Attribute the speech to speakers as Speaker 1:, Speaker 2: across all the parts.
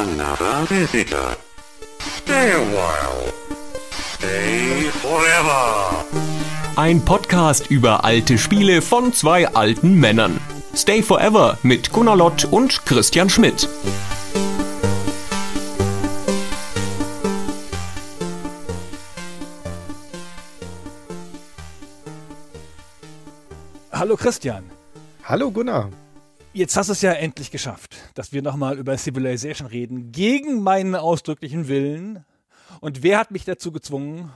Speaker 1: another visitor. Stay a while. Stay forever. Ein Podcast über alte Spiele von zwei alten Männern. Stay Forever mit Gunnar Lott und Christian Schmidt. Hallo Christian. Hallo Gunnar. Jetzt hast du es ja endlich geschafft, dass wir nochmal über Civilization reden, gegen meinen ausdrücklichen Willen. Und wer hat mich dazu gezwungen?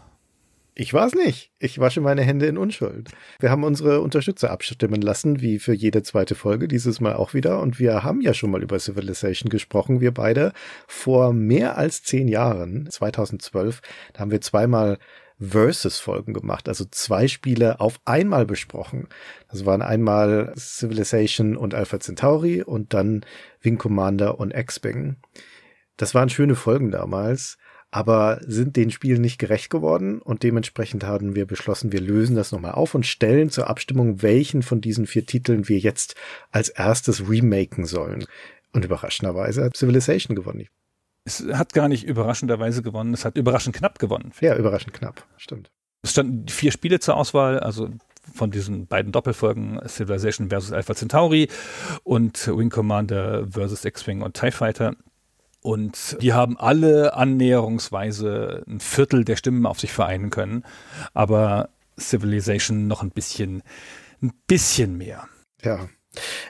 Speaker 2: Ich war es nicht. Ich wasche meine Hände in Unschuld. Wir haben unsere Unterstützer abstimmen lassen, wie für jede zweite Folge, dieses Mal auch wieder. Und wir haben ja schon mal über Civilization gesprochen, wir beide, vor mehr als zehn Jahren, 2012. Da haben wir zweimal Versus-Folgen gemacht, also zwei Spiele auf einmal besprochen. Das waren einmal Civilization und Alpha Centauri und dann Wing Commander und X-Wing. Das waren schöne Folgen damals, aber sind den Spielen nicht gerecht geworden und dementsprechend haben wir beschlossen, wir lösen das nochmal auf und stellen zur Abstimmung, welchen von diesen vier Titeln wir jetzt als erstes remaken sollen. Und überraschenderweise hat Civilization gewonnen. Es hat gar nicht überraschenderweise gewonnen. Es hat überraschend knapp gewonnen. Ja, überraschend knapp. Stimmt.
Speaker 1: Es standen vier Spiele zur Auswahl, also von diesen beiden Doppelfolgen Civilization versus Alpha Centauri und Wing Commander versus X-Wing und TIE Fighter. Und die haben alle annäherungsweise ein Viertel der Stimmen auf sich vereinen
Speaker 2: können. Aber Civilization noch ein bisschen, ein bisschen mehr. Ja,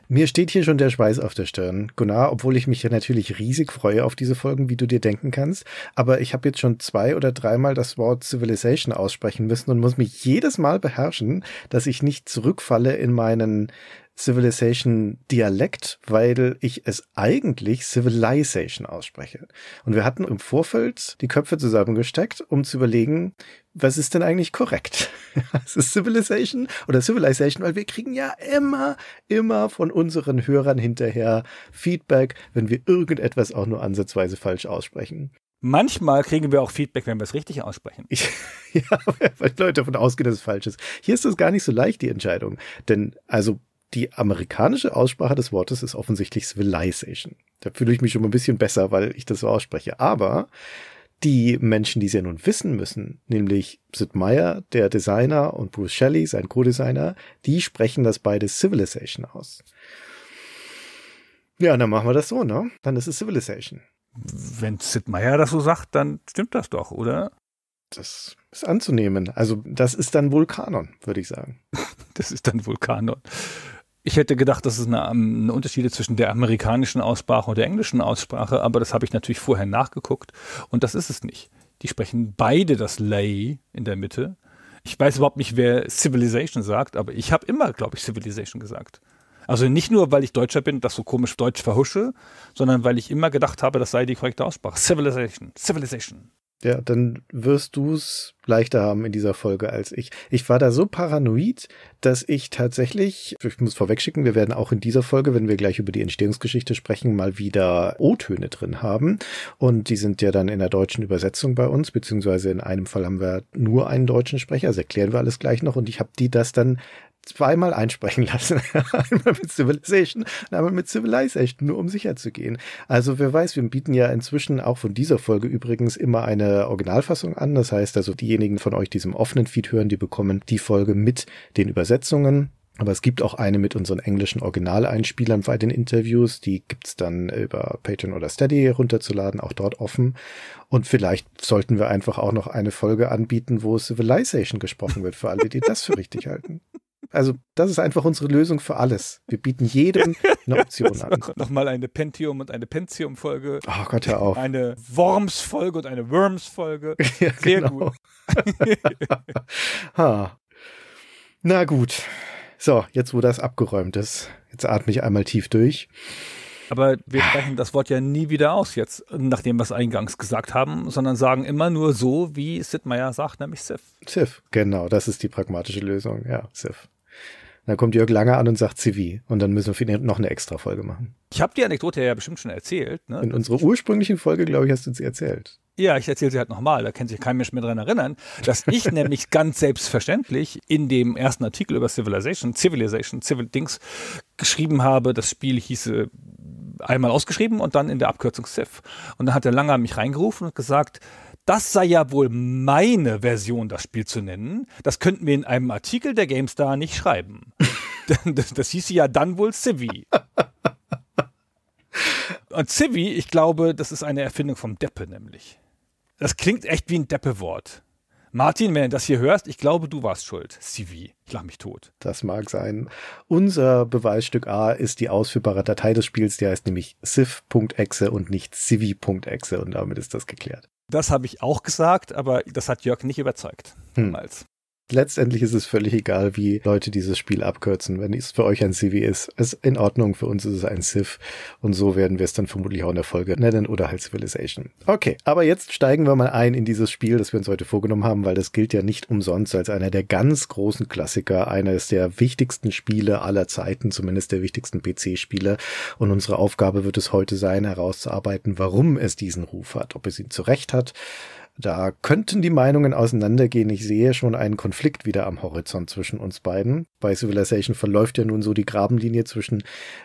Speaker 2: mir steht hier schon der Schweiß auf der Stirn, Gunnar, obwohl ich mich ja natürlich riesig freue auf diese Folgen, wie du dir denken kannst. Aber ich habe jetzt schon zwei oder dreimal das Wort Civilization aussprechen müssen und muss mich jedes Mal beherrschen, dass ich nicht zurückfalle in meinen Civilization Dialekt, weil ich es eigentlich Civilization ausspreche. Und wir hatten im Vorfeld die Köpfe zusammengesteckt, um zu überlegen, was ist denn eigentlich korrekt? ist es Civilization oder Civilization? Weil wir kriegen ja immer, immer von unseren Hörern hinterher Feedback, wenn wir irgendetwas auch nur ansatzweise falsch aussprechen.
Speaker 1: Manchmal kriegen wir auch Feedback, wenn wir es richtig aussprechen. Ich,
Speaker 2: ja, weil Leute davon ausgehen, dass es falsch ist. Hier ist das gar nicht so leicht, die Entscheidung. Denn, also, die amerikanische Aussprache des Wortes ist offensichtlich Civilization. Da fühle ich mich schon mal ein bisschen besser, weil ich das so ausspreche. Aber die Menschen, die es ja nun wissen müssen, nämlich Sid Meier, der Designer, und Bruce Shelley, sein Co-Designer, die sprechen das beide Civilization aus. Ja, dann machen wir das so, ne? Dann ist es Civilization. Wenn Sid Meier das so sagt, dann stimmt das doch, oder? Das ist
Speaker 1: anzunehmen. Also, das ist dann Vulkanon, würde ich sagen. das ist dann Vulkanon. Ich hätte gedacht, dass es eine, ähm, eine, Unterschiede zwischen der amerikanischen Aussprache und der englischen Aussprache, aber das habe ich natürlich vorher nachgeguckt und das ist es nicht. Die sprechen beide das Lay in der Mitte. Ich weiß überhaupt nicht, wer Civilization sagt, aber ich habe immer, glaube ich, Civilization gesagt. Also nicht nur, weil ich Deutscher bin, das so komisch Deutsch verhusche, sondern weil ich immer gedacht habe, das sei die korrekte Aussprache. Civilization, Civilization.
Speaker 2: Ja, dann wirst du es leichter haben in dieser Folge als ich. Ich war da so paranoid, dass ich tatsächlich, ich muss vorwegschicken, wir werden auch in dieser Folge, wenn wir gleich über die Entstehungsgeschichte sprechen, mal wieder O-Töne drin haben. Und die sind ja dann in der deutschen Übersetzung bei uns, beziehungsweise in einem Fall haben wir nur einen deutschen Sprecher, das erklären wir alles gleich noch. Und ich habe die das dann zweimal einsprechen lassen. einmal mit Civilization und einmal mit Civilization, nur um sicher zu gehen. Also wer weiß, wir bieten ja inzwischen auch von dieser Folge übrigens immer eine Originalfassung an. Das heißt also, diejenigen von euch, die es im offenen Feed hören, die bekommen die Folge mit den Übersetzungen. Aber es gibt auch eine mit unseren englischen Originaleinspielern bei den Interviews. Die gibt's dann über Patreon oder Steady runterzuladen, auch dort offen. Und vielleicht sollten wir einfach auch noch eine Folge anbieten, wo Civilization gesprochen wird, für alle, die das für richtig halten. Also, das ist einfach unsere Lösung für alles. Wir bieten jedem eine Option an.
Speaker 1: Nochmal eine Pentium und eine Pentium-Folge. Oh Gott, ja auch. Eine Worms-Folge und eine Worms-Folge. Ja, Sehr genau. gut.
Speaker 2: ha. Na gut. So, jetzt wo das abgeräumt ist, jetzt atme ich einmal tief durch.
Speaker 1: Aber wir sprechen das Wort ja nie wieder aus jetzt, nachdem wir es eingangs gesagt haben, sondern sagen immer nur so, wie Sid Meier sagt, nämlich Sif.
Speaker 2: Sif, genau, das ist die pragmatische Lösung, ja, Sif dann kommt Jörg Langer an und sagt CV. Und dann müssen wir noch eine extra Folge machen.
Speaker 1: Ich habe die Anekdote ja bestimmt schon erzählt. Ne? In unserer
Speaker 2: ursprünglichen Folge, glaube ich, hast du sie erzählt.
Speaker 1: Ja, ich erzähle sie halt nochmal, da kann sich kein Mensch mehr dran erinnern, dass ich nämlich ganz selbstverständlich in dem ersten Artikel über Civilization, Civilization, Civil Dings geschrieben habe, das Spiel hieße einmal ausgeschrieben und dann in der Abkürzung Civ. Und dann hat der Langer mich reingerufen und gesagt, das sei ja wohl meine Version, das Spiel zu nennen. Das könnten wir in einem Artikel der GameStar nicht schreiben. das, das hieße ja dann wohl Civi. Und Civi, ich glaube, das ist eine Erfindung vom Deppe nämlich. Das klingt echt wie ein Deppe-Wort. Martin, wenn du das hier hörst, ich glaube, du warst schuld. Civi, ich lach mich tot.
Speaker 2: Das mag sein. Unser Beweisstück A ist die ausführbare Datei des Spiels, die heißt nämlich civ.exe und nicht civi.exe und damit ist das geklärt.
Speaker 1: Das habe ich auch gesagt, aber das hat Jörg nicht überzeugt
Speaker 2: hm. damals. Hm. Letztendlich ist es völlig egal, wie Leute dieses Spiel abkürzen. Wenn es für euch ein CV ist, ist in Ordnung. Für uns ist es ein Civ. Und so werden wir es dann vermutlich auch in der Folge nennen oder halt Civilization. Okay, aber jetzt steigen wir mal ein in dieses Spiel, das wir uns heute vorgenommen haben, weil das gilt ja nicht umsonst als einer der ganz großen Klassiker, eines der wichtigsten Spiele aller Zeiten, zumindest der wichtigsten PC-Spiele. Und unsere Aufgabe wird es heute sein, herauszuarbeiten, warum es diesen Ruf hat, ob es ihn zurecht hat da könnten die Meinungen auseinandergehen. Ich sehe schon einen Konflikt wieder am Horizont zwischen uns beiden. Bei Civilization verläuft ja nun so die Grabenlinie zwischen,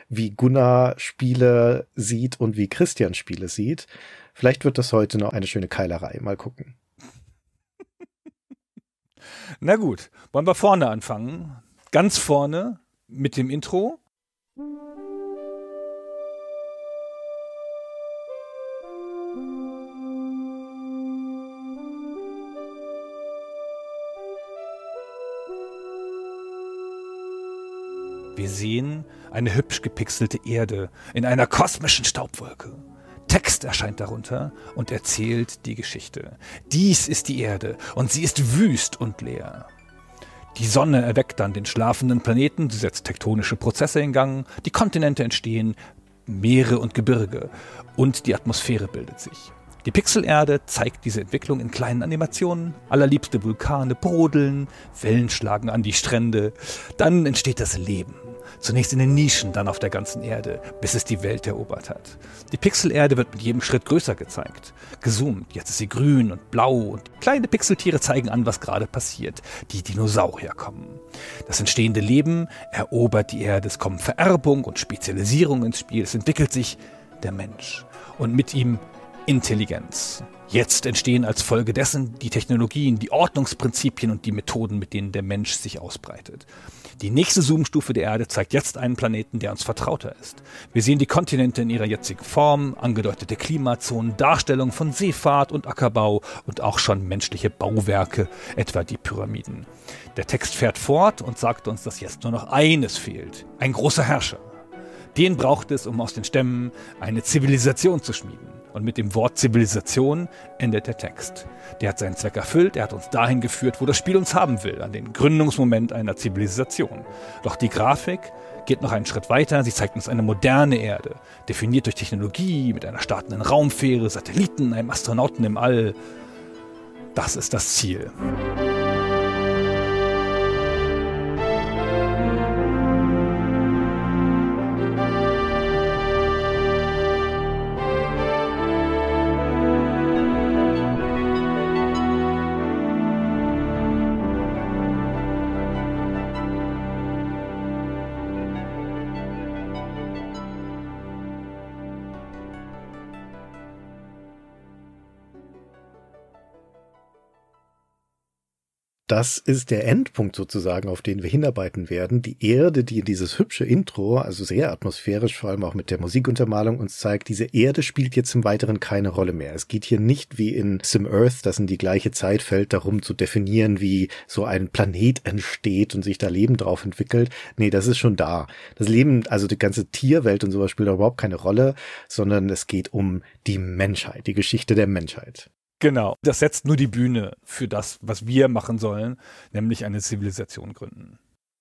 Speaker 2: wie Gunnar Spiele sieht und wie Christian Spiele sieht. Vielleicht wird das heute noch eine schöne Keilerei. Mal gucken.
Speaker 1: Na gut, wollen wir vorne anfangen. Ganz vorne mit dem Intro. Wir sehen eine hübsch gepixelte Erde in einer kosmischen Staubwolke. Text erscheint darunter und erzählt die Geschichte. Dies ist die Erde und sie ist wüst und leer. Die Sonne erweckt dann den schlafenden Planeten, sie setzt tektonische Prozesse in Gang, die Kontinente entstehen, Meere und Gebirge und die Atmosphäre bildet sich. Die Pixelerde zeigt diese Entwicklung in kleinen Animationen. Allerliebste Vulkane brodeln, Wellen schlagen an die Strände. Dann entsteht das Leben zunächst in den Nischen, dann auf der ganzen Erde, bis es die Welt erobert hat. Die Pixelerde wird mit jedem Schritt größer gezeigt, Gesummt, jetzt ist sie grün und blau und kleine Pixeltiere zeigen an, was gerade passiert. Die Dinosaurier kommen. Das entstehende Leben erobert die Erde, es kommen Vererbung und Spezialisierung ins Spiel, es entwickelt sich der Mensch und mit ihm Intelligenz. Jetzt entstehen als Folge dessen die Technologien, die Ordnungsprinzipien und die Methoden, mit denen der Mensch sich ausbreitet. Die nächste Zoomstufe der Erde zeigt jetzt einen Planeten, der uns vertrauter ist. Wir sehen die Kontinente in ihrer jetzigen Form, angedeutete Klimazonen, Darstellungen von Seefahrt und Ackerbau und auch schon menschliche Bauwerke, etwa die Pyramiden. Der Text fährt fort und sagt uns, dass jetzt nur noch eines fehlt, ein großer Herrscher. Den braucht es, um aus den Stämmen eine Zivilisation zu schmieden. Und mit dem Wort Zivilisation endet der Text. Der hat seinen Zweck erfüllt, er hat uns dahin geführt, wo das Spiel uns haben will, an den Gründungsmoment einer Zivilisation. Doch die Grafik geht noch einen Schritt weiter, sie zeigt uns eine moderne Erde, definiert durch Technologie, mit einer startenden Raumfähre, Satelliten, einem Astronauten im All. Das ist das Ziel.
Speaker 2: das ist der Endpunkt sozusagen, auf den wir hinarbeiten werden. Die Erde, die in dieses hübsche Intro, also sehr atmosphärisch, vor allem auch mit der Musikuntermalung uns zeigt, diese Erde spielt jetzt im Weiteren keine Rolle mehr. Es geht hier nicht wie in Sim Earth, das in die gleiche Zeit fällt, darum zu definieren, wie so ein Planet entsteht und sich da Leben drauf entwickelt. Nee, das ist schon da. Das Leben, also die ganze Tierwelt und sowas spielt da überhaupt keine Rolle, sondern es geht um die Menschheit, die Geschichte der Menschheit.
Speaker 1: Genau. Das setzt nur die Bühne für das, was wir machen sollen, nämlich eine Zivilisation gründen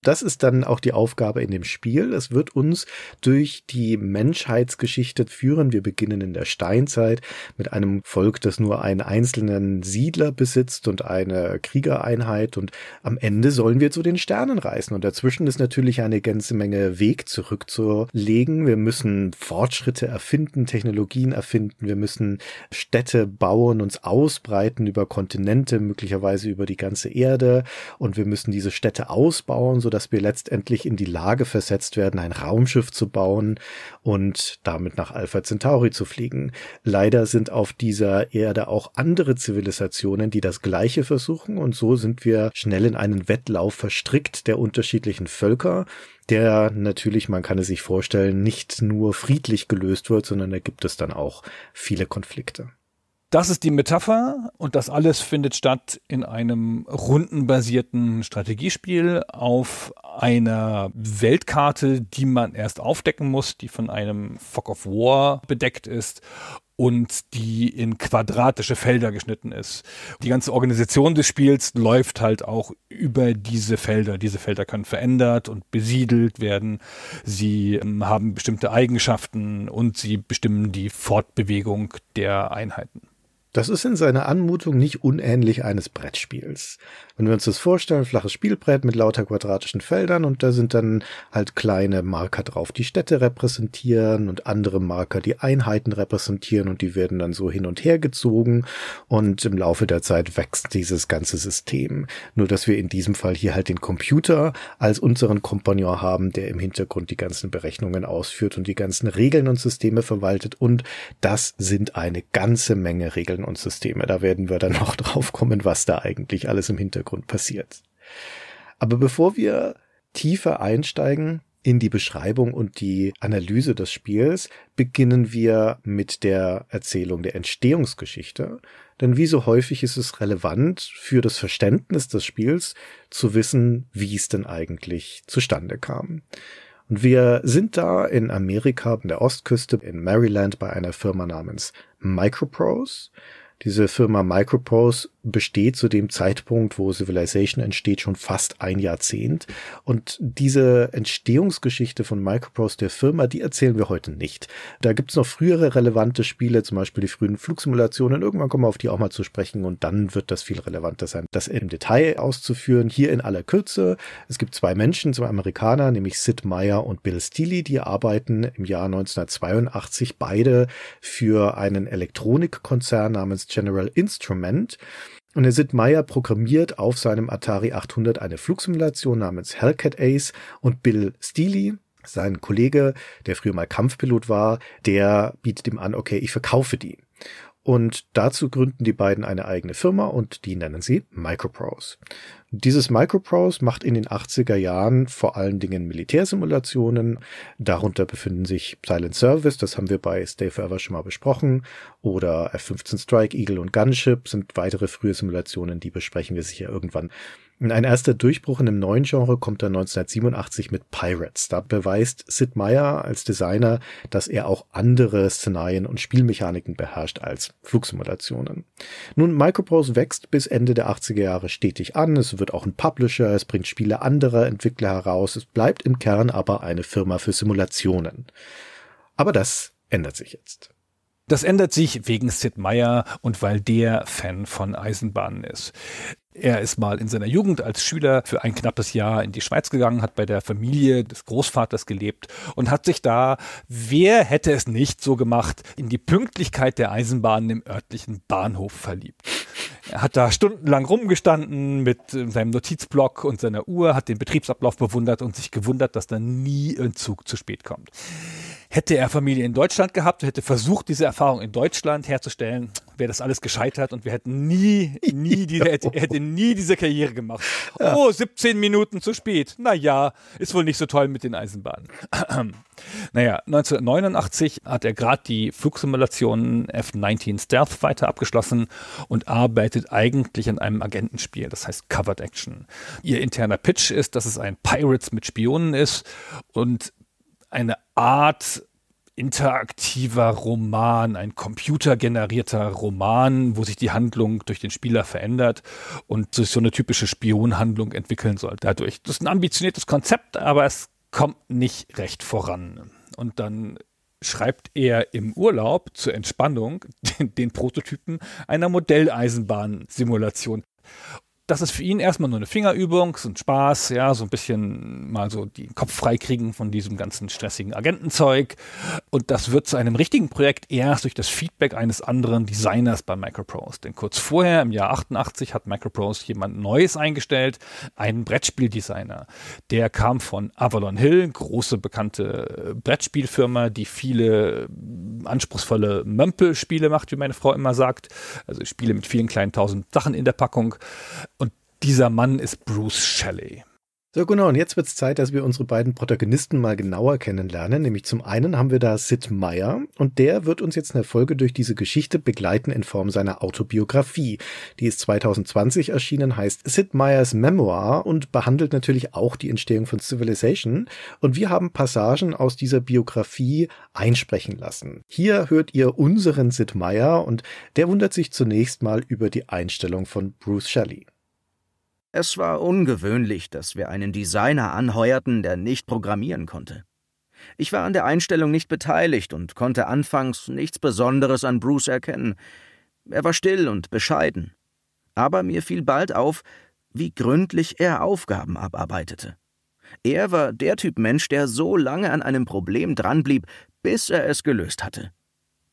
Speaker 2: das ist dann auch die Aufgabe in dem Spiel. Es wird uns durch die Menschheitsgeschichte führen. Wir beginnen in der Steinzeit mit einem Volk, das nur einen einzelnen Siedler besitzt und eine Kriegereinheit und am Ende sollen wir zu den Sternen reisen. Und dazwischen ist natürlich eine ganze Menge Weg zurückzulegen. Wir müssen Fortschritte erfinden, Technologien erfinden. Wir müssen Städte bauen, uns ausbreiten über Kontinente, möglicherweise über die ganze Erde. Und wir müssen diese Städte ausbauen, sodass dass wir letztendlich in die Lage versetzt werden, ein Raumschiff zu bauen und damit nach Alpha Centauri zu fliegen. Leider sind auf dieser Erde auch andere Zivilisationen, die das Gleiche versuchen und so sind wir schnell in einen Wettlauf verstrickt der unterschiedlichen Völker der natürlich, man kann es sich vorstellen, nicht nur friedlich gelöst wird, sondern da gibt es dann auch viele Konflikte.
Speaker 1: Das ist die Metapher und das alles findet statt in einem rundenbasierten Strategiespiel auf einer Weltkarte, die man erst aufdecken muss, die von einem Fog of War bedeckt ist und die in quadratische Felder geschnitten ist. Die ganze Organisation des Spiels läuft halt auch über diese Felder. Diese Felder können verändert und besiedelt werden. Sie ähm, haben bestimmte Eigenschaften und sie bestimmen die Fortbewegung der Einheiten.
Speaker 2: Das ist in seiner Anmutung nicht unähnlich eines Brettspiels. Wenn wir uns das vorstellen, flaches Spielbrett mit lauter quadratischen Feldern und da sind dann halt kleine Marker drauf, die Städte repräsentieren und andere Marker, die Einheiten repräsentieren und die werden dann so hin und her gezogen und im Laufe der Zeit wächst dieses ganze System. Nur dass wir in diesem Fall hier halt den Computer als unseren Kompagnon haben, der im Hintergrund die ganzen Berechnungen ausführt und die ganzen Regeln und Systeme verwaltet und das sind eine ganze Menge Regeln und Systeme. Da werden wir dann noch drauf kommen, was da eigentlich alles im Hintergrund Hintergrund passiert. Aber bevor wir tiefer einsteigen in die Beschreibung und die Analyse des Spiels, beginnen wir mit der Erzählung der Entstehungsgeschichte. Denn wie so häufig ist es relevant für das Verständnis des Spiels zu wissen, wie es denn eigentlich zustande kam. Und wir sind da in Amerika, an der Ostküste, in Maryland bei einer Firma namens Microprose. Diese Firma Microprose besteht zu dem Zeitpunkt, wo Civilization entsteht, schon fast ein Jahrzehnt. Und diese Entstehungsgeschichte von Microprose der Firma, die erzählen wir heute nicht. Da gibt's noch frühere relevante Spiele, zum Beispiel die frühen Flugsimulationen. Irgendwann kommen wir auf die auch mal zu sprechen und dann wird das viel relevanter sein, das im Detail auszuführen. Hier in aller Kürze. Es gibt zwei Menschen, zwei Amerikaner, nämlich Sid Meier und Bill Steely, die arbeiten im Jahr 1982 beide für einen Elektronikkonzern namens General Instrument. Und der Sid Meier programmiert auf seinem Atari 800 eine Flugsimulation namens Hellcat Ace und Bill Steely, sein Kollege, der früher mal Kampfpilot war, der bietet ihm an, okay, ich verkaufe die. Und dazu gründen die beiden eine eigene Firma und die nennen sie Microprose. Dieses Microprose macht in den 80er Jahren vor allen Dingen Militärsimulationen. Darunter befinden sich Silent Service, das haben wir bei Stay Forever schon mal besprochen, oder F-15 Strike, Eagle und Gunship sind weitere frühe Simulationen, die besprechen wir sicher irgendwann ein erster Durchbruch in einem neuen Genre kommt dann 1987 mit Pirates. Da beweist Sid Meier als Designer, dass er auch andere Szenarien und Spielmechaniken beherrscht als Flugsimulationen. Nun, Microprose wächst bis Ende der 80er Jahre stetig an. Es wird auch ein Publisher, es bringt Spiele anderer Entwickler heraus. Es bleibt im Kern aber eine Firma für Simulationen. Aber das ändert sich jetzt. Das ändert sich
Speaker 1: wegen Sid Meier und weil der Fan von Eisenbahnen ist. Er ist mal in seiner Jugend als Schüler für ein knappes Jahr in die Schweiz gegangen, hat bei der Familie des Großvaters gelebt und hat sich da, wer hätte es nicht so gemacht, in die Pünktlichkeit der Eisenbahnen im örtlichen Bahnhof verliebt. Er hat da stundenlang rumgestanden mit äh, seinem Notizblock und seiner Uhr, hat den Betriebsablauf bewundert und sich gewundert, dass da nie ein Zug zu spät kommt. Hätte er Familie in Deutschland gehabt, hätte versucht, diese Erfahrung in Deutschland herzustellen, wäre das alles gescheitert und wir hätten nie, nie, die, hätte, hätte nie diese Karriere gemacht. Ja. Oh, 17 Minuten zu spät. Naja, ist wohl nicht so toll mit den Eisenbahnen. naja, 1989 hat er gerade die Flugsimulation F-19 Stealth Fighter abgeschlossen und arbeitet eigentlich an einem Agentenspiel, das heißt Covered Action. Ihr interner Pitch ist, dass es ein Pirates mit Spionen ist und eine Art interaktiver Roman, ein computergenerierter Roman, wo sich die Handlung durch den Spieler verändert und sich so eine typische Spionhandlung entwickeln soll. Dadurch. Das ist ein ambitioniertes Konzept, aber es kommt nicht recht voran. Und dann schreibt er im Urlaub zur Entspannung den, den Prototypen einer Modelleisenbahnsimulation das ist für ihn erstmal nur eine Fingerübung, so ein Spaß, ja, so ein bisschen mal so den Kopf freikriegen von diesem ganzen stressigen Agentenzeug. Und das wird zu einem richtigen Projekt erst durch das Feedback eines anderen Designers bei Microprose. Denn kurz vorher, im Jahr 88, hat Microprose jemand Neues eingestellt, einen Brettspieldesigner. Der kam von Avalon Hill, große bekannte äh, Brettspielfirma, die viele äh, anspruchsvolle Mömpelspiele macht, wie meine Frau immer sagt. Also Spiele mit vielen kleinen tausend Sachen in der Packung. Dieser Mann ist Bruce Shelley.
Speaker 2: So genau, und jetzt wird es Zeit, dass wir unsere beiden Protagonisten mal genauer kennenlernen. Nämlich zum einen haben wir da Sid Meier und der wird uns jetzt in der Folge durch diese Geschichte begleiten in Form seiner Autobiografie. Die ist 2020 erschienen, heißt Sid Meier's Memoir und behandelt natürlich auch die Entstehung von Civilization. Und wir haben Passagen aus dieser Biografie einsprechen lassen. Hier hört ihr unseren Sid Meier und der wundert sich zunächst mal über die Einstellung von Bruce Shelley.
Speaker 3: Es war ungewöhnlich, dass wir einen Designer anheuerten, der nicht programmieren konnte. Ich war an der Einstellung nicht beteiligt und konnte anfangs nichts Besonderes an Bruce erkennen. Er war still und bescheiden. Aber mir fiel bald auf, wie gründlich er Aufgaben abarbeitete. Er war der Typ Mensch, der so lange an einem Problem dranblieb, bis er es gelöst hatte.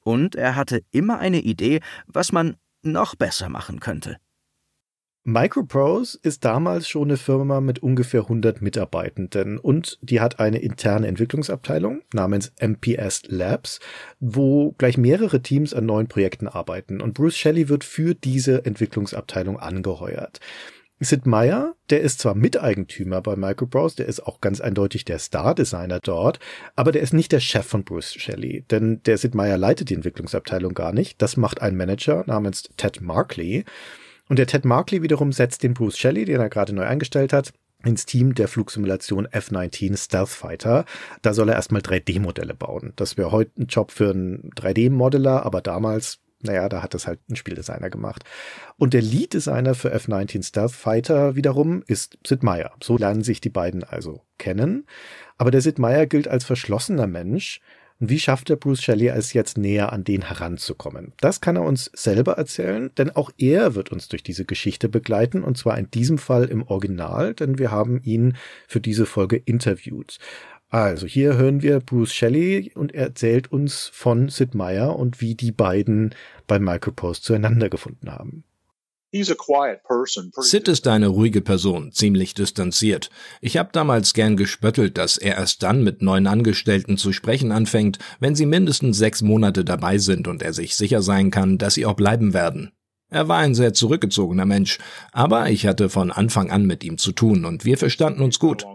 Speaker 3: Und er hatte immer eine Idee, was man noch besser machen könnte. Microprose ist
Speaker 2: damals schon eine Firma mit ungefähr 100 Mitarbeitenden und die hat eine interne Entwicklungsabteilung namens MPS Labs, wo gleich mehrere Teams an neuen Projekten arbeiten und Bruce Shelley wird für diese Entwicklungsabteilung angeheuert. Sid Meier, der ist zwar Miteigentümer bei Microprose, der ist auch ganz eindeutig der Star-Designer dort, aber der ist nicht der Chef von Bruce Shelley, denn der Sid Meier leitet die Entwicklungsabteilung gar nicht. Das macht ein Manager namens Ted Markley. Und der Ted Markley wiederum setzt den Bruce Shelley, den er gerade neu eingestellt hat, ins Team der Flugsimulation F-19 Stealth Fighter. Da soll er erstmal 3D-Modelle bauen. Das wäre heute ein Job für einen 3D-Modeller, aber damals naja, da hat das halt ein Spieldesigner gemacht. Und der Lead-Designer für F-19 Stealth Fighter wiederum ist Sid Meier. So lernen sich die beiden also kennen. Aber der Sid Meier gilt als verschlossener Mensch, und wie schafft er Bruce Shelley es jetzt näher an den heranzukommen? Das kann er uns selber erzählen, denn auch er wird uns durch diese Geschichte begleiten und zwar in diesem Fall im Original, denn wir haben ihn für diese Folge interviewt. Also hier hören wir Bruce Shelley und er erzählt uns von Sid Meier und wie die beiden bei Michael Post zueinander gefunden haben.
Speaker 4: Sid
Speaker 5: ist eine ruhige Person, ziemlich distanziert. Ich habe damals gern gespöttelt, dass er erst dann mit neuen Angestellten zu sprechen anfängt, wenn sie mindestens sechs Monate dabei sind und er sich sicher sein kann, dass sie auch bleiben werden. Er war ein sehr zurückgezogener Mensch, aber ich hatte von Anfang an mit ihm zu tun und wir verstanden uns gut.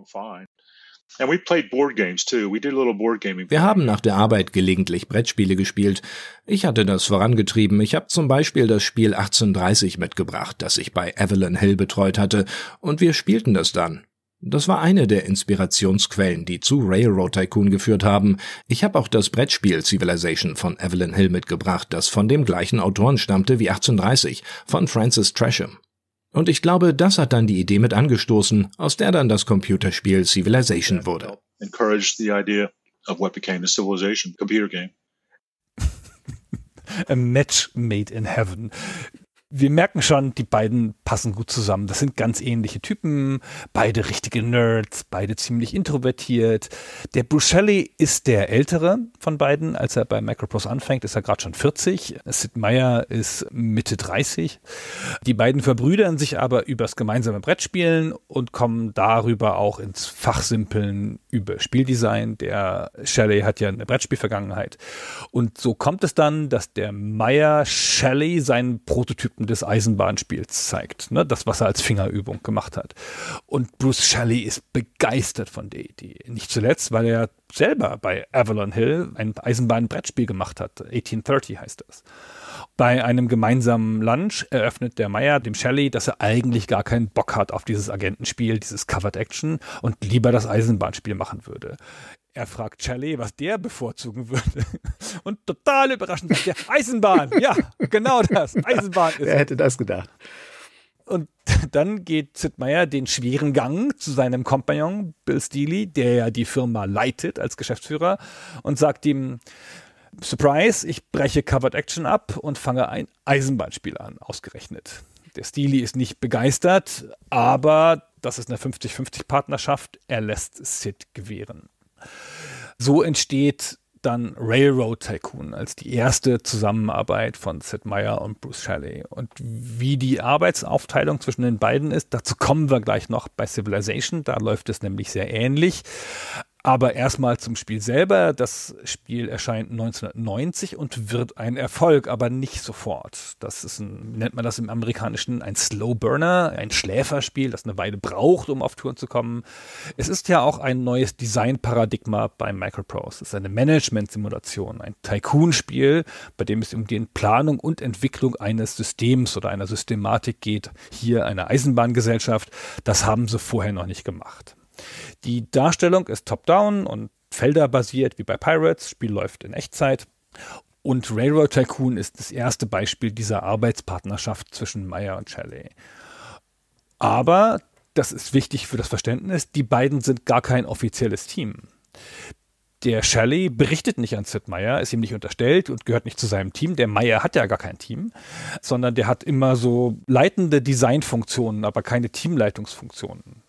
Speaker 5: Wir haben nach der Arbeit gelegentlich Brettspiele gespielt. Ich hatte das vorangetrieben. Ich habe zum Beispiel das Spiel 1830 mitgebracht, das ich bei Evelyn Hill betreut hatte, und wir spielten das dann. Das war eine der Inspirationsquellen, die zu Railroad Tycoon geführt haben. Ich habe auch das Brettspiel Civilization von Evelyn Hill mitgebracht, das von dem gleichen Autoren stammte wie 1830, von Francis Tresham. Und ich glaube, das hat dann die Idee mit angestoßen, aus der dann das Computerspiel Civilization wurde. A match
Speaker 1: made in heaven wir merken schon, die beiden passen gut zusammen. Das sind ganz ähnliche Typen, beide richtige Nerds, beide ziemlich introvertiert. Der Bruce Shelley ist der ältere von beiden. Als er bei Macroprose anfängt, ist er gerade schon 40. Sid Meier ist Mitte 30. Die beiden verbrüdern sich aber übers gemeinsame Brettspielen und kommen darüber auch ins Fachsimpeln über Spieldesign. Der Shelley hat ja eine Brettspielvergangenheit. Und so kommt es dann, dass der Meier Shelley seinen Prototypen Aspekten des Eisenbahnspiels zeigt. Ne? Das, was er als Fingerübung gemacht hat. Und Bruce Shelley ist begeistert von der Idee. Nicht zuletzt, weil er selber bei Avalon Hill ein Eisenbahnbrettspiel gemacht hat. 1830 heißt das. Bei einem gemeinsamen Lunch eröffnet der Meyer dem Shelley, dass er eigentlich gar keinen Bock hat auf dieses Agentenspiel, dieses Covered Action und lieber das Eisenbahnspiel machen würde. Er fragt Charlie, was der bevorzugen würde. Und total überraschend sagt er, Eisenbahn. Ja, genau das. Eisenbahn ist. Er
Speaker 2: hätte das gedacht?
Speaker 1: Und dann geht Sid Meier den schweren Gang zu seinem Kompagnon Bill Steely, der ja die Firma leitet als Geschäftsführer, und sagt ihm, Surprise, ich breche Covered Action ab und fange ein Eisenbahnspiel an, ausgerechnet. Der Steely ist nicht begeistert, aber das ist eine 50-50-Partnerschaft. Er lässt Sid gewähren. So entsteht dann Railroad Tycoon als die erste Zusammenarbeit von Sid Meier und Bruce Shelley. Und wie die Arbeitsaufteilung zwischen den beiden ist, dazu kommen wir gleich noch bei Civilization. Da läuft es nämlich sehr ähnlich. Aber erstmal zum Spiel selber. Das Spiel erscheint 1990 und wird ein Erfolg, aber nicht sofort. Das ist ein, nennt man das im Amerikanischen, ein Slow Burner, ein Schläferspiel, das eine Weile braucht, um auf Touren zu kommen. Es ist ja auch ein neues Designparadigma bei Microprose. Es ist eine Management-Simulation, ein Tycoon-Spiel, bei dem es um die Planung und Entwicklung eines Systems oder einer Systematik geht. Hier eine Eisenbahngesellschaft. Das haben sie vorher noch nicht gemacht. Die Darstellung ist top-down und felderbasiert wie bei Pirates, Spiel läuft in Echtzeit. Und Railroad Tycoon ist das erste Beispiel dieser Arbeitspartnerschaft zwischen Meyer und Shelley. Aber, das ist wichtig für das Verständnis, die beiden sind gar kein offizielles Team. Der Shelley berichtet nicht an Sid Meier, ist ihm nicht unterstellt und gehört nicht zu seinem Team. Der Meier hat ja gar kein Team, sondern der hat immer so leitende Designfunktionen, aber keine Teamleitungsfunktionen.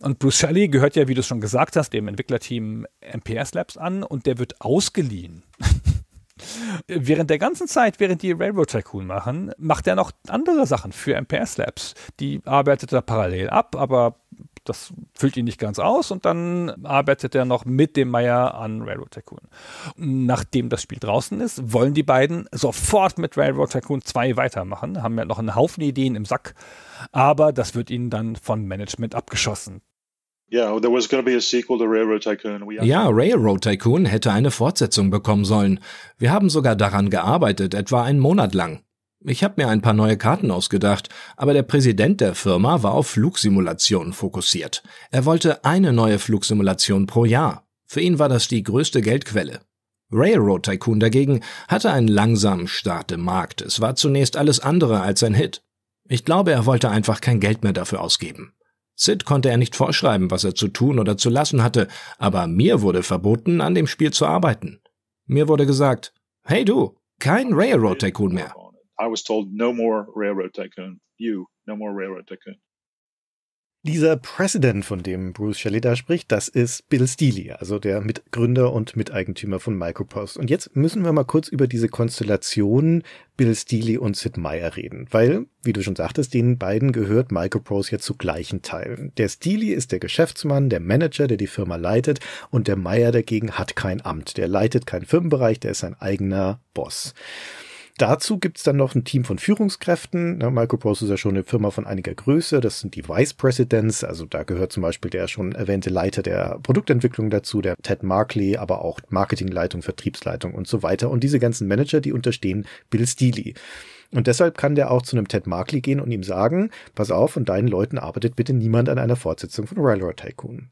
Speaker 1: Und Bruce Shelley gehört ja, wie du es schon gesagt hast, dem Entwicklerteam MPS Labs an und der wird ausgeliehen. Während der ganzen Zeit, während die Railroad Tycoon machen, macht er noch andere Sachen für MPS Labs. Die arbeitet er parallel ab, aber das füllt ihn nicht ganz aus und dann arbeitet er noch mit dem Meyer an Railroad Tycoon. Nachdem das Spiel draußen ist, wollen die beiden sofort mit Railroad Tycoon 2 weitermachen, haben ja noch einen Haufen Ideen im Sack, aber das wird ihnen dann
Speaker 5: von Management abgeschossen.
Speaker 4: Ja, Railroad
Speaker 5: Tycoon hätte eine Fortsetzung bekommen sollen. Wir haben sogar daran gearbeitet, etwa einen Monat lang. Ich habe mir ein paar neue Karten ausgedacht, aber der Präsident der Firma war auf Flugsimulationen fokussiert. Er wollte eine neue Flugsimulation pro Jahr. Für ihn war das die größte Geldquelle. Railroad Tycoon dagegen hatte einen langsamen Start im Markt. Es war zunächst alles andere als ein Hit. Ich glaube, er wollte einfach kein Geld mehr dafür ausgeben. Sid konnte er nicht vorschreiben, was er zu tun oder zu lassen hatte, aber mir wurde verboten, an dem Spiel zu arbeiten. Mir wurde gesagt, hey du, kein Railroad Tycoon mehr.
Speaker 4: I was told, no more railroad tycoon. You, no more railroad tycoon.
Speaker 2: Dieser President, von dem Bruce Shelley da spricht, das ist Bill Steely, also der Mitgründer und Miteigentümer von Micropost. Und jetzt müssen wir mal kurz über diese Konstellation Bill Steely und Sid Meier reden, weil, wie du schon sagtest, den beiden gehört Micropost ja zu gleichen Teilen. Der Steely ist der Geschäftsmann, der Manager, der die Firma leitet und der Meier dagegen hat kein Amt. Der leitet keinen Firmenbereich, der ist sein eigener Boss. Dazu gibt es dann noch ein Team von Führungskräften. Ne, Microprose ist ja schon eine Firma von einiger Größe. Das sind die Vice Presidents. Also da gehört zum Beispiel der schon erwähnte Leiter der Produktentwicklung dazu, der Ted Markley, aber auch Marketingleitung, Vertriebsleitung und so weiter. Und diese ganzen Manager, die unterstehen Bill Steely. Und deshalb kann der auch zu einem Ted Markley gehen und ihm sagen, pass auf, von deinen Leuten arbeitet bitte niemand an einer Fortsetzung von Railroad Tycoon.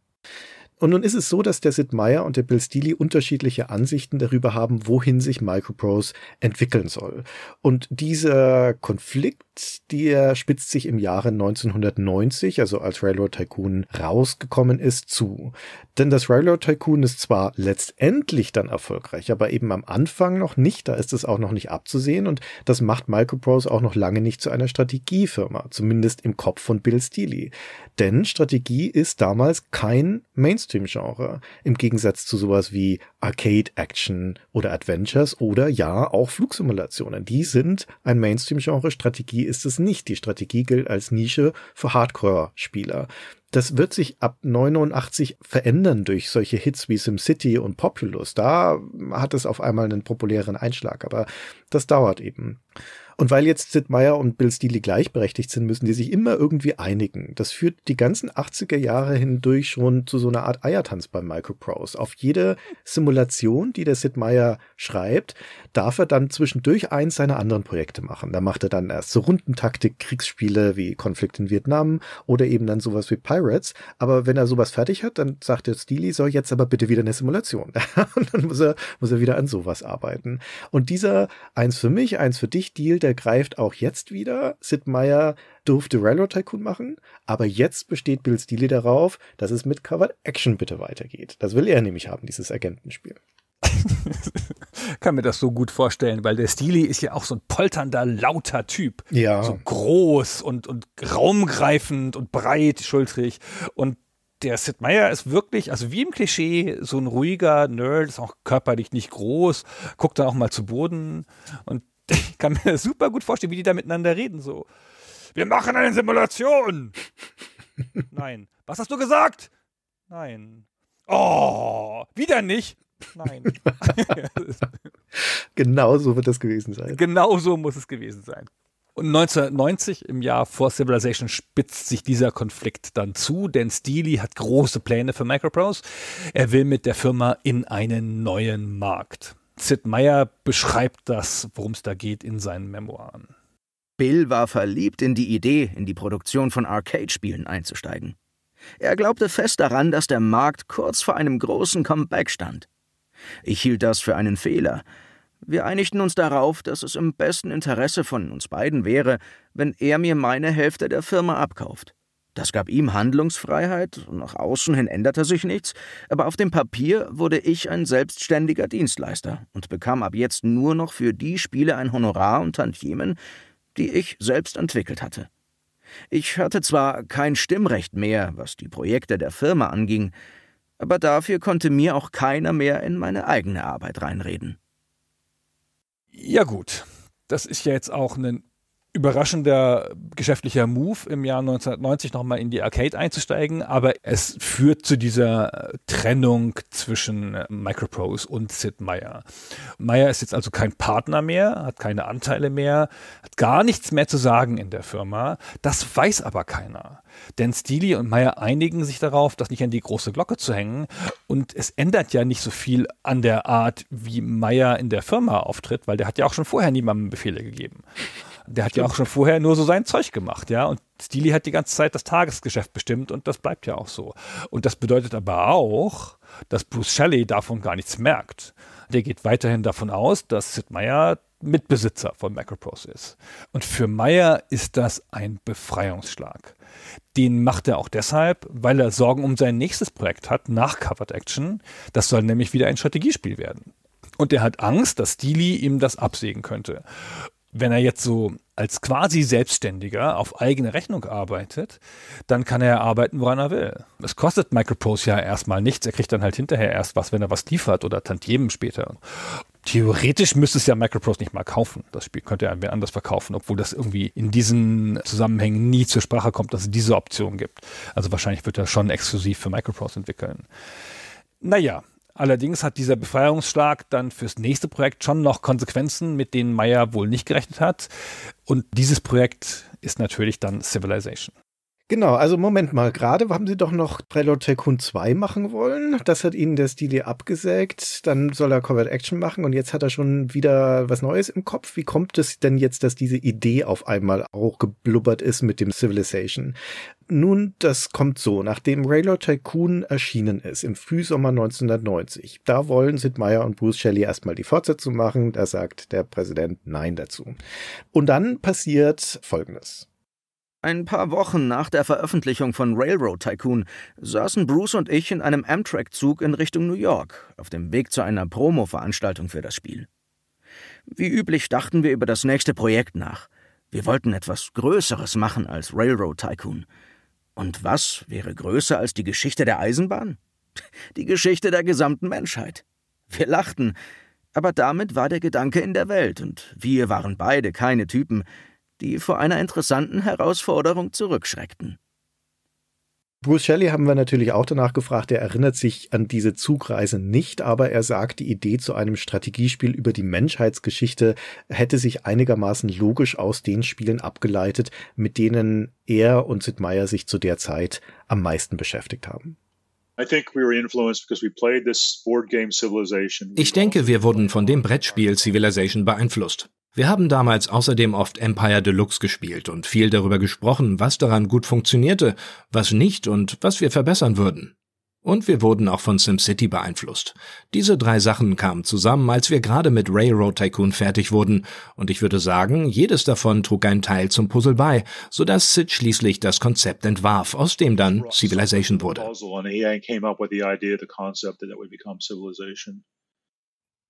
Speaker 2: Und nun ist es so, dass der Sid Meier und der Bill Steely unterschiedliche Ansichten darüber haben, wohin sich Microprose entwickeln soll. Und dieser Konflikt, der spitzt sich im Jahre 1990, also als Railroad Tycoon rausgekommen ist, zu. Denn das Railroad Tycoon ist zwar letztendlich dann erfolgreich, aber eben am Anfang noch nicht, da ist es auch noch nicht abzusehen und das macht Microprose auch noch lange nicht zu einer Strategiefirma, zumindest im Kopf von Bill Steely. Denn Strategie ist damals kein Mainstream Mainstream-Genre. Im Gegensatz zu sowas wie Arcade-Action oder Adventures oder ja, auch Flugsimulationen. Die sind ein Mainstream-Genre. Strategie ist es nicht. Die Strategie gilt als Nische für Hardcore-Spieler. Das wird sich ab 89 verändern durch solche Hits wie SimCity und Populous. Da hat es auf einmal einen populären Einschlag, aber das dauert eben. Und weil jetzt Sid Meier und Bill Steely gleichberechtigt sind, müssen die sich immer irgendwie einigen. Das führt die ganzen 80er Jahre hindurch schon zu so einer Art Eiertanz bei Microprose. Auf jede Simulation, die der Sid Meier schreibt, darf er dann zwischendurch eins seiner anderen Projekte machen. Da macht er dann erst so Rundentaktik, Kriegsspiele wie Konflikt in Vietnam oder eben dann sowas wie Pirates. Aber wenn er sowas fertig hat, dann sagt der Steely, soll jetzt aber bitte wieder eine Simulation. und dann muss er, muss er wieder an sowas arbeiten. Und dieser eins für mich, eins für dich Deal, Filter greift auch jetzt wieder. Sid Meier durfte Railroad Tycoon machen, aber jetzt besteht Bill Steele darauf, dass es mit Covered Action bitte weitergeht. Das will er nämlich haben, dieses Agentenspiel.
Speaker 1: kann mir das so gut vorstellen, weil der Steely ist ja auch so ein polternder, lauter Typ. Ja. So groß und, und raumgreifend und breit, schultrig. Und der Sid Meier ist wirklich, also wie im Klischee, so ein ruhiger Nerd, ist auch körperlich nicht groß, guckt dann auch mal zu Boden. Und ich kann mir super gut vorstellen, wie die da miteinander reden. So, wir machen eine Simulation. Nein. Was hast du gesagt? Nein. Oh, wieder nicht. Nein.
Speaker 2: genau so wird das gewesen sein.
Speaker 1: Genau so muss es gewesen sein. Und 1990, im Jahr vor Civilization, spitzt sich dieser Konflikt dann zu, denn Steely hat große Pläne für Microprose. Er will mit der Firma in einen neuen Markt. Sid Meier beschreibt das, worum es da geht, in seinen
Speaker 3: Memoiren. Bill war verliebt in die Idee, in die Produktion von Arcade-Spielen einzusteigen. Er glaubte fest daran, dass der Markt kurz vor einem großen Comeback stand. Ich hielt das für einen Fehler. Wir einigten uns darauf, dass es im besten Interesse von uns beiden wäre, wenn er mir meine Hälfte der Firma abkauft. Das gab ihm Handlungsfreiheit, nach außen hin änderte sich nichts, aber auf dem Papier wurde ich ein selbstständiger Dienstleister und bekam ab jetzt nur noch für die Spiele ein Honorar und Tantiemen, die ich selbst entwickelt hatte. Ich hatte zwar kein Stimmrecht mehr, was die Projekte der Firma anging, aber dafür konnte mir auch keiner mehr in meine eigene Arbeit reinreden. Ja gut, das ist
Speaker 1: ja jetzt auch ein überraschender geschäftlicher Move im Jahr 1990 nochmal in die Arcade einzusteigen, aber es führt zu dieser Trennung zwischen äh, Microprose und Sid Meier. Meier ist jetzt also kein Partner mehr, hat keine Anteile mehr, hat gar nichts mehr zu sagen in der Firma. Das weiß aber keiner. Denn Steely und Meier einigen sich darauf, das nicht an die große Glocke zu hängen. Und es ändert ja nicht so viel an der Art, wie Meier in der Firma auftritt, weil der hat ja auch schon vorher niemandem Befehle gegeben der hat Stimmt. ja auch schon vorher nur so sein Zeug gemacht, ja. Und Steely hat die ganze Zeit das Tagesgeschäft bestimmt und das bleibt ja auch so. Und das bedeutet aber auch, dass Bruce Shelley davon gar nichts merkt. Der geht weiterhin davon aus, dass Sid Meier Mitbesitzer von Macropros ist. Und für Meier ist das ein Befreiungsschlag. Den macht er auch deshalb, weil er Sorgen um sein nächstes Projekt hat, nach Covered Action. Das soll nämlich wieder ein Strategiespiel werden. Und er hat Angst, dass Steely ihm das absägen könnte wenn er jetzt so als quasi Selbstständiger auf eigene Rechnung arbeitet, dann kann er arbeiten, woran er will. Es kostet Microprose ja erstmal nichts. Er kriegt dann halt hinterher erst was, wenn er was liefert oder Tantiemen später. Theoretisch müsste es ja Microprose nicht mal kaufen. Das Spiel könnte ja wer anders verkaufen, obwohl das irgendwie in diesen Zusammenhängen nie zur Sprache kommt, dass es diese Option gibt. Also wahrscheinlich wird er schon exklusiv für Microprose entwickeln. Naja, Allerdings hat dieser Befreiungsschlag dann fürs nächste Projekt schon noch Konsequenzen, mit denen Meyer wohl nicht gerechnet hat. Und
Speaker 2: dieses Projekt ist natürlich
Speaker 1: dann Civilization.
Speaker 2: Genau, also Moment mal, gerade haben sie doch noch Preload Tycoon 2 machen wollen. Das hat ihnen der Stili abgesägt. Dann soll er Covert Action machen und jetzt hat er schon wieder was Neues im Kopf. Wie kommt es denn jetzt, dass diese Idee auf einmal auch geblubbert ist mit dem Civilization? Nun, das kommt so, nachdem Railroad Tycoon erschienen ist im Frühsommer 1990. Da wollen Sid Meier und Bruce Shelley erstmal die Fortsetzung machen. Da sagt der Präsident Nein dazu. Und dann
Speaker 3: passiert Folgendes. Ein paar Wochen nach der Veröffentlichung von Railroad Tycoon saßen Bruce und ich in einem Amtrak-Zug in Richtung New York, auf dem Weg zu einer Promo-Veranstaltung für das Spiel. Wie üblich dachten wir über das nächste Projekt nach. Wir wollten etwas Größeres machen als Railroad Tycoon. Und was wäre größer als die Geschichte der Eisenbahn? Die Geschichte der gesamten Menschheit. Wir lachten, aber damit war der Gedanke in der Welt, und wir waren beide keine Typen, die vor einer interessanten Herausforderung zurückschreckten.
Speaker 2: Bruce Shelley haben wir natürlich auch danach gefragt. Er erinnert sich an diese Zugreise nicht, aber er sagt, die Idee zu einem Strategiespiel über die Menschheitsgeschichte hätte sich einigermaßen logisch aus den Spielen abgeleitet, mit denen er und Sid Meier sich zu der Zeit am meisten beschäftigt haben.
Speaker 4: Ich denke,
Speaker 5: wir wurden von dem Brettspiel Civilization beeinflusst. Wir haben damals außerdem oft Empire Deluxe gespielt und viel darüber gesprochen, was daran gut funktionierte, was nicht und was wir verbessern würden. Und wir wurden auch von SimCity beeinflusst. Diese drei Sachen kamen zusammen, als wir gerade mit Railroad Tycoon fertig wurden, und ich würde sagen, jedes davon trug einen Teil zum Puzzle bei, so dass Sid schließlich das Konzept entwarf, aus dem dann
Speaker 2: Civilization wurde.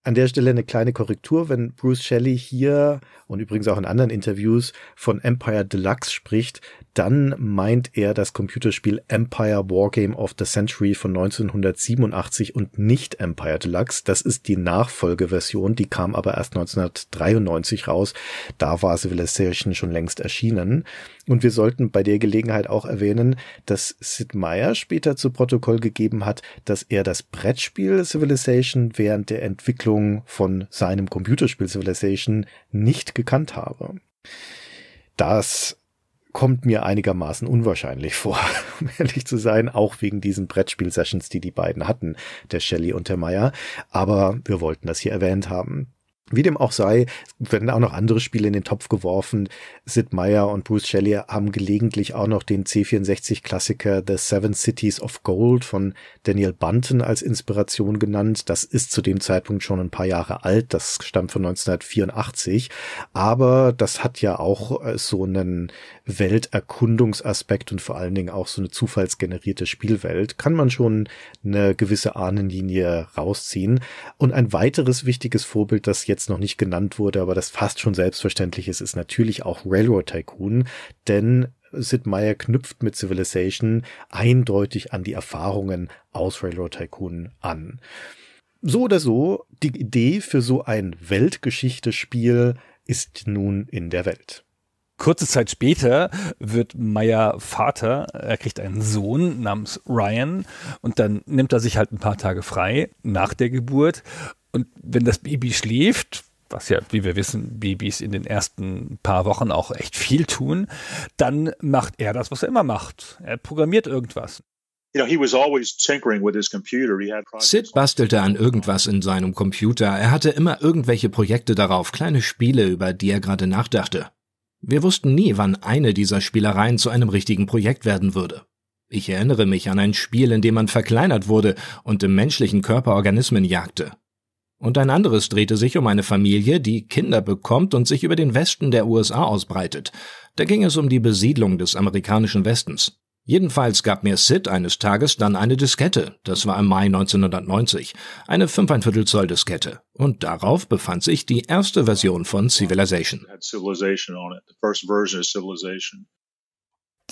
Speaker 2: An der Stelle eine kleine Korrektur, wenn Bruce Shelley hier und übrigens auch in anderen Interviews von Empire Deluxe spricht, dann meint er das Computerspiel Empire Wargame of the Century von 1987 und nicht Empire Deluxe. Das ist die Nachfolgeversion, die kam aber erst 1993 raus. Da war Civilization schon längst erschienen. Und wir sollten bei der Gelegenheit auch erwähnen, dass Sid Meier später zu Protokoll gegeben hat, dass er das Brettspiel Civilization während der Entwicklung von seinem Computerspiel Civilization nicht gekannt habe. Das kommt mir einigermaßen unwahrscheinlich vor, um ehrlich zu sein, auch wegen diesen Brettspiel-Sessions, die die beiden hatten, der Shelley und der Meyer. Aber wir wollten das hier erwähnt haben. Wie dem auch sei, werden auch noch andere Spiele in den Topf geworfen. Sid Meier und Bruce Shelley haben gelegentlich auch noch den C64-Klassiker The Seven Cities of Gold von Daniel Bunton als Inspiration genannt. Das ist zu dem Zeitpunkt schon ein paar Jahre alt. Das stammt von 1984. Aber das hat ja auch äh, so einen Welterkundungsaspekt und vor allen Dingen auch so eine zufallsgenerierte Spielwelt. Kann man schon eine gewisse Ahnenlinie rausziehen. Und ein weiteres wichtiges Vorbild, das jetzt jetzt noch nicht genannt wurde, aber das fast schon selbstverständlich ist, ist natürlich auch Railroad Tycoon, denn Sid Meier knüpft mit Civilization eindeutig an die Erfahrungen aus Railroad Tycoon an. So oder so, die Idee für so ein Weltgeschichtespiel ist nun in der Welt. Kurze Zeit später wird Meyer Vater, er kriegt einen
Speaker 1: Sohn namens Ryan und dann nimmt er sich halt ein paar Tage frei nach der Geburt. Und wenn das Baby schläft, was ja, wie wir wissen, Babys in den ersten paar Wochen auch echt viel tun, dann macht er das, was er immer macht. Er programmiert
Speaker 4: irgendwas.
Speaker 5: Sid bastelte an irgendwas in seinem Computer. Er hatte immer irgendwelche Projekte darauf, kleine Spiele, über die er gerade nachdachte. Wir wussten nie, wann eine dieser Spielereien zu einem richtigen Projekt werden würde. Ich erinnere mich an ein Spiel, in dem man verkleinert wurde und im menschlichen Körper Organismen jagte. Und ein anderes drehte sich um eine Familie, die Kinder bekommt und sich über den Westen der USA ausbreitet. Da ging es um die Besiedlung des amerikanischen Westens. Jedenfalls gab mir Sid eines Tages dann eine Diskette, das war im Mai 1990, eine 5,25 Zoll Diskette, und darauf befand sich die erste Version von Civilization.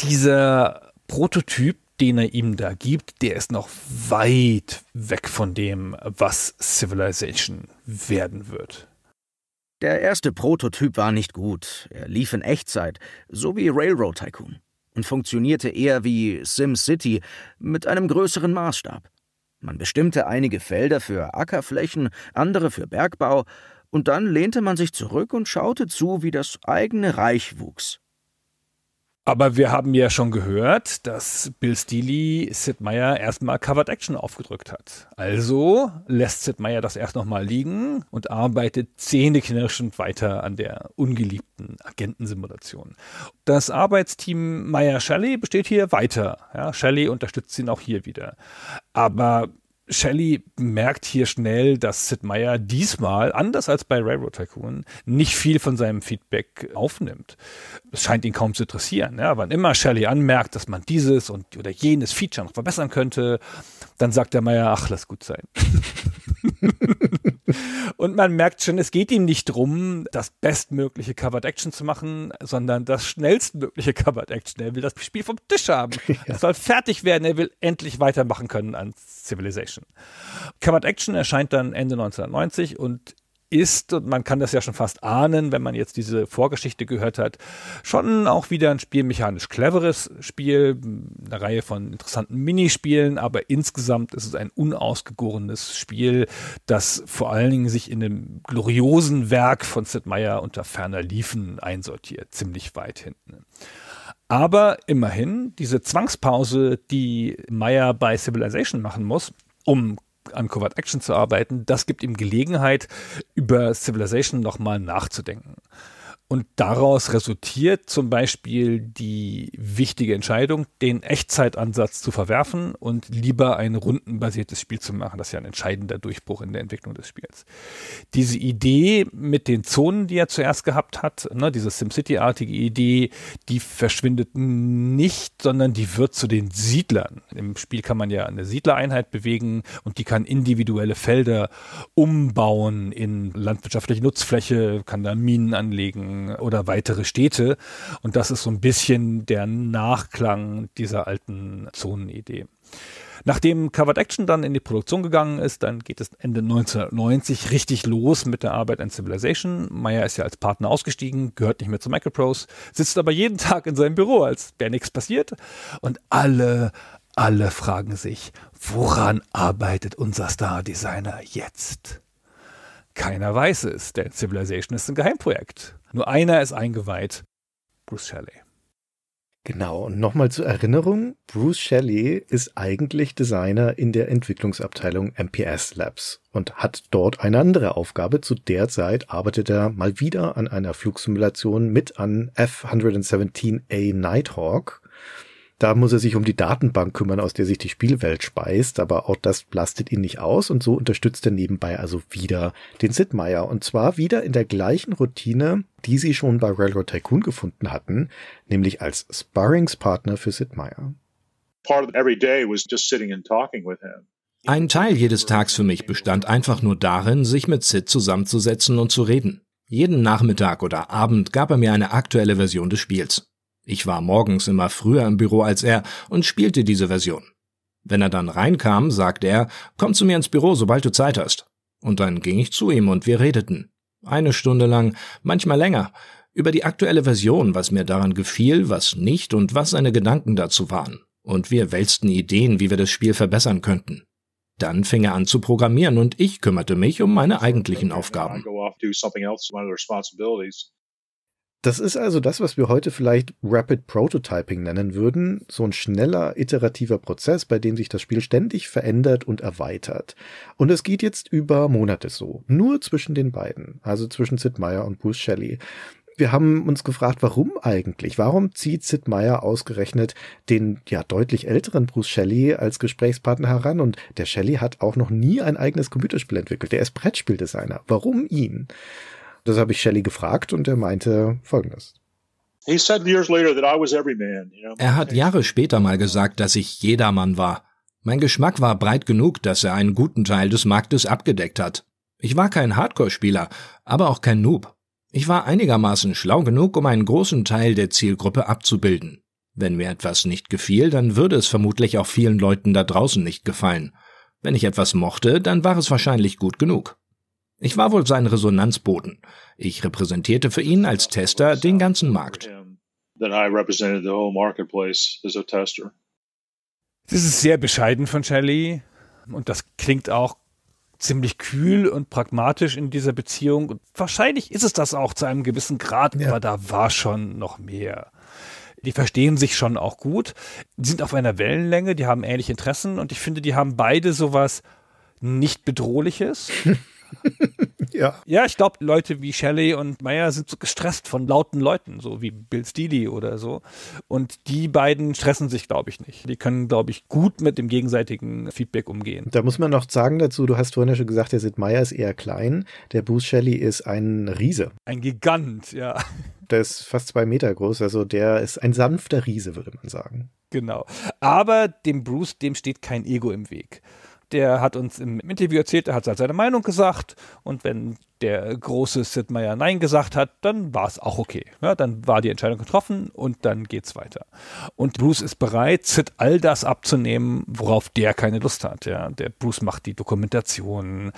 Speaker 5: Dieser Prototyp,
Speaker 1: den er ihm da gibt, der ist noch weit weg von dem, was
Speaker 3: Civilization werden wird. Der erste Prototyp war nicht gut. Er lief in Echtzeit, so wie Railroad Tycoon und funktionierte eher wie SimCity mit einem größeren Maßstab. Man bestimmte einige Felder für Ackerflächen, andere für Bergbau, und dann lehnte man sich zurück und schaute zu, wie das eigene Reich wuchs. Aber wir haben ja schon gehört, dass
Speaker 1: Bill Steely Sid Meier erstmal Covered Action aufgedrückt hat. Also lässt Sid Meier das erst nochmal liegen und arbeitet zähneknirschend weiter an der ungeliebten Agentensimulation. Das Arbeitsteam Meier Shelley besteht hier weiter. Ja, Shelley unterstützt ihn auch hier wieder. Aber Shelley merkt hier schnell, dass Sid Meier diesmal, anders als bei Railroad Tycoon, nicht viel von seinem Feedback aufnimmt. Es scheint ihn kaum zu interessieren. Ja? Wann immer Shelley anmerkt, dass man dieses und oder jenes Feature noch verbessern könnte, dann sagt der Meier, ach, lass gut sein. Und man merkt schon, es geht ihm nicht drum, das bestmögliche Covered Action zu machen, sondern das schnellstmögliche Covered Action. Er will das Spiel vom Tisch haben. Ja. Er soll fertig werden. Er will endlich weitermachen können an Civilization. Covered Action erscheint dann Ende 1990 und ist, und man kann das ja schon fast ahnen, wenn man jetzt diese Vorgeschichte gehört hat, schon auch wieder ein spielmechanisch cleveres Spiel, eine Reihe von interessanten Minispielen, aber insgesamt ist es ein unausgegorenes Spiel, das vor allen Dingen sich in dem gloriosen Werk von Sid Meier unter ferner Liefen einsortiert, ziemlich weit hinten. Aber immerhin, diese Zwangspause, die Meier bei Civilization machen muss, um an Covert Action zu arbeiten, das gibt ihm Gelegenheit, über Civilization nochmal nachzudenken. Und daraus resultiert zum Beispiel die wichtige Entscheidung, den Echtzeitansatz zu verwerfen und lieber ein rundenbasiertes Spiel zu machen. Das ist ja ein entscheidender Durchbruch in der Entwicklung des Spiels. Diese Idee mit den Zonen, die er zuerst gehabt hat, ne, diese SimCity-artige Idee, die verschwindet nicht, sondern die wird zu den Siedlern. Im Spiel kann man ja eine Siedlereinheit bewegen und die kann individuelle Felder umbauen in landwirtschaftliche Nutzfläche, kann da Minen anlegen oder weitere Städte. Und das ist so ein bisschen der Nachklang dieser alten Zonenidee. Nachdem Covered Action dann in die Produktion gegangen ist, dann geht es Ende 1990 richtig los mit der Arbeit an Civilization. Meyer ist ja als Partner ausgestiegen, gehört nicht mehr zu Microprose, sitzt aber jeden Tag in seinem Büro, als wäre nichts passiert. Und alle, alle fragen sich, woran arbeitet unser Star-Designer jetzt? Keiner weiß es, denn Civilization ist ein Geheimprojekt. Nur einer ist eingeweiht, Bruce Shelley.
Speaker 2: Genau, und nochmal zur Erinnerung, Bruce Shelley ist eigentlich Designer in der Entwicklungsabteilung MPS Labs und hat dort eine andere Aufgabe. Zu der Zeit arbeitet er mal wieder an einer Flugsimulation mit an F-117A Nighthawk da muss er sich um die Datenbank kümmern, aus der sich die Spielwelt speist, aber auch das blastet ihn nicht aus und so unterstützt er nebenbei also wieder den Sid Meier und zwar wieder in der gleichen Routine, die sie schon bei Railroad Tycoon gefunden hatten, nämlich als Sparringspartner für Sid Meier. Ein Teil jedes Tags für mich bestand einfach
Speaker 5: nur darin, sich mit Sid zusammenzusetzen und zu reden. Jeden Nachmittag oder Abend gab er mir eine aktuelle Version des Spiels. Ich war morgens immer früher im Büro als er und spielte diese Version. Wenn er dann reinkam, sagte er, komm zu mir ins Büro, sobald du Zeit hast. Und dann ging ich zu ihm und wir redeten. Eine Stunde lang, manchmal länger, über die aktuelle Version, was mir daran gefiel, was nicht und was seine Gedanken dazu waren. Und wir wälzten Ideen, wie wir das Spiel verbessern könnten. Dann fing er an zu programmieren und ich kümmerte
Speaker 2: mich um meine eigentlichen Aufgaben. Das ist also das, was wir heute vielleicht Rapid Prototyping nennen würden, so ein schneller, iterativer Prozess, bei dem sich das Spiel ständig verändert und erweitert. Und es geht jetzt über Monate so, nur zwischen den beiden, also zwischen Sid Meier und Bruce Shelley. Wir haben uns gefragt, warum eigentlich? Warum zieht Sid Meier ausgerechnet den ja deutlich älteren Bruce Shelley als Gesprächspartner heran? Und der Shelley hat auch noch nie ein eigenes Computerspiel entwickelt. Der ist Brettspieldesigner. Warum ihn? Das habe ich Shelley gefragt und er meinte folgendes. Er hat Jahre später mal gesagt, dass
Speaker 5: ich jedermann war. Mein Geschmack war breit genug, dass er einen guten Teil des Marktes abgedeckt hat. Ich war kein Hardcore-Spieler, aber auch kein Noob. Ich war einigermaßen schlau genug, um einen großen Teil der Zielgruppe abzubilden. Wenn mir etwas nicht gefiel, dann würde es vermutlich auch vielen Leuten da draußen nicht gefallen. Wenn ich etwas mochte, dann war es wahrscheinlich gut genug. Ich war wohl sein Resonanzboden. Ich repräsentierte für ihn als Tester den ganzen Markt.
Speaker 4: Das
Speaker 1: ist sehr bescheiden von Shelley und das klingt auch ziemlich kühl und pragmatisch in dieser Beziehung. Und wahrscheinlich ist es das auch zu einem gewissen Grad, ja. aber da war schon noch mehr. Die verstehen sich schon auch gut, die sind auf einer Wellenlänge, die haben ähnliche Interessen und ich finde, die haben beide sowas nicht bedrohliches. ja. Ja, ich glaube, Leute wie Shelley und Meyer sind so gestresst von lauten Leuten, so wie Bill Steely oder so. Und die beiden stressen sich, glaube ich, nicht. Die können, glaube ich, gut mit dem gegenseitigen Feedback umgehen.
Speaker 2: Da muss man noch sagen dazu, du hast vorhin ja schon gesagt, der Sid Meier ist eher klein. Der Bruce Shelley ist ein Riese.
Speaker 1: Ein Gigant, ja.
Speaker 2: Der ist fast zwei Meter groß, also der ist ein sanfter Riese, würde man sagen.
Speaker 1: Genau. Aber dem Bruce, dem steht kein Ego im Weg der hat uns im Interview erzählt, er hat halt seine Meinung gesagt und wenn der große Sid Meier Nein gesagt hat, dann war es auch okay. Ja, dann war die Entscheidung getroffen und dann geht es weiter. Und Bruce ist bereit, Sid all das abzunehmen, worauf der keine Lust hat. Ja, der Bruce macht die Dokumentation,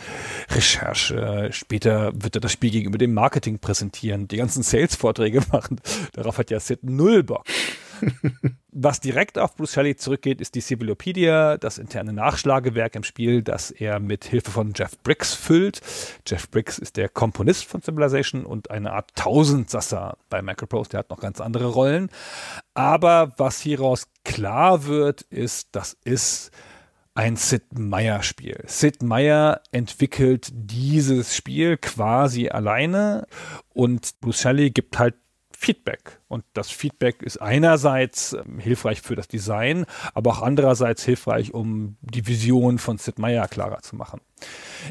Speaker 1: Recherche, später wird er das Spiel gegenüber dem Marketing präsentieren, die ganzen Sales-Vorträge machen. Darauf hat ja Sid null Bock. Was direkt auf Bruce Shelley zurückgeht, ist die Civilopedia, das interne Nachschlagewerk im Spiel, das er mit Hilfe von Jeff Briggs füllt. Jeff Briggs ist der Komponist von Civilization und eine Art Tausendsasser bei Macroprose. Der hat noch ganz andere Rollen. Aber was hieraus klar wird, ist, das ist ein Sid Meier Spiel. Sid Meier entwickelt dieses Spiel quasi alleine und Bruce Shelley gibt halt Feedback. Und das Feedback ist einerseits ähm, hilfreich für das Design, aber auch andererseits hilfreich, um die Vision von Sid Meier klarer zu machen.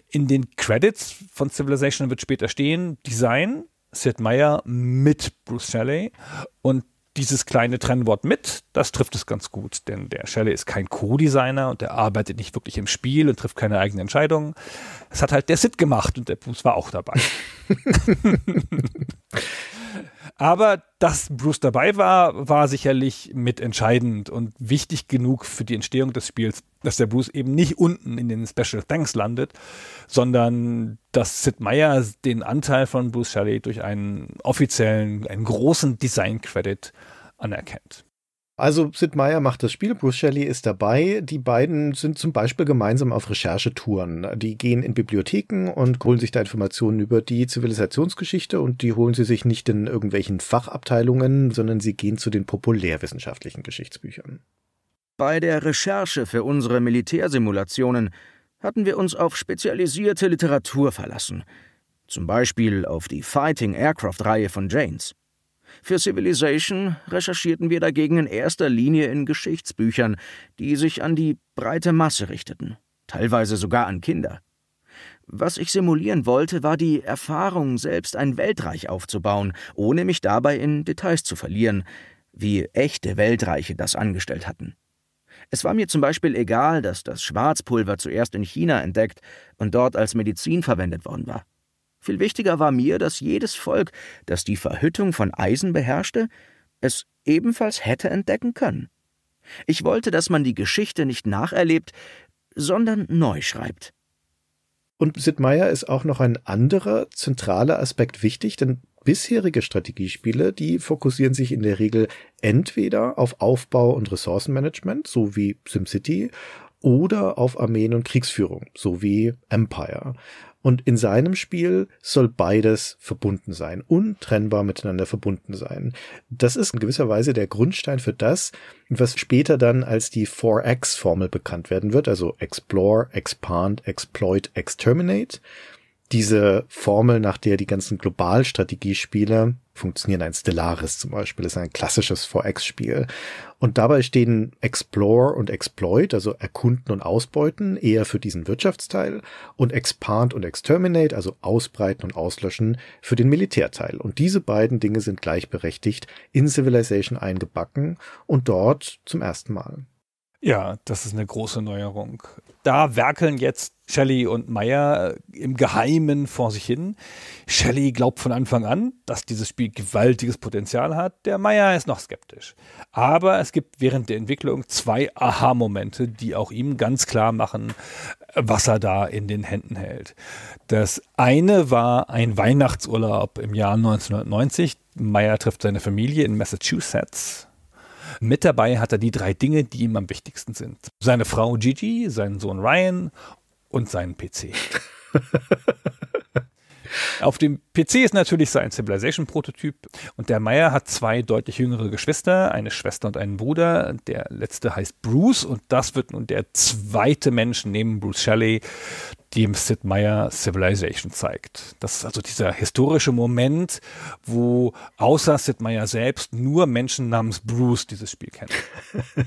Speaker 1: In den Credits von Civilization wird später stehen Design Sid Meier mit Bruce Shelley und dieses kleine Trennwort mit, das trifft es ganz gut, denn der Shelley ist kein Co-Designer und er arbeitet nicht wirklich im Spiel und trifft keine eigenen Entscheidungen. Das hat halt der Sid gemacht und der Bruce war auch dabei. Aber dass Bruce dabei war, war sicherlich mitentscheidend und wichtig genug für die Entstehung des Spiels, dass der Bruce eben nicht unten in den Special Thanks landet, sondern dass Sid Meier den Anteil von Bruce Shelley durch einen offiziellen, einen
Speaker 2: großen Design-Credit anerkennt. Also Sid Meier macht das Spiel, Bruce Shelley ist dabei. Die beiden sind zum Beispiel gemeinsam auf Recherchetouren. Die gehen in Bibliotheken und holen sich da Informationen über die Zivilisationsgeschichte und die holen sie sich nicht in irgendwelchen Fachabteilungen, sondern sie gehen zu den populärwissenschaftlichen Geschichtsbüchern.
Speaker 3: Bei der Recherche für unsere Militärsimulationen hatten wir uns auf spezialisierte Literatur verlassen, zum Beispiel auf die Fighting Aircraft-Reihe von Janes. Für Civilization recherchierten wir dagegen in erster Linie in Geschichtsbüchern, die sich an die breite Masse richteten, teilweise sogar an Kinder. Was ich simulieren wollte, war die Erfahrung, selbst ein Weltreich aufzubauen, ohne mich dabei in Details zu verlieren, wie echte Weltreiche das angestellt hatten. Es war mir zum Beispiel egal, dass das Schwarzpulver zuerst in China entdeckt und dort als Medizin verwendet worden war. Viel wichtiger war mir, dass jedes Volk, das die Verhüttung von Eisen beherrschte, es ebenfalls hätte entdecken können. Ich wollte, dass man die Geschichte nicht nacherlebt, sondern neu schreibt. Und Sittmeier
Speaker 2: ist auch noch ein anderer zentraler Aspekt wichtig, denn bisherige Strategiespiele, die fokussieren sich in der Regel entweder auf Aufbau und Ressourcenmanagement, so wie SimCity, oder auf Armeen und Kriegsführung, so wie Empire. Und in seinem Spiel soll beides verbunden sein, untrennbar miteinander verbunden sein. Das ist in gewisser Weise der Grundstein für das, was später dann als die 4X-Formel bekannt werden wird, also Explore, Expand, Exploit, Exterminate diese Formel, nach der die ganzen Globalstrategiespiele funktionieren. Ein Stellaris zum Beispiel ist ein klassisches 4X-Spiel. Und dabei stehen Explore und Exploit, also Erkunden und Ausbeuten, eher für diesen Wirtschaftsteil und Expand und Exterminate, also Ausbreiten und Auslöschen, für den Militärteil. Und diese beiden Dinge sind gleichberechtigt in Civilization eingebacken und dort zum ersten Mal.
Speaker 1: Ja, das ist eine große Neuerung. Da werkeln jetzt Shelley und Meyer äh, im Geheimen vor sich hin. Shelley glaubt von Anfang an, dass dieses Spiel gewaltiges Potenzial hat. Der Meyer ist noch skeptisch. Aber es gibt während der Entwicklung zwei Aha-Momente, die auch ihm ganz klar machen, was er da in den Händen hält. Das eine war ein Weihnachtsurlaub im Jahr 1990. Meyer trifft seine Familie in Massachusetts mit dabei hat er die drei Dinge, die ihm am wichtigsten sind. Seine Frau Gigi, seinen Sohn Ryan und seinen PC. Auf dem PC ist natürlich sein Civilization-Prototyp und der Meyer hat zwei deutlich jüngere Geschwister, eine Schwester und einen Bruder. Der letzte heißt Bruce und das wird nun der zweite Mensch neben Bruce Shelley, dem Sid Meier Civilization zeigt. Das ist also dieser historische Moment, wo außer Sid Meier selbst nur Menschen namens Bruce dieses Spiel kennen.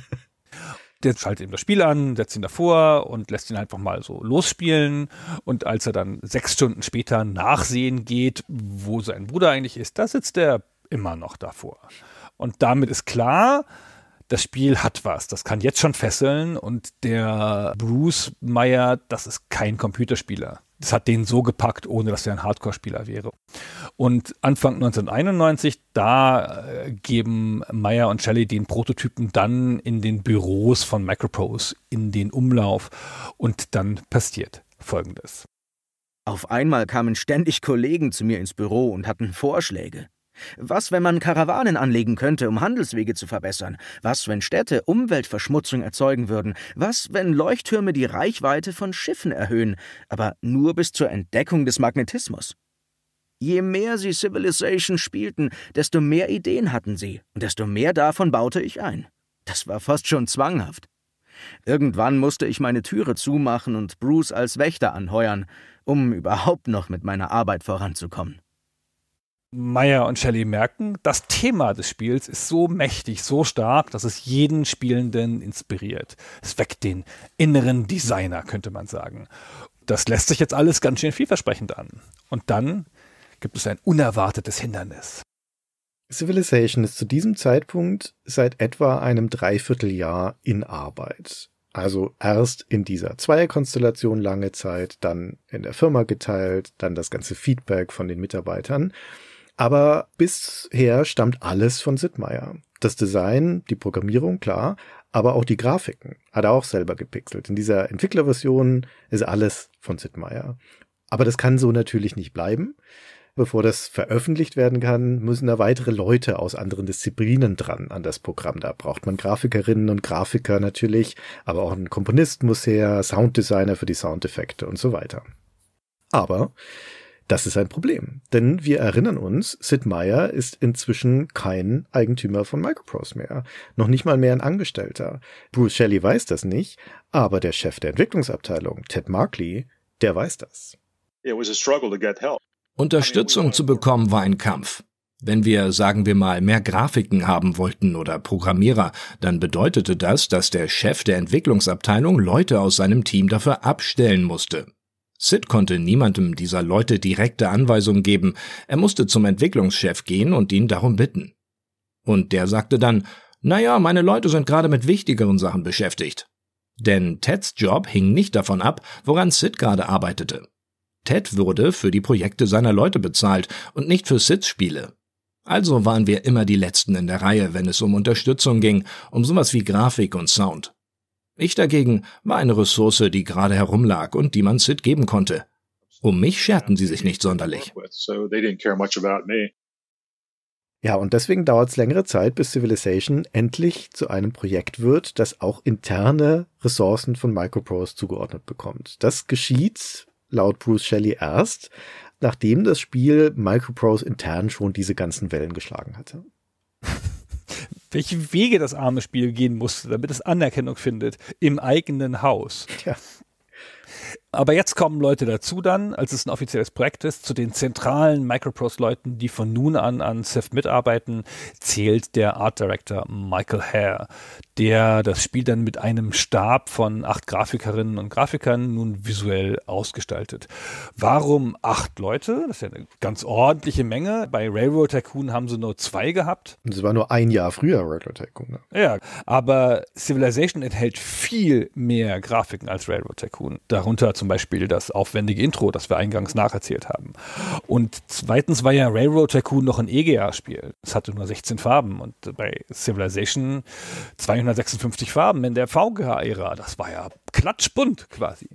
Speaker 1: der schaltet ihm das Spiel an, setzt ihn davor und lässt ihn einfach mal so losspielen. Und als er dann sechs Stunden später nachsehen geht, wo sein Bruder eigentlich ist, da sitzt er immer noch davor. Und damit ist klar, das Spiel hat was. Das kann jetzt schon fesseln und der Bruce Meyer, das ist kein Computerspieler. Das hat den so gepackt, ohne dass er ein Hardcore-Spieler wäre. Und Anfang 1991, da äh, geben Meyer und Shelley den Prototypen dann in den Büros von
Speaker 3: Macropose in den Umlauf und dann passiert Folgendes. Auf einmal kamen ständig Kollegen zu mir ins Büro und hatten Vorschläge. Was, wenn man Karawanen anlegen könnte, um Handelswege zu verbessern? Was, wenn Städte Umweltverschmutzung erzeugen würden? Was, wenn Leuchttürme die Reichweite von Schiffen erhöhen, aber nur bis zur Entdeckung des Magnetismus? Je mehr sie Civilization spielten, desto mehr Ideen hatten sie und desto mehr davon baute ich ein. Das war fast schon zwanghaft. Irgendwann musste ich meine Türe zumachen und Bruce als Wächter anheuern, um überhaupt noch mit meiner Arbeit voranzukommen. Meyer und Shelley merken, das
Speaker 1: Thema des Spiels ist so mächtig, so stark, dass es jeden Spielenden inspiriert. Es weckt den inneren Designer, könnte man sagen. Das lässt sich jetzt alles ganz schön vielversprechend an. Und dann gibt es ein unerwartetes Hindernis.
Speaker 2: Civilization ist zu diesem Zeitpunkt seit etwa einem Dreivierteljahr in Arbeit. Also erst in dieser Zweierkonstellation lange Zeit, dann in der Firma geteilt, dann das ganze Feedback von den Mitarbeitern. Aber bisher stammt alles von Sittmeier. Das Design, die Programmierung, klar, aber auch die Grafiken hat er auch selber gepixelt. In dieser Entwicklerversion ist alles von Sittmeier. Aber das kann so natürlich nicht bleiben. Bevor das veröffentlicht werden kann, müssen da weitere Leute aus anderen Disziplinen dran an das Programm. Da braucht man Grafikerinnen und Grafiker natürlich, aber auch ein Komponist muss her, Sounddesigner für die Soundeffekte und so weiter. Aber das ist ein Problem, denn wir erinnern uns, Sid Meier ist inzwischen kein Eigentümer von Microprose mehr, noch nicht mal mehr ein Angestellter. Bruce Shelley weiß das nicht, aber der Chef der Entwicklungsabteilung, Ted Markley, der weiß das.
Speaker 5: Unterstützung zu bekommen war ein Kampf. Wenn wir, sagen wir mal, mehr Grafiken haben wollten oder Programmierer, dann bedeutete das, dass der Chef der Entwicklungsabteilung Leute aus seinem Team dafür abstellen musste. Sid konnte niemandem dieser Leute direkte Anweisungen geben, er musste zum Entwicklungschef gehen und ihn darum bitten. Und der sagte dann, naja, meine Leute sind gerade mit wichtigeren Sachen beschäftigt. Denn Teds Job hing nicht davon ab, woran Sid gerade arbeitete. Ted wurde für die Projekte seiner Leute bezahlt und nicht für Sids Spiele. Also waren wir immer die Letzten in der Reihe, wenn es um Unterstützung ging, um sowas wie Grafik und Sound. Ich dagegen war eine Ressource, die gerade herumlag und die man Sid geben konnte. Um mich scherten sie sich nicht sonderlich.
Speaker 2: Ja, und deswegen dauert es längere Zeit, bis Civilization endlich zu einem Projekt wird, das auch interne Ressourcen von Microprose zugeordnet bekommt. Das geschieht laut Bruce Shelley erst, nachdem das Spiel Microprose intern schon diese ganzen Wellen geschlagen hatte
Speaker 1: welche Wege das arme Spiel gehen musste, damit es Anerkennung findet im eigenen Haus. Ja. Aber jetzt kommen Leute dazu dann, als es ein offizielles Projekt ist, zu den zentralen Microprose-Leuten, die von nun an an Civ mitarbeiten, zählt der Art Director Michael Hare, der das Spiel dann mit einem Stab von acht Grafikerinnen und Grafikern nun visuell ausgestaltet. Warum acht Leute? Das ist ja eine ganz ordentliche Menge. Bei Railroad Tycoon haben sie nur zwei gehabt. Das war nur ein Jahr früher
Speaker 2: Railroad Tycoon.
Speaker 1: Ne? Ja, aber Civilization enthält viel mehr Grafiken als Railroad Tycoon. Darunter zum zum Beispiel das aufwendige Intro, das wir eingangs nacherzählt haben. Und zweitens war ja Railroad Tycoon noch ein EGA-Spiel. Es hatte nur 16 Farben und bei Civilization 256 Farben in der VGA-Ära. Das war ja klatschbunt quasi.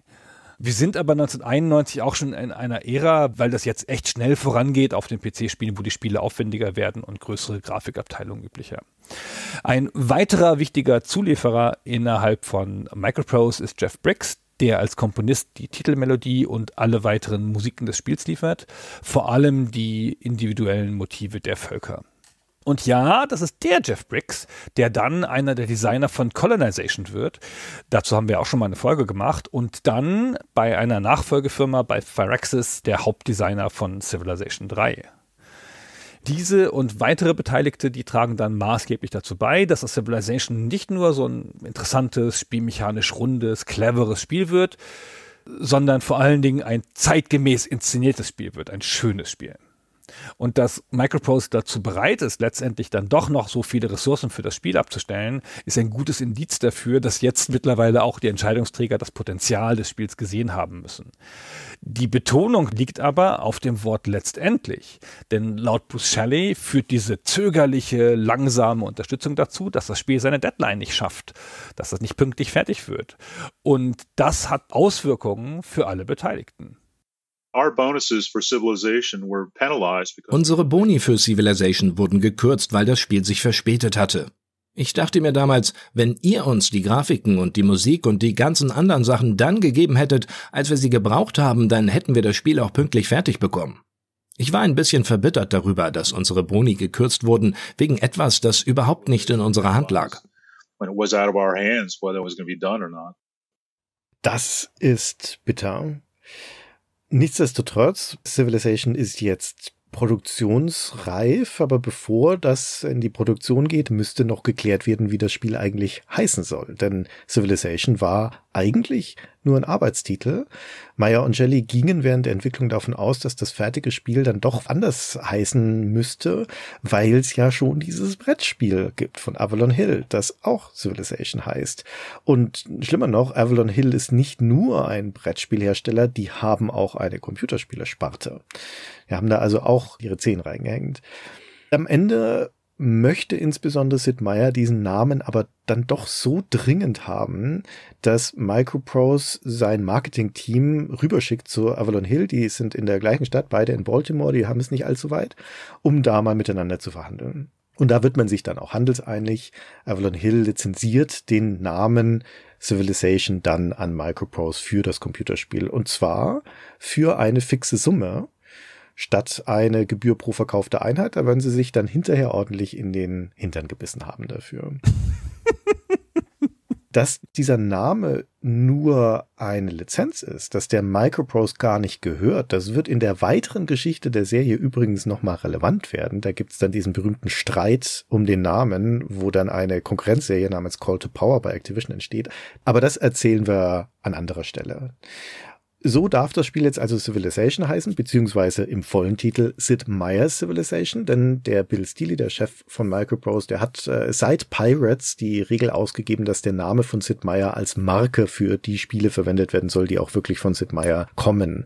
Speaker 1: Wir sind aber 1991 auch schon in einer Ära, weil das jetzt echt schnell vorangeht auf den PC-Spielen, wo die Spiele aufwendiger werden und größere Grafikabteilungen üblicher. Ein weiterer wichtiger Zulieferer innerhalb von Microprose ist Jeff Briggs, der als Komponist die Titelmelodie und alle weiteren Musiken des Spiels liefert, vor allem die individuellen Motive der Völker. Und ja, das ist der Jeff Briggs, der dann einer der Designer von Colonization wird. Dazu haben wir auch schon mal eine Folge gemacht. Und dann bei einer Nachfolgefirma bei Phyrexis der Hauptdesigner von Civilization 3 diese und weitere Beteiligte, die tragen dann maßgeblich dazu bei, dass das Civilization nicht nur so ein interessantes, spielmechanisch rundes, cleveres Spiel wird, sondern vor allen Dingen ein zeitgemäß inszeniertes Spiel wird, ein schönes Spiel und dass Microprose dazu bereit ist, letztendlich dann doch noch so viele Ressourcen für das Spiel abzustellen, ist ein gutes Indiz dafür, dass jetzt mittlerweile auch die Entscheidungsträger das Potenzial des Spiels gesehen haben müssen. Die Betonung liegt aber auf dem Wort letztendlich, denn laut Bruce Shelley führt diese zögerliche, langsame Unterstützung dazu, dass das Spiel seine Deadline nicht schafft, dass das nicht pünktlich fertig
Speaker 4: wird. Und das hat Auswirkungen für alle Beteiligten. Unsere
Speaker 5: Boni für Civilization wurden gekürzt, weil das Spiel sich verspätet hatte. Ich dachte mir damals, wenn ihr uns die Grafiken und die Musik und die ganzen anderen Sachen dann gegeben hättet, als wir sie gebraucht haben, dann hätten wir das Spiel auch pünktlich fertig bekommen. Ich war ein bisschen verbittert darüber, dass unsere Boni gekürzt wurden, wegen etwas, das überhaupt nicht in unserer Hand lag.
Speaker 2: Das ist bitter. Nichtsdestotrotz, Civilization ist jetzt produktionsreif, aber bevor das in die Produktion geht, müsste noch geklärt werden, wie das Spiel eigentlich heißen soll. Denn Civilization war eigentlich nur ein Arbeitstitel. Meyer und Jelly gingen während der Entwicklung davon aus, dass das fertige Spiel dann doch anders heißen müsste, weil es ja schon dieses Brettspiel gibt von Avalon Hill, das auch Civilization heißt. Und schlimmer noch, Avalon Hill ist nicht nur ein Brettspielhersteller, die haben auch eine Computerspielersparte. Wir haben da also auch ihre Zehen reingehängt. Am Ende möchte insbesondere Sid Meier diesen Namen aber dann doch so dringend haben, dass Microprose sein Marketingteam rüberschickt zu Avalon Hill. Die sind in der gleichen Stadt, beide in Baltimore, die haben es nicht allzu weit, um da mal miteinander zu verhandeln. Und da wird man sich dann auch handelseinig. Avalon Hill lizenziert den Namen Civilization dann an Microprose für das Computerspiel. Und zwar für eine fixe Summe statt eine Gebühr pro verkaufte Einheit, da werden sie sich dann hinterher ordentlich in den Hintern gebissen haben dafür. dass dieser Name nur eine Lizenz ist, dass der Microprose gar nicht gehört, das wird in der weiteren Geschichte der Serie übrigens nochmal relevant werden. Da gibt's dann diesen berühmten Streit um den Namen, wo dann eine Konkurrenzserie namens Call to Power bei Activision entsteht. Aber das erzählen wir an anderer Stelle. So darf das Spiel jetzt also Civilization heißen, beziehungsweise im vollen Titel Sid Meier's Civilization, denn der Bill Steely, der Chef von Microprose, der hat äh, seit Pirates die Regel ausgegeben, dass der Name von Sid Meier als Marke für die Spiele verwendet werden soll, die auch wirklich von Sid Meier kommen.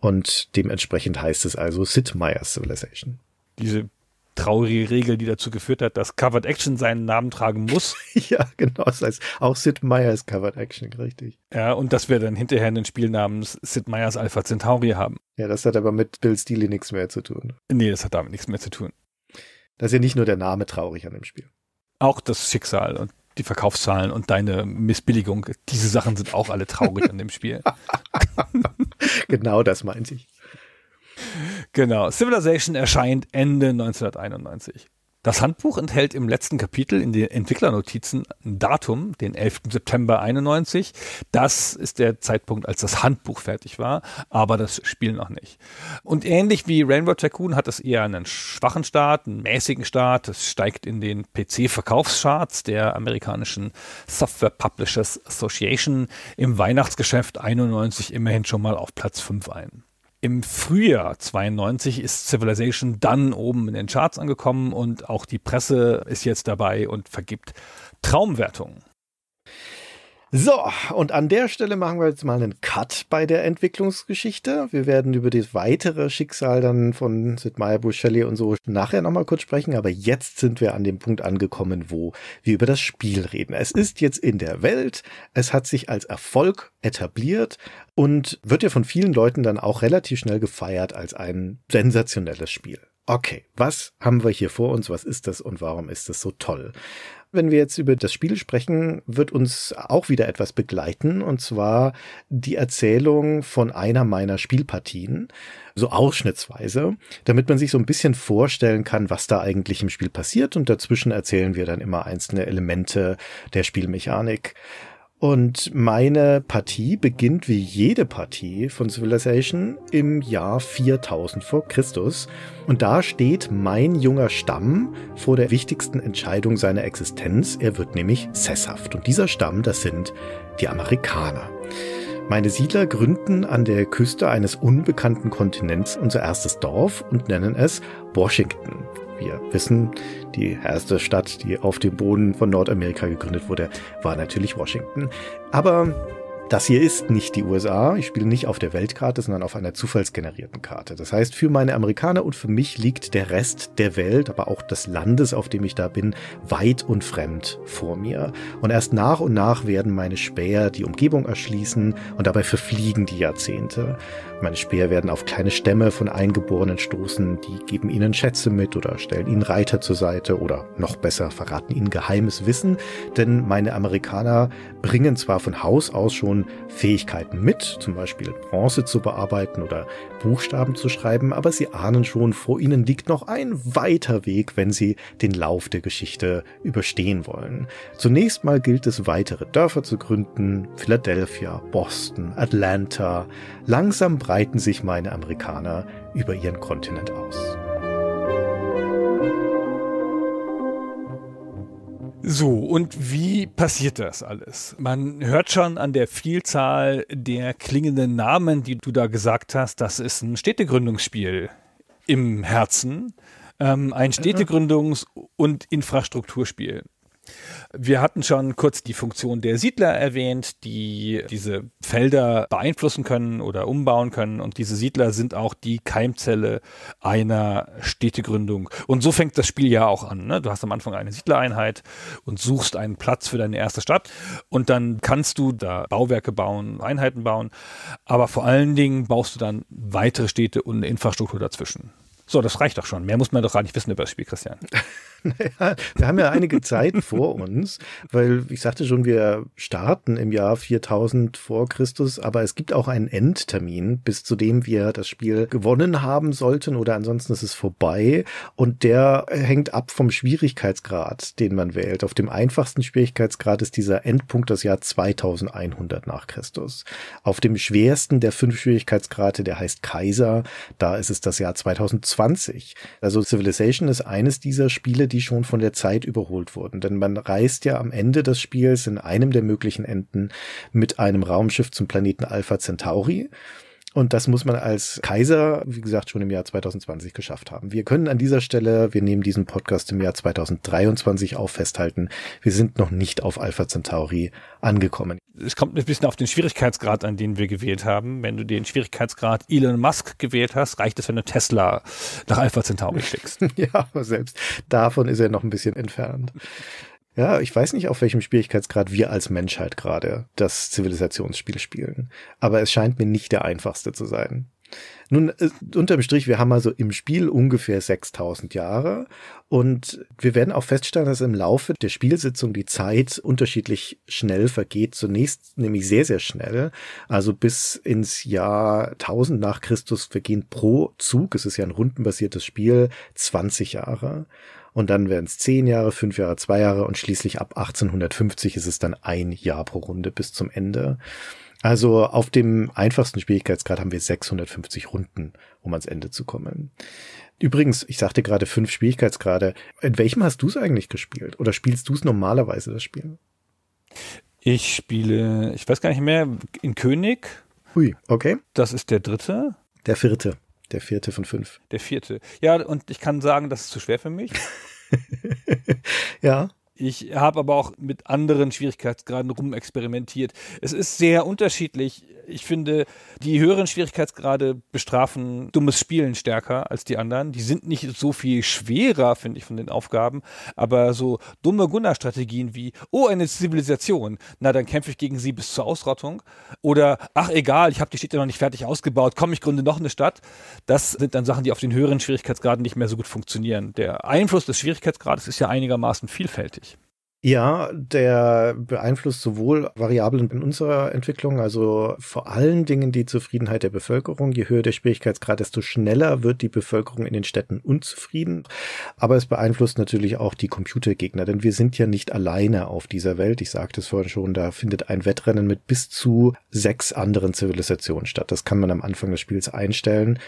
Speaker 2: Und dementsprechend heißt es also Sid Meier's Civilization.
Speaker 1: Diese traurige Regel, die dazu geführt hat, dass Covered Action seinen Namen tragen muss.
Speaker 2: ja, genau. Das heißt, auch Sid Meier's Covered Action, richtig.
Speaker 1: Ja, und dass wir dann hinterher einen Spiel namens Sid Meier's Alpha Centauri haben. Ja,
Speaker 2: das hat aber mit Bill Steely nichts mehr zu tun.
Speaker 1: Nee, das hat damit nichts mehr zu tun. Das ist ja nicht nur der Name traurig an dem Spiel.
Speaker 2: Auch das Schicksal
Speaker 1: und die Verkaufszahlen und deine Missbilligung, diese Sachen sind auch alle traurig an dem Spiel. genau das meinte ich. Genau. Civilization erscheint Ende 1991. Das Handbuch enthält im letzten Kapitel in den Entwicklernotizen ein Datum, den 11. September 91. Das ist der Zeitpunkt, als das Handbuch fertig war, aber das Spiel noch nicht. Und ähnlich wie Rainbow Tycoon hat es eher einen schwachen Start, einen mäßigen Start. Es steigt in den PC-Verkaufscharts der amerikanischen Software Publishers Association im Weihnachtsgeschäft 91 immerhin schon mal auf Platz 5 ein. Im Frühjahr 92 ist Civilization dann oben in den Charts angekommen und auch die
Speaker 2: Presse ist jetzt dabei und vergibt Traumwertungen. So, und an der Stelle machen wir jetzt mal einen Cut bei der Entwicklungsgeschichte. Wir werden über das weitere Schicksal dann von Sid Meier, Bruce Shelley und so nachher nochmal kurz sprechen, aber jetzt sind wir an dem Punkt angekommen, wo wir über das Spiel reden. Es ist jetzt in der Welt, es hat sich als Erfolg etabliert und wird ja von vielen Leuten dann auch relativ schnell gefeiert als ein sensationelles Spiel. Okay, was haben wir hier vor uns? Was ist das und warum ist das so toll? Wenn wir jetzt über das Spiel sprechen, wird uns auch wieder etwas begleiten, und zwar die Erzählung von einer meiner Spielpartien, so ausschnittsweise, damit man sich so ein bisschen vorstellen kann, was da eigentlich im Spiel passiert, und dazwischen erzählen wir dann immer einzelne Elemente der Spielmechanik. Und meine Partie beginnt wie jede Partie von Civilization im Jahr 4000 vor Christus. Und da steht mein junger Stamm vor der wichtigsten Entscheidung seiner Existenz. Er wird nämlich sesshaft. Und dieser Stamm, das sind die Amerikaner. Meine Siedler gründen an der Küste eines unbekannten Kontinents unser erstes Dorf und nennen es Washington wir wissen, die erste Stadt, die auf dem Boden von Nordamerika gegründet wurde, war natürlich Washington. Aber das hier ist nicht die USA. Ich spiele nicht auf der Weltkarte, sondern auf einer zufallsgenerierten Karte. Das heißt, für meine Amerikaner und für mich liegt der Rest der Welt, aber auch des Landes, auf dem ich da bin, weit und fremd vor mir. Und erst nach und nach werden meine Späher die Umgebung erschließen und dabei verfliegen die Jahrzehnte. Meine Speer werden auf kleine Stämme von Eingeborenen stoßen, die geben ihnen Schätze mit oder stellen ihnen Reiter zur Seite oder noch besser verraten ihnen geheimes Wissen, denn meine Amerikaner bringen zwar von Haus aus schon Fähigkeiten mit, zum Beispiel Bronze zu bearbeiten oder Buchstaben zu schreiben, aber sie ahnen schon, vor ihnen liegt noch ein weiter Weg, wenn sie den Lauf der Geschichte überstehen wollen. Zunächst mal gilt es, weitere Dörfer zu gründen, Philadelphia, Boston, Atlanta. Langsam breiten sich meine Amerikaner über ihren Kontinent aus.
Speaker 1: So, und wie passiert das alles? Man hört schon an der Vielzahl der klingenden Namen, die du da gesagt hast, das ist ein Städtegründungsspiel im Herzen. Ähm, ein äh, äh. Städtegründungs- und Infrastrukturspiel. Wir hatten schon kurz die Funktion der Siedler erwähnt, die diese Felder beeinflussen können oder umbauen können. Und diese Siedler sind auch die Keimzelle einer Städtegründung. Und so fängt das Spiel ja auch an. Ne? Du hast am Anfang eine Siedlereinheit und suchst einen Platz für deine erste Stadt. Und dann kannst du da Bauwerke bauen, Einheiten bauen. Aber vor allen Dingen baust du dann weitere Städte
Speaker 2: und eine Infrastruktur dazwischen. So, das reicht doch schon. Mehr muss man doch gar nicht wissen über das Spiel, Christian. Naja, wir haben ja einige Zeit vor uns, weil ich sagte schon, wir starten im Jahr 4000 vor Christus, aber es gibt auch einen Endtermin, bis zu dem wir das Spiel gewonnen haben sollten oder ansonsten ist es vorbei und der hängt ab vom Schwierigkeitsgrad, den man wählt. Auf dem einfachsten Schwierigkeitsgrad ist dieser Endpunkt das Jahr 2100 nach Christus. Auf dem schwersten der fünf Schwierigkeitsgrade, der heißt Kaiser, da ist es das Jahr 2020. Also Civilization ist eines dieser Spiele, Ende, die schon von der Zeit überholt wurden. Denn man reist ja am Ende des Spiels in einem der möglichen Enden mit einem Raumschiff zum Planeten Alpha Centauri und das muss man als Kaiser, wie gesagt, schon im Jahr 2020 geschafft haben. Wir können an dieser Stelle, wir nehmen diesen Podcast im Jahr 2023 auf, festhalten, wir sind noch nicht auf Alpha Centauri angekommen. Es
Speaker 1: kommt ein bisschen auf den Schwierigkeitsgrad an, den wir gewählt haben. Wenn du den Schwierigkeitsgrad Elon Musk gewählt hast, reicht es, wenn du Tesla nach Alpha Centauri schickst.
Speaker 2: ja, aber selbst davon ist er noch ein bisschen entfernt. Ja, ich weiß nicht, auf welchem Schwierigkeitsgrad wir als Menschheit gerade das Zivilisationsspiel spielen. Aber es scheint mir nicht der einfachste zu sein. Nun, äh, unterm Strich, wir haben also im Spiel ungefähr 6000 Jahre und wir werden auch feststellen, dass im Laufe der Spielsitzung die Zeit unterschiedlich schnell vergeht. Zunächst nämlich sehr, sehr schnell. Also bis ins Jahr 1000 nach Christus vergehen pro Zug, es ist ja ein rundenbasiertes Spiel, 20 Jahre und dann werden es zehn Jahre, fünf Jahre, zwei Jahre und schließlich ab 1850 ist es dann ein Jahr pro Runde bis zum Ende. Also auf dem einfachsten Schwierigkeitsgrad haben wir 650 Runden, um ans Ende zu kommen. Übrigens, ich sagte gerade fünf Schwierigkeitsgrade. In welchem hast du es eigentlich gespielt? Oder spielst du es normalerweise, das Spiel? Ich spiele, ich weiß gar nicht mehr, in König. Hui, okay. Das ist der dritte. Der vierte. Der vierte von fünf.
Speaker 1: Der vierte. Ja, und ich kann sagen, das ist zu schwer für mich. ja. Ich habe aber auch mit anderen Schwierigkeitsgraden rumexperimentiert. Es ist sehr unterschiedlich, ich finde, die höheren Schwierigkeitsgrade bestrafen dummes Spielen stärker als die anderen. Die sind nicht so viel schwerer, finde ich, von den Aufgaben. Aber so dumme Gunnar-Strategien wie, oh, eine Zivilisation, na dann kämpfe ich gegen sie bis zur Ausrottung. Oder, ach egal, ich habe die Städte noch nicht fertig ausgebaut, komm, ich gründe noch eine Stadt. Das sind dann Sachen, die auf den höheren Schwierigkeitsgraden nicht mehr so gut funktionieren. Der Einfluss des Schwierigkeitsgrades ist ja einigermaßen vielfältig.
Speaker 2: Ja, der beeinflusst sowohl Variablen in unserer Entwicklung, also vor allen Dingen die Zufriedenheit der Bevölkerung. Je höher der Schwierigkeitsgrad, desto schneller wird die Bevölkerung in den Städten unzufrieden. Aber es beeinflusst natürlich auch die Computergegner, denn wir sind ja nicht alleine auf dieser Welt. Ich sagte es vorhin schon, da findet ein Wettrennen mit bis zu sechs anderen Zivilisationen statt. Das kann man am Anfang des Spiels einstellen.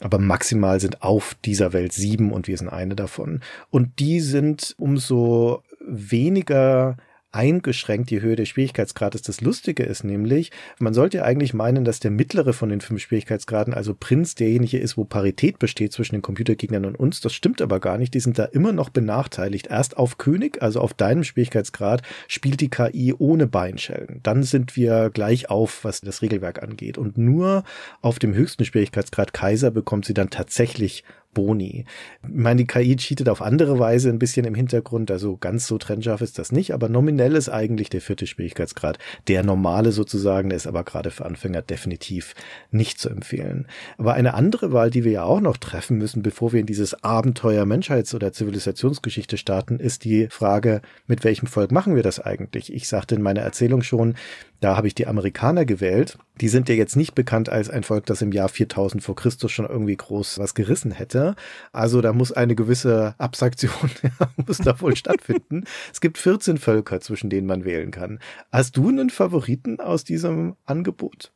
Speaker 2: Aber maximal sind auf dieser Welt sieben und wir sind eine davon. Und die sind umso weniger eingeschränkt die Höhe des Schwierigkeitsgrades. Das Lustige ist nämlich, man sollte eigentlich meinen, dass der mittlere von den fünf Schwierigkeitsgraden, also Prinz, derjenige ist, wo Parität besteht zwischen den Computergegnern und uns. Das stimmt aber gar nicht. Die sind da immer noch benachteiligt. Erst auf König, also auf deinem Schwierigkeitsgrad, spielt die KI ohne Beinschellen. Dann sind wir gleich auf, was das Regelwerk angeht. Und nur auf dem höchsten Schwierigkeitsgrad Kaiser bekommt sie dann tatsächlich Boni. Ich meine, die KI cheatet auf andere Weise ein bisschen im Hintergrund, also ganz so trennscharf ist das nicht, aber nominell ist eigentlich der vierte Schwierigkeitsgrad. Der normale sozusagen, der ist aber gerade für Anfänger definitiv nicht zu empfehlen. Aber eine andere Wahl, die wir ja auch noch treffen müssen, bevor wir in dieses Abenteuer Menschheits- oder Zivilisationsgeschichte starten, ist die Frage, mit welchem Volk machen wir das eigentlich? Ich sagte in meiner Erzählung schon, da habe ich die Amerikaner gewählt. Die sind ja jetzt nicht bekannt als ein Volk, das im Jahr 4000 vor Christus schon irgendwie groß was gerissen hätte. Also da muss eine gewisse Abstraktion muss da wohl stattfinden. Es gibt 14 Völker, zwischen denen man wählen kann. Hast du einen Favoriten aus diesem Angebot?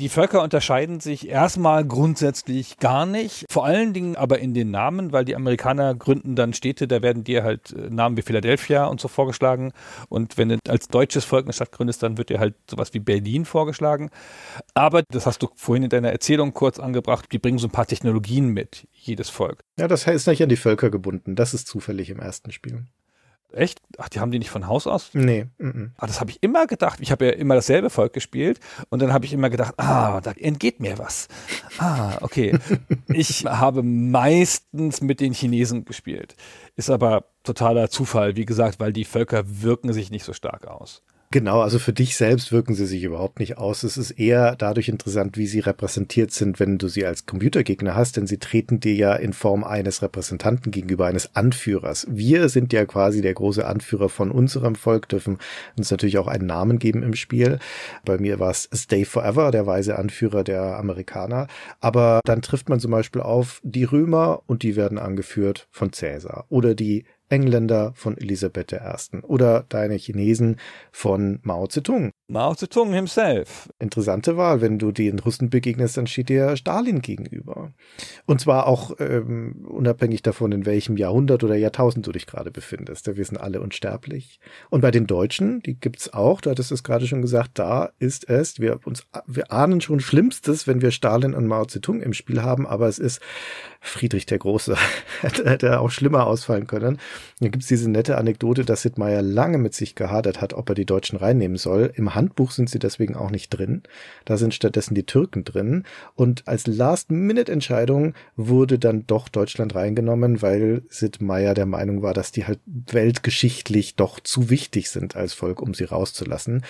Speaker 1: Die Völker unterscheiden sich erstmal grundsätzlich gar nicht, vor allen Dingen aber in den Namen, weil die Amerikaner gründen dann Städte, da werden dir halt äh, Namen wie Philadelphia und so vorgeschlagen. Und wenn du als deutsches Volk eine Stadt gründest, dann wird dir halt sowas wie Berlin vorgeschlagen. Aber das hast du vorhin in deiner Erzählung kurz angebracht, die bringen so ein paar Technologien mit, jedes Volk.
Speaker 2: Ja, das heißt nicht an die Völker gebunden, das ist zufällig im ersten Spiel.
Speaker 1: Echt? Ach, die haben die nicht von Haus aus? Nee. M -m. Ah, das habe ich immer gedacht. Ich habe ja immer dasselbe Volk gespielt und dann habe ich immer gedacht, ah, da entgeht mir was. Ah, okay. ich habe meistens mit den Chinesen gespielt. Ist aber totaler Zufall, wie gesagt, weil die Völker wirken sich nicht so stark aus.
Speaker 2: Genau, also für dich selbst wirken sie sich überhaupt nicht aus. Es ist eher dadurch interessant, wie sie repräsentiert sind, wenn du sie als Computergegner hast, denn sie treten dir ja in Form eines Repräsentanten gegenüber, eines Anführers. Wir sind ja quasi der große Anführer von unserem Volk, dürfen uns natürlich auch einen Namen geben im Spiel. Bei mir war es Stay Forever, der weise Anführer der Amerikaner. Aber dann trifft man zum Beispiel auf die Römer und die werden angeführt von Cäsar oder die Engländer von Elisabeth I. oder deine Chinesen von Mao Zedong Mao Zedong himself. Interessante Wahl, wenn du den Russen begegnest, dann steht dir Stalin gegenüber. Und zwar auch ähm, unabhängig davon, in welchem Jahrhundert oder Jahrtausend du dich gerade befindest. Da wir sind alle unsterblich. Und bei den Deutschen, die gibt's auch, du hattest es gerade schon gesagt, da ist es, wir, uns, wir ahnen schon Schlimmstes, wenn wir Stalin und Mao Zedong im Spiel haben, aber es ist Friedrich der Große. Hätte auch schlimmer ausfallen können. Da gibt's diese nette Anekdote, dass Sid Meier lange mit sich gehadert hat, ob er die Deutschen reinnehmen soll. Im Handbuch sind sie deswegen auch nicht drin. Da sind stattdessen die Türken drin. Und als Last-Minute-Entscheidung wurde dann doch Deutschland reingenommen, weil Sid Meier der Meinung war, dass die halt weltgeschichtlich doch zu wichtig sind als Volk, um sie rauszulassen.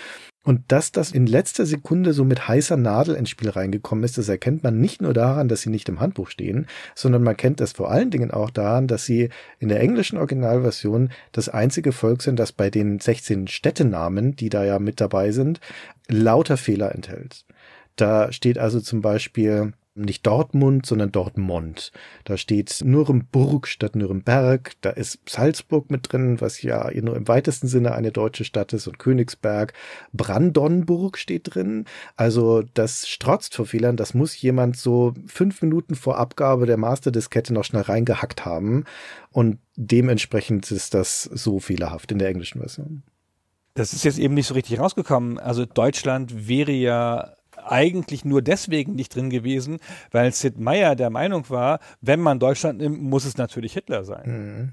Speaker 2: Und dass das in letzter Sekunde so mit heißer Nadel ins Spiel reingekommen ist, das erkennt man nicht nur daran, dass sie nicht im Handbuch stehen, sondern man kennt das vor allen Dingen auch daran, dass sie in der englischen Originalversion das einzige Volk sind, das bei den 16 Städtenamen, die da ja mit dabei sind, lauter Fehler enthält. Da steht also zum Beispiel nicht Dortmund, sondern Dortmund. Da steht Nürnberg statt Nürnberg. Da ist Salzburg mit drin, was ja nur im weitesten Sinne eine deutsche Stadt ist und Königsberg. Brandonburg steht drin. Also das strotzt vor Fehlern. Das muss jemand so fünf Minuten vor Abgabe der Masterdiskette noch schnell reingehackt haben. Und dementsprechend ist das so fehlerhaft in der englischen Version.
Speaker 1: Das ist jetzt eben nicht so richtig rausgekommen. Also Deutschland wäre ja eigentlich nur deswegen nicht drin gewesen, weil Sid Meier der Meinung war, wenn man Deutschland nimmt, muss es natürlich Hitler sein. Mhm.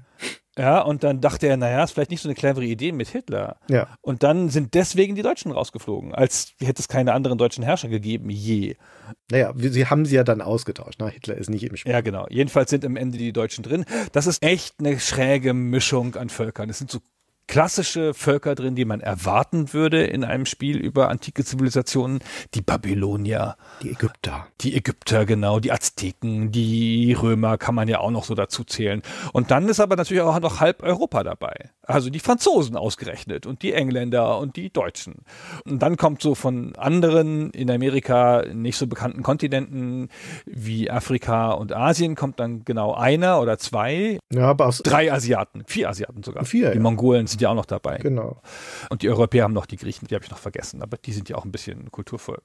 Speaker 1: Ja, und dann dachte er, naja, ist vielleicht nicht so eine clevere Idee mit Hitler. Ja. Und dann sind deswegen die Deutschen rausgeflogen, als hätte es keine anderen deutschen Herrscher gegeben, je. Naja, sie haben sie ja dann ausgetauscht. Ne? Hitler ist nicht im Spiel. Ja, genau. Jedenfalls sind am Ende die Deutschen drin. Das ist echt eine schräge Mischung an Völkern. Es sind so klassische Völker drin, die man erwarten würde in einem Spiel über antike Zivilisationen. Die Babylonier. Die Ägypter. Die Ägypter, genau. Die Azteken, die Römer kann man ja auch noch so dazu zählen. Und dann ist aber natürlich auch noch halb Europa dabei. Also die Franzosen ausgerechnet und die Engländer und die Deutschen. Und dann kommt so von anderen in Amerika nicht so bekannten Kontinenten wie Afrika und Asien kommt dann genau einer oder zwei.
Speaker 2: Ja, aber aus drei
Speaker 1: Asiaten, vier Asiaten sogar. Vier. Die ja. Mongolen, sind ja auch noch dabei. Genau. Und die Europäer haben noch die Griechen, die habe ich noch vergessen,
Speaker 2: aber die sind ja auch ein bisschen Kulturvolk.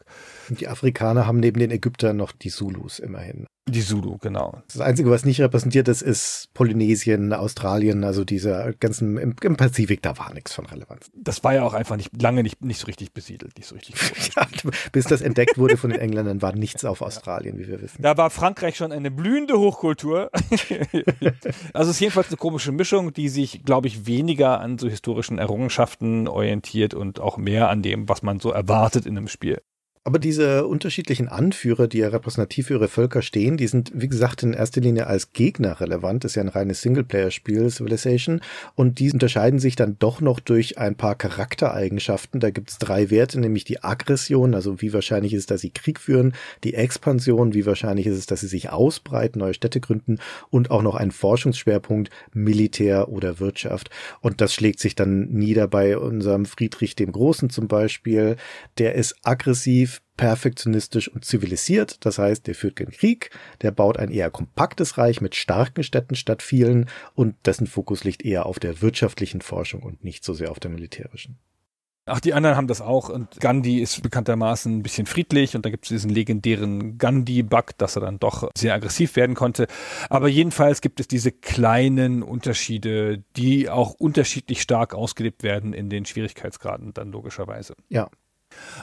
Speaker 2: Und die Afrikaner haben neben den Ägyptern noch die Zulus immerhin. Die Zulu, genau. Das Einzige, was nicht repräsentiert ist, ist Polynesien, Australien, also dieser ganzen, im, im, Pazifik, da war nichts von Relevanz. Das war ja auch einfach nicht, lange nicht, nicht so richtig besiedelt, nicht so richtig. ja, bis das entdeckt wurde von den Engländern, war nichts auf Australien, wie wir wissen. Da
Speaker 1: war Frankreich schon eine blühende Hochkultur. also es ist jedenfalls eine komische Mischung, die sich, glaube ich, weniger an so historischen Errungenschaften orientiert und auch mehr an dem, was man so erwartet in einem Spiel.
Speaker 2: Aber diese unterschiedlichen Anführer, die ja repräsentativ für ihre Völker stehen, die sind, wie gesagt, in erster Linie als Gegner relevant. Das ist ja ein reines Singleplayer-Spiel, Civilization. Und die unterscheiden sich dann doch noch durch ein paar Charaktereigenschaften. Da gibt's drei Werte, nämlich die Aggression, also wie wahrscheinlich ist es, dass sie Krieg führen, die Expansion, wie wahrscheinlich ist es, dass sie sich ausbreiten, neue Städte gründen und auch noch ein Forschungsschwerpunkt Militär oder Wirtschaft. Und das schlägt sich dann nieder bei unserem Friedrich dem Großen zum Beispiel. Der ist aggressiv perfektionistisch und zivilisiert. Das heißt, der führt keinen Krieg, der baut ein eher kompaktes Reich mit starken Städten statt vielen und dessen Fokus liegt eher auf der wirtschaftlichen Forschung und nicht so sehr auf der militärischen.
Speaker 1: Ach, die anderen haben das auch und Gandhi ist bekanntermaßen ein bisschen friedlich und da gibt es diesen legendären Gandhi-Bug, dass er dann doch sehr aggressiv werden konnte. Aber jedenfalls gibt es diese kleinen Unterschiede, die auch unterschiedlich stark ausgelebt werden in den Schwierigkeitsgraden dann logischerweise. Ja,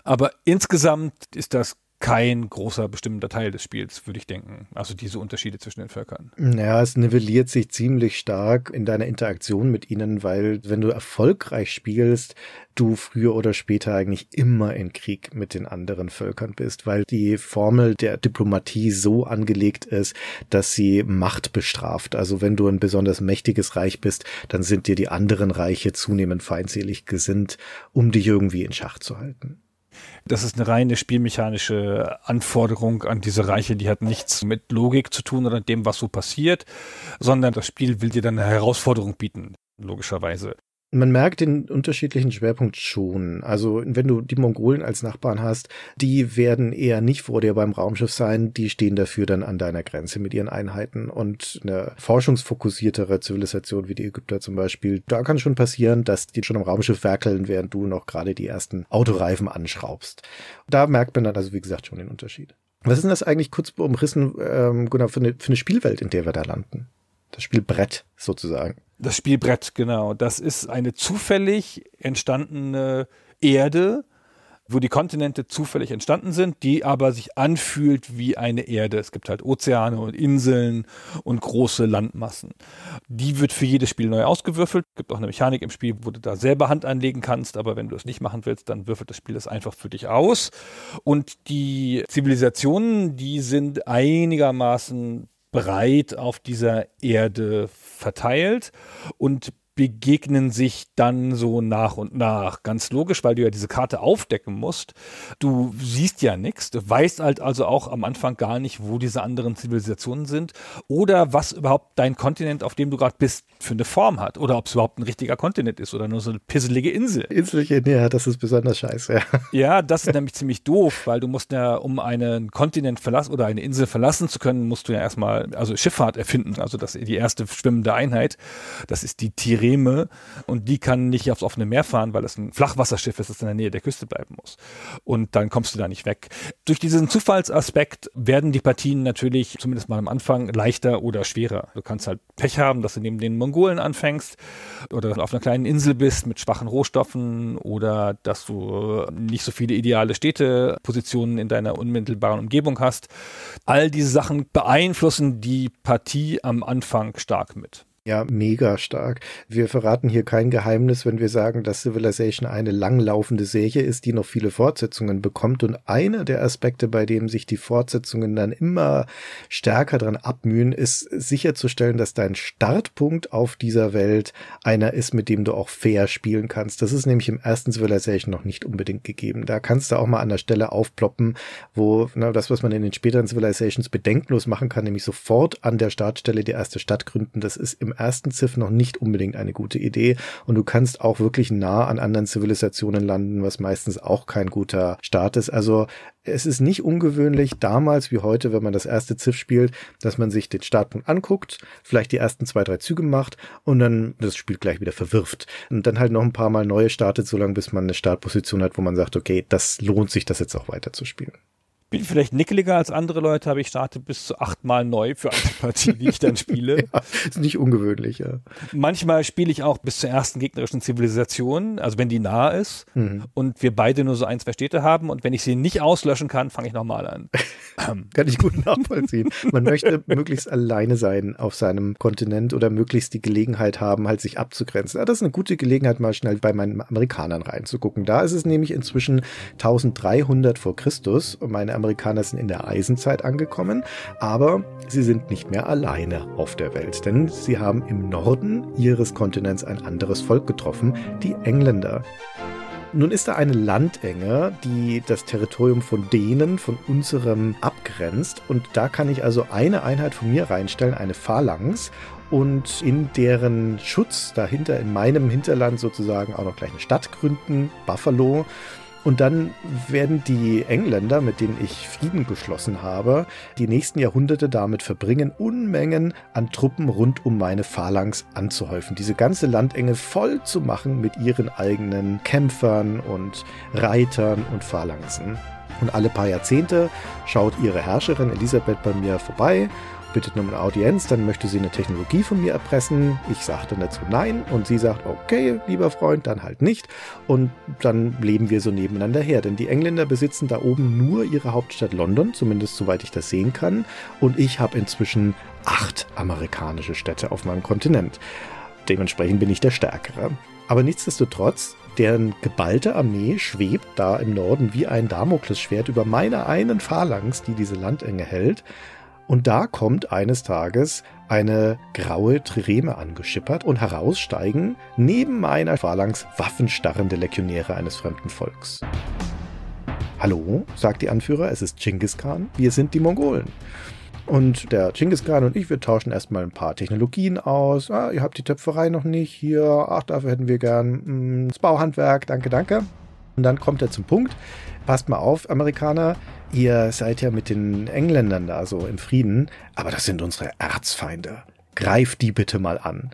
Speaker 1: aber insgesamt ist das kein großer bestimmender Teil des Spiels, würde ich denken. Also diese Unterschiede zwischen den Völkern.
Speaker 2: Naja, es nivelliert sich ziemlich stark in deiner Interaktion mit ihnen, weil wenn du erfolgreich spielst, du früher oder später eigentlich immer in Krieg mit den anderen Völkern bist, weil die Formel der Diplomatie so angelegt ist, dass sie Macht bestraft. Also wenn du ein besonders mächtiges Reich bist, dann sind dir die anderen Reiche zunehmend feindselig gesinnt, um dich irgendwie in Schach zu halten.
Speaker 1: Das ist eine reine spielmechanische Anforderung an diese Reiche, die hat nichts mit Logik zu tun oder dem, was so passiert, sondern das Spiel will dir dann eine Herausforderung bieten, logischerweise
Speaker 2: man merkt den unterschiedlichen Schwerpunkt schon. Also wenn du die Mongolen als Nachbarn hast, die werden eher nicht vor dir beim Raumschiff sein, die stehen dafür dann an deiner Grenze mit ihren Einheiten und eine forschungsfokussiertere Zivilisation wie die Ägypter zum Beispiel, da kann schon passieren, dass die schon am Raumschiff werkeln, während du noch gerade die ersten Autoreifen anschraubst. Da merkt man dann also, wie gesagt, schon den Unterschied. Was ist denn das eigentlich kurz umrissen, ähm, genau, für eine, für eine Spielwelt, in der wir da landen? Das Spielbrett sozusagen. Das
Speaker 1: Spielbrett, genau. Das ist eine zufällig entstandene Erde, wo die Kontinente zufällig entstanden sind, die aber sich anfühlt wie eine Erde. Es gibt halt Ozeane und Inseln und große Landmassen. Die wird für jedes Spiel neu ausgewürfelt. Es gibt auch eine Mechanik im Spiel, wo du da selber Hand anlegen kannst, aber wenn du es nicht machen willst, dann würfelt das Spiel das einfach für dich aus. Und die Zivilisationen, die sind einigermaßen breit auf dieser Erde verteilt und begegnen sich dann so nach und nach. Ganz logisch, weil du ja diese Karte aufdecken musst. Du siehst ja nichts, du weißt halt also auch am Anfang gar nicht, wo diese anderen Zivilisationen sind oder was überhaupt dein Kontinent, auf dem du gerade bist, für eine Form hat oder ob es überhaupt ein richtiger Kontinent ist oder nur so eine pisselige Insel.
Speaker 2: Inselchen, ja, das ist besonders scheiße. Ja,
Speaker 1: ja das ist nämlich ziemlich doof, weil du musst ja, um einen Kontinent verlassen oder eine Insel verlassen zu können, musst du ja erstmal, also Schifffahrt erfinden, also das die erste schwimmende Einheit, das ist die Tiere Breme und die kann nicht aufs offene Meer fahren, weil es ein Flachwasserschiff ist, das in der Nähe der Küste bleiben muss. Und dann kommst du da nicht weg. Durch diesen Zufallsaspekt werden die Partien natürlich zumindest mal am Anfang leichter oder schwerer. Du kannst halt Pech haben, dass du neben den Mongolen anfängst oder auf einer kleinen Insel bist mit schwachen Rohstoffen oder dass du äh, nicht so viele ideale Städtepositionen in deiner unmittelbaren Umgebung hast. All diese Sachen
Speaker 2: beeinflussen die Partie am Anfang stark mit. Ja, mega stark. Wir verraten hier kein Geheimnis, wenn wir sagen, dass Civilization eine langlaufende Serie ist, die noch viele Fortsetzungen bekommt. Und einer der Aspekte, bei dem sich die Fortsetzungen dann immer stärker dran abmühen, ist sicherzustellen, dass dein Startpunkt auf dieser Welt einer ist, mit dem du auch fair spielen kannst. Das ist nämlich im ersten Civilization noch nicht unbedingt gegeben. Da kannst du auch mal an der Stelle aufploppen, wo na, das, was man in den späteren Civilizations bedenkenlos machen kann, nämlich sofort an der Startstelle die erste Stadt gründen, das ist im ersten Civ noch nicht unbedingt eine gute Idee und du kannst auch wirklich nah an anderen Zivilisationen landen, was meistens auch kein guter Start ist. Also es ist nicht ungewöhnlich, damals wie heute, wenn man das erste Ziff spielt, dass man sich den Startpunkt anguckt, vielleicht die ersten zwei, drei Züge macht und dann das Spiel gleich wieder verwirft. Und dann halt noch ein paar Mal neue startet, solange bis man eine Startposition hat, wo man sagt, okay, das lohnt sich, das jetzt auch weiter zu spielen
Speaker 1: bin vielleicht nickeliger als andere Leute, aber ich starte bis zu achtmal neu für eine Partie, die ich dann spiele.
Speaker 2: ja, ist nicht ungewöhnlich, ja.
Speaker 1: Manchmal spiele ich auch bis zur ersten gegnerischen Zivilisation, also wenn die nahe ist mhm. und wir beide nur so ein, zwei Städte haben und wenn ich sie nicht auslöschen kann, fange ich nochmal an.
Speaker 2: kann ich gut nachvollziehen. Man möchte möglichst alleine sein auf seinem Kontinent oder möglichst die Gelegenheit haben, halt sich abzugrenzen. Ja, das ist eine gute Gelegenheit, mal schnell bei meinen Amerikanern reinzugucken. Da ist es nämlich inzwischen 1300 vor Christus und meine Amerikaner sind in der Eisenzeit angekommen, aber sie sind nicht mehr alleine auf der Welt, denn sie haben im Norden ihres Kontinents ein anderes Volk getroffen, die Engländer. Nun ist da eine Landenge, die das Territorium von denen, von unserem abgrenzt. Und da kann ich also eine Einheit von mir reinstellen, eine Phalanx. Und in deren Schutz dahinter in meinem Hinterland sozusagen auch noch gleich eine Stadt gründen, Buffalo. Und dann werden die Engländer, mit denen ich Frieden geschlossen habe, die nächsten Jahrhunderte damit verbringen, Unmengen an Truppen rund um meine Phalanx anzuhäufen, diese ganze Landenge voll zu machen mit ihren eigenen Kämpfern und Reitern und Phalanxen. Und alle paar Jahrzehnte schaut ihre Herrscherin Elisabeth bei mir vorbei bittet um eine Audienz, dann möchte sie eine Technologie von mir erpressen. Ich sage dann dazu nein und sie sagt, okay, lieber Freund, dann halt nicht. Und dann leben wir so nebeneinander her, denn die Engländer besitzen da oben nur ihre Hauptstadt London, zumindest soweit ich das sehen kann. Und ich habe inzwischen acht amerikanische Städte auf meinem Kontinent. Dementsprechend bin ich der Stärkere. Aber nichtsdestotrotz, deren geballte Armee schwebt da im Norden wie ein Damoklesschwert über meiner einen Phalanx, die diese Landenge hält. Und da kommt eines Tages eine graue Trireme angeschippert und heraussteigen neben meiner Phalanx waffenstarrende Legionäre eines fremden Volks. Hallo, sagt die Anführer, es ist Genghis Khan, wir sind die Mongolen. Und der Genghis Khan und ich, wir tauschen erstmal ein paar Technologien aus. Ah, ihr habt die Töpferei noch nicht hier. Ach, dafür hätten wir gern mh, hm, das Bauhandwerk. Danke, danke. Und dann kommt er zum Punkt. Passt mal auf, Amerikaner, ihr seid ja mit den Engländern da so im Frieden, aber das sind unsere Erzfeinde. Greift die bitte mal an.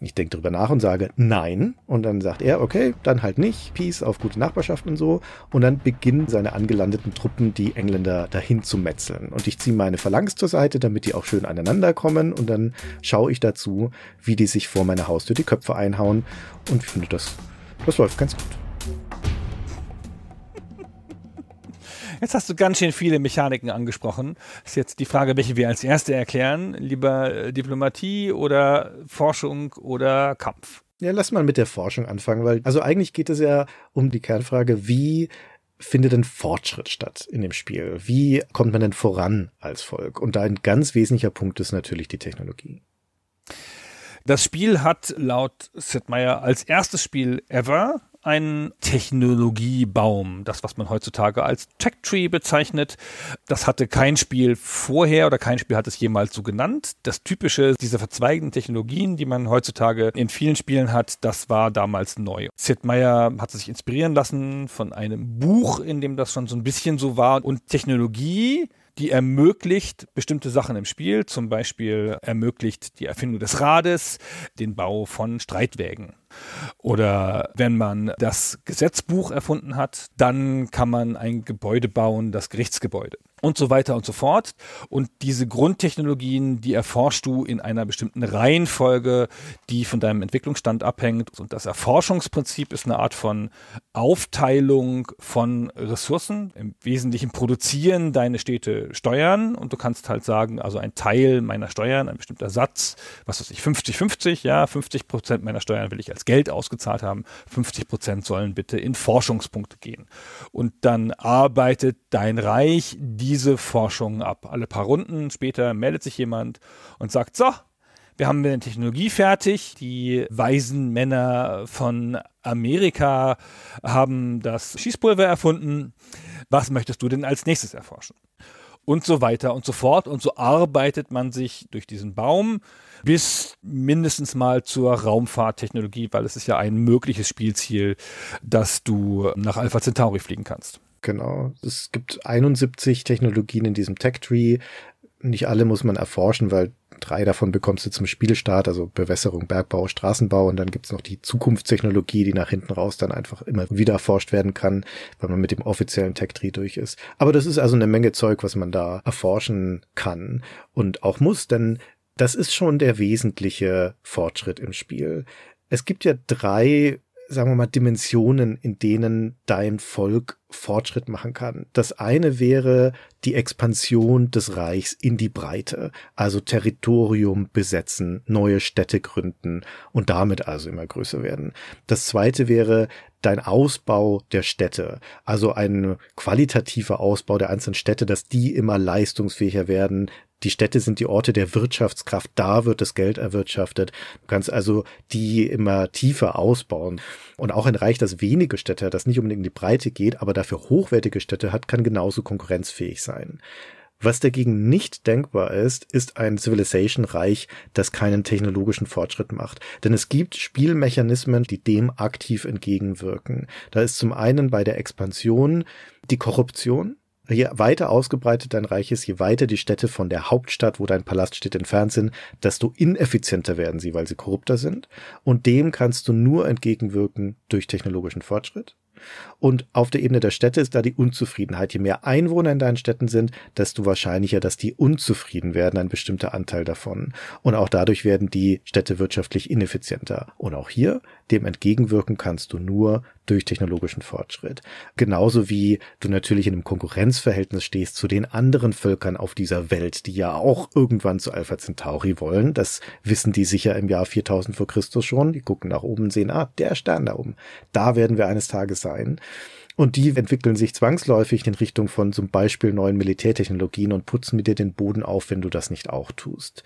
Speaker 2: Ich denke drüber nach und sage nein. Und dann sagt er, okay, dann halt nicht. Peace auf gute Nachbarschaft und so. Und dann beginnen seine angelandeten Truppen, die Engländer dahin zu metzeln. Und ich ziehe meine Phalanx zur Seite, damit die auch schön aneinander kommen. Und dann schaue ich dazu, wie die sich vor meiner Haustür die Köpfe einhauen. Und ich finde, das, das läuft ganz gut.
Speaker 1: Jetzt hast du ganz schön viele Mechaniken angesprochen. Ist jetzt die Frage, welche wir als erste erklären. Lieber äh, Diplomatie oder Forschung oder Kampf?
Speaker 2: Ja, lass mal mit der Forschung anfangen, weil also eigentlich geht es ja um die Kernfrage, wie findet denn Fortschritt statt in dem Spiel? Wie kommt man denn voran als Volk? Und ein ganz wesentlicher Punkt ist natürlich die Technologie. Das Spiel hat laut
Speaker 1: Sid Meier als erstes Spiel ever ein
Speaker 2: Technologiebaum, das
Speaker 1: was man heutzutage als Tech Tree bezeichnet. Das hatte kein Spiel vorher oder kein Spiel hat es jemals so genannt. Das typische diese verzweigenden Technologien, die man heutzutage in vielen Spielen hat, das war damals neu. Sid Meier hat sich inspirieren lassen von einem Buch, in dem das schon so ein bisschen so war und Technologie die ermöglicht bestimmte Sachen im Spiel, zum Beispiel ermöglicht die Erfindung des Rades, den Bau von Streitwägen. Oder wenn man das Gesetzbuch erfunden hat, dann kann man ein Gebäude bauen, das Gerichtsgebäude und so weiter und so fort. Und diese Grundtechnologien, die erforschst du in einer bestimmten Reihenfolge, die von deinem Entwicklungsstand abhängt. Und das Erforschungsprinzip ist eine Art von Aufteilung von Ressourcen. Im Wesentlichen produzieren deine Städte Steuern und du kannst halt sagen, also ein Teil meiner Steuern, ein bestimmter Satz, was weiß ich, 50-50, ja, 50 Prozent meiner Steuern will ich als das Geld ausgezahlt haben, 50 Prozent sollen bitte in Forschungspunkte gehen. Und dann arbeitet dein Reich diese Forschung ab. Alle paar Runden später meldet sich jemand und sagt, so, wir haben eine Technologie fertig. Die weisen Männer von Amerika haben das Schießpulver erfunden. Was möchtest du denn als nächstes erforschen? und so weiter und so fort. Und so arbeitet man sich durch diesen Baum bis mindestens mal zur Raumfahrttechnologie, weil es ist ja ein mögliches Spielziel, dass du nach Alpha Centauri fliegen kannst.
Speaker 2: Genau. Es gibt 71 Technologien in diesem Tech Tree nicht alle muss man erforschen, weil drei davon bekommst du zum Spielstart, also Bewässerung, Bergbau, Straßenbau und dann gibt's noch die Zukunftstechnologie, die nach hinten raus dann einfach immer wieder erforscht werden kann, wenn man mit dem offiziellen Tech-Tree durch ist. Aber das ist also eine Menge Zeug, was man da erforschen kann und auch muss, denn das ist schon der wesentliche Fortschritt im Spiel. Es gibt ja drei, sagen wir mal, Dimensionen, in denen dein Volk Fortschritt machen kann. Das eine wäre die Expansion des Reichs in die Breite, also Territorium besetzen, neue Städte gründen und damit also immer größer werden. Das zweite wäre dein Ausbau der Städte, also ein qualitativer Ausbau der einzelnen Städte, dass die immer leistungsfähiger werden, die Städte sind die Orte der Wirtschaftskraft. Da wird das Geld erwirtschaftet. Du kannst also die immer tiefer ausbauen. Und auch ein Reich, das wenige Städte hat, das nicht unbedingt in die Breite geht, aber dafür hochwertige Städte hat, kann genauso konkurrenzfähig sein. Was dagegen nicht denkbar ist, ist ein Civilization-Reich, das keinen technologischen Fortschritt macht. Denn es gibt Spielmechanismen, die dem aktiv entgegenwirken. Da ist zum einen bei der Expansion die Korruption, je weiter ausgebreitet dein Reich ist, je weiter die Städte von der Hauptstadt, wo dein Palast steht, entfernt sind, desto ineffizienter werden sie, weil sie korrupter sind. Und dem kannst du nur entgegenwirken durch technologischen Fortschritt. Und auf der Ebene der Städte ist da die Unzufriedenheit. Je mehr Einwohner in deinen Städten sind, desto wahrscheinlicher, dass die unzufrieden werden, ein bestimmter Anteil davon. Und auch dadurch werden die Städte wirtschaftlich ineffizienter. Und auch hier, dem entgegenwirken kannst du nur durch technologischen Fortschritt. Genauso wie du natürlich in einem Konkurrenzverhältnis stehst zu den anderen Völkern auf dieser Welt, die ja auch irgendwann zu Alpha Centauri wollen. Das wissen die sicher im Jahr 4000 vor Christus schon. Die gucken nach oben sehen, ah, der Stern da oben. Da werden wir eines Tages sein. Und die entwickeln sich zwangsläufig in Richtung von zum Beispiel neuen Militärtechnologien und putzen mit dir den Boden auf, wenn du das nicht auch tust.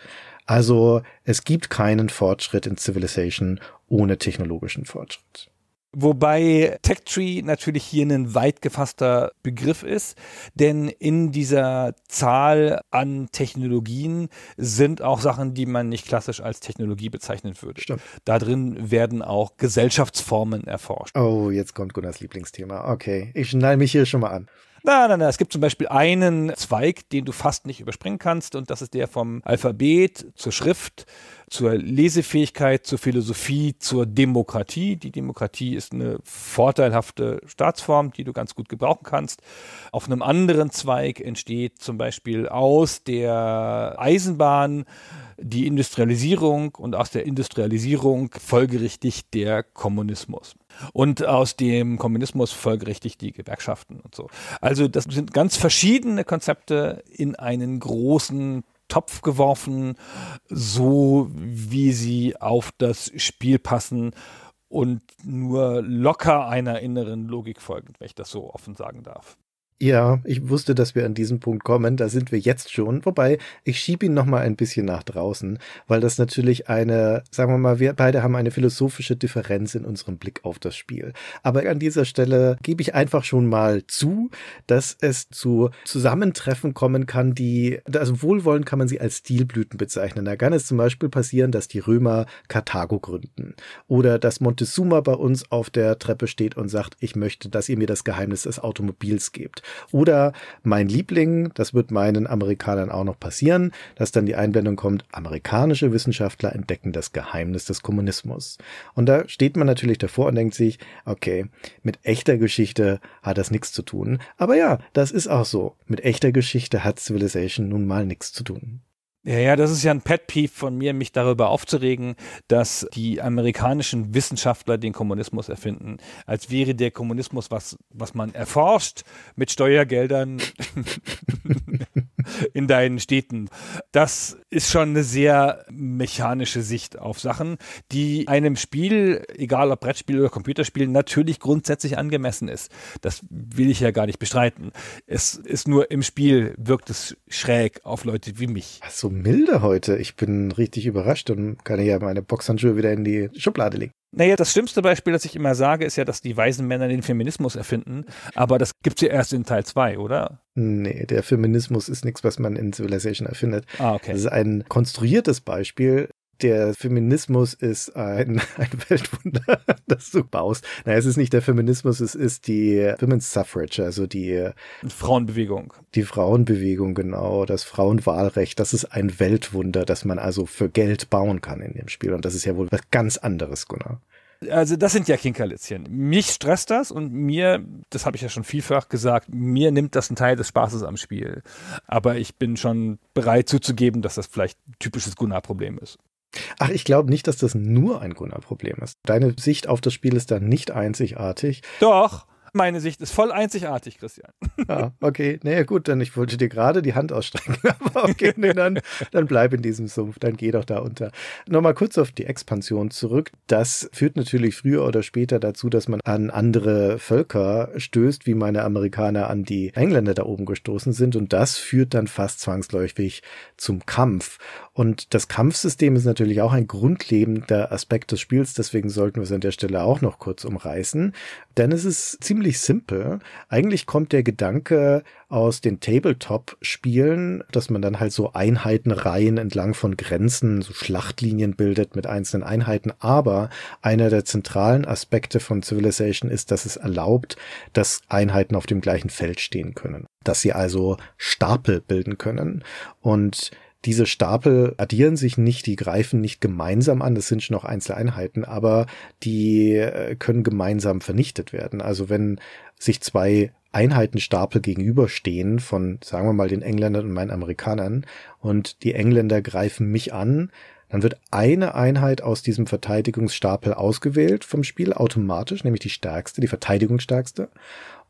Speaker 2: Also es gibt keinen Fortschritt in Civilization ohne technologischen Fortschritt.
Speaker 1: Wobei Tech Tree natürlich hier ein weit gefasster Begriff ist, denn in dieser Zahl an Technologien sind auch Sachen, die man nicht klassisch als Technologie bezeichnen würde. Stimmt. Da drin werden
Speaker 2: auch Gesellschaftsformen erforscht. Oh, jetzt kommt Gunnars Lieblingsthema. Okay, ich schnall mich hier schon mal an.
Speaker 1: Nein, nein, nein. Es gibt zum Beispiel einen Zweig, den du fast nicht überspringen kannst, und das ist der vom Alphabet zur Schrift, zur Lesefähigkeit, zur Philosophie, zur Demokratie. Die Demokratie ist eine vorteilhafte Staatsform, die du ganz gut gebrauchen kannst. Auf einem anderen Zweig entsteht zum Beispiel aus der Eisenbahn die Industrialisierung und aus der Industrialisierung folgerichtig der Kommunismus. Und aus dem Kommunismus folgerichtig die Gewerkschaften und so. Also das sind ganz verschiedene Konzepte in einen großen Topf geworfen, so wie sie auf das Spiel passen und nur locker einer inneren Logik folgend, wenn ich das so offen sagen darf.
Speaker 2: Ja, ich wusste, dass wir an diesen Punkt kommen. Da sind wir jetzt schon. Wobei, ich schiebe ihn noch mal ein bisschen nach draußen, weil das natürlich eine, sagen wir mal, wir beide haben eine philosophische Differenz in unserem Blick auf das Spiel. Aber an dieser Stelle gebe ich einfach schon mal zu, dass es zu Zusammentreffen kommen kann, die, also wohlwollen kann man sie als Stilblüten bezeichnen. Da kann es zum Beispiel passieren, dass die Römer Karthago gründen oder dass Montezuma bei uns auf der Treppe steht und sagt, ich möchte, dass ihr mir das Geheimnis des Automobils gebt oder mein Liebling, das wird meinen Amerikanern auch noch passieren, dass dann die Einblendung kommt, amerikanische Wissenschaftler entdecken das Geheimnis des Kommunismus. Und da steht man natürlich davor und denkt sich, okay, mit echter Geschichte hat das nichts zu tun. Aber ja, das ist auch so. Mit echter Geschichte hat Civilization nun mal nichts zu tun.
Speaker 1: Ja, ja, das ist ja ein Pet Peeve von mir, mich darüber aufzuregen, dass die amerikanischen Wissenschaftler den Kommunismus erfinden, als wäre der Kommunismus was, was man erforscht mit Steuergeldern in deinen Städten. Das ist schon eine sehr mechanische Sicht auf Sachen, die einem Spiel, egal ob Brettspiel oder Computerspiel, natürlich grundsätzlich angemessen ist. Das will ich ja gar nicht bestreiten. Es ist nur im Spiel wirkt es schräg auf Leute wie mich.
Speaker 2: Ach so, milde heute. Ich bin richtig überrascht und kann ja meine Boxhandschuhe wieder in die Schublade legen.
Speaker 1: Naja, das schlimmste Beispiel, das ich immer sage, ist ja, dass die weisen Männer den Feminismus erfinden. Aber das gibt es ja erst in Teil 2,
Speaker 2: oder? Nee, der Feminismus ist nichts, was man in Civilization erfindet. Ah, okay. Das ist ein konstruiertes Beispiel der Feminismus ist ein, ein Weltwunder, das du baust. Na, es ist nicht der Feminismus, es ist die Women's Suffrage, also die Frauenbewegung. Die Frauenbewegung, genau, das Frauenwahlrecht, das ist ein Weltwunder, das man also für Geld bauen kann in dem Spiel. Und das ist ja wohl was ganz anderes, Gunnar.
Speaker 1: Also das sind ja Kinkerlitzchen. Mich stresst das und mir, das habe ich ja schon vielfach gesagt, mir nimmt das einen Teil des Spaßes am Spiel. Aber ich bin schon bereit zuzugeben, dass das vielleicht ein typisches Gunnar-Problem ist.
Speaker 2: Ach, ich glaube nicht, dass das nur ein Gunnar-Problem ist. Deine Sicht auf das Spiel ist da nicht einzigartig.
Speaker 1: Doch. Meine Sicht ist voll einzigartig, Christian.
Speaker 2: Ja, okay, naja gut, dann ich wollte dir gerade die Hand ausstrecken, aber okay, nee, dann, dann bleib in diesem Sumpf, dann geh doch da unter. Nochmal kurz auf die Expansion zurück. Das führt natürlich früher oder später dazu, dass man an andere Völker stößt, wie meine Amerikaner an die Engländer da oben gestoßen sind und das führt dann fast zwangsläufig zum Kampf. Und das Kampfsystem ist natürlich auch ein grundlegender Aspekt des Spiels, deswegen sollten wir es an der Stelle auch noch kurz umreißen, denn es ist ziemlich ziemlich simpel. Eigentlich kommt der Gedanke aus den Tabletop-Spielen, dass man dann halt so Einheitenreihen entlang von Grenzen, so Schlachtlinien bildet mit einzelnen Einheiten. Aber einer der zentralen Aspekte von Civilization ist, dass es erlaubt, dass Einheiten auf dem gleichen Feld stehen können, dass sie also Stapel bilden können. Und diese Stapel addieren sich nicht, die greifen nicht gemeinsam an, das sind schon noch Einzeleinheiten, aber die äh, können gemeinsam vernichtet werden. Also wenn sich zwei Einheitenstapel gegenüberstehen von, sagen wir mal, den Engländern und meinen Amerikanern und die Engländer greifen mich an, dann wird eine Einheit aus diesem Verteidigungsstapel ausgewählt vom Spiel automatisch, nämlich die stärkste, die verteidigungsstärkste.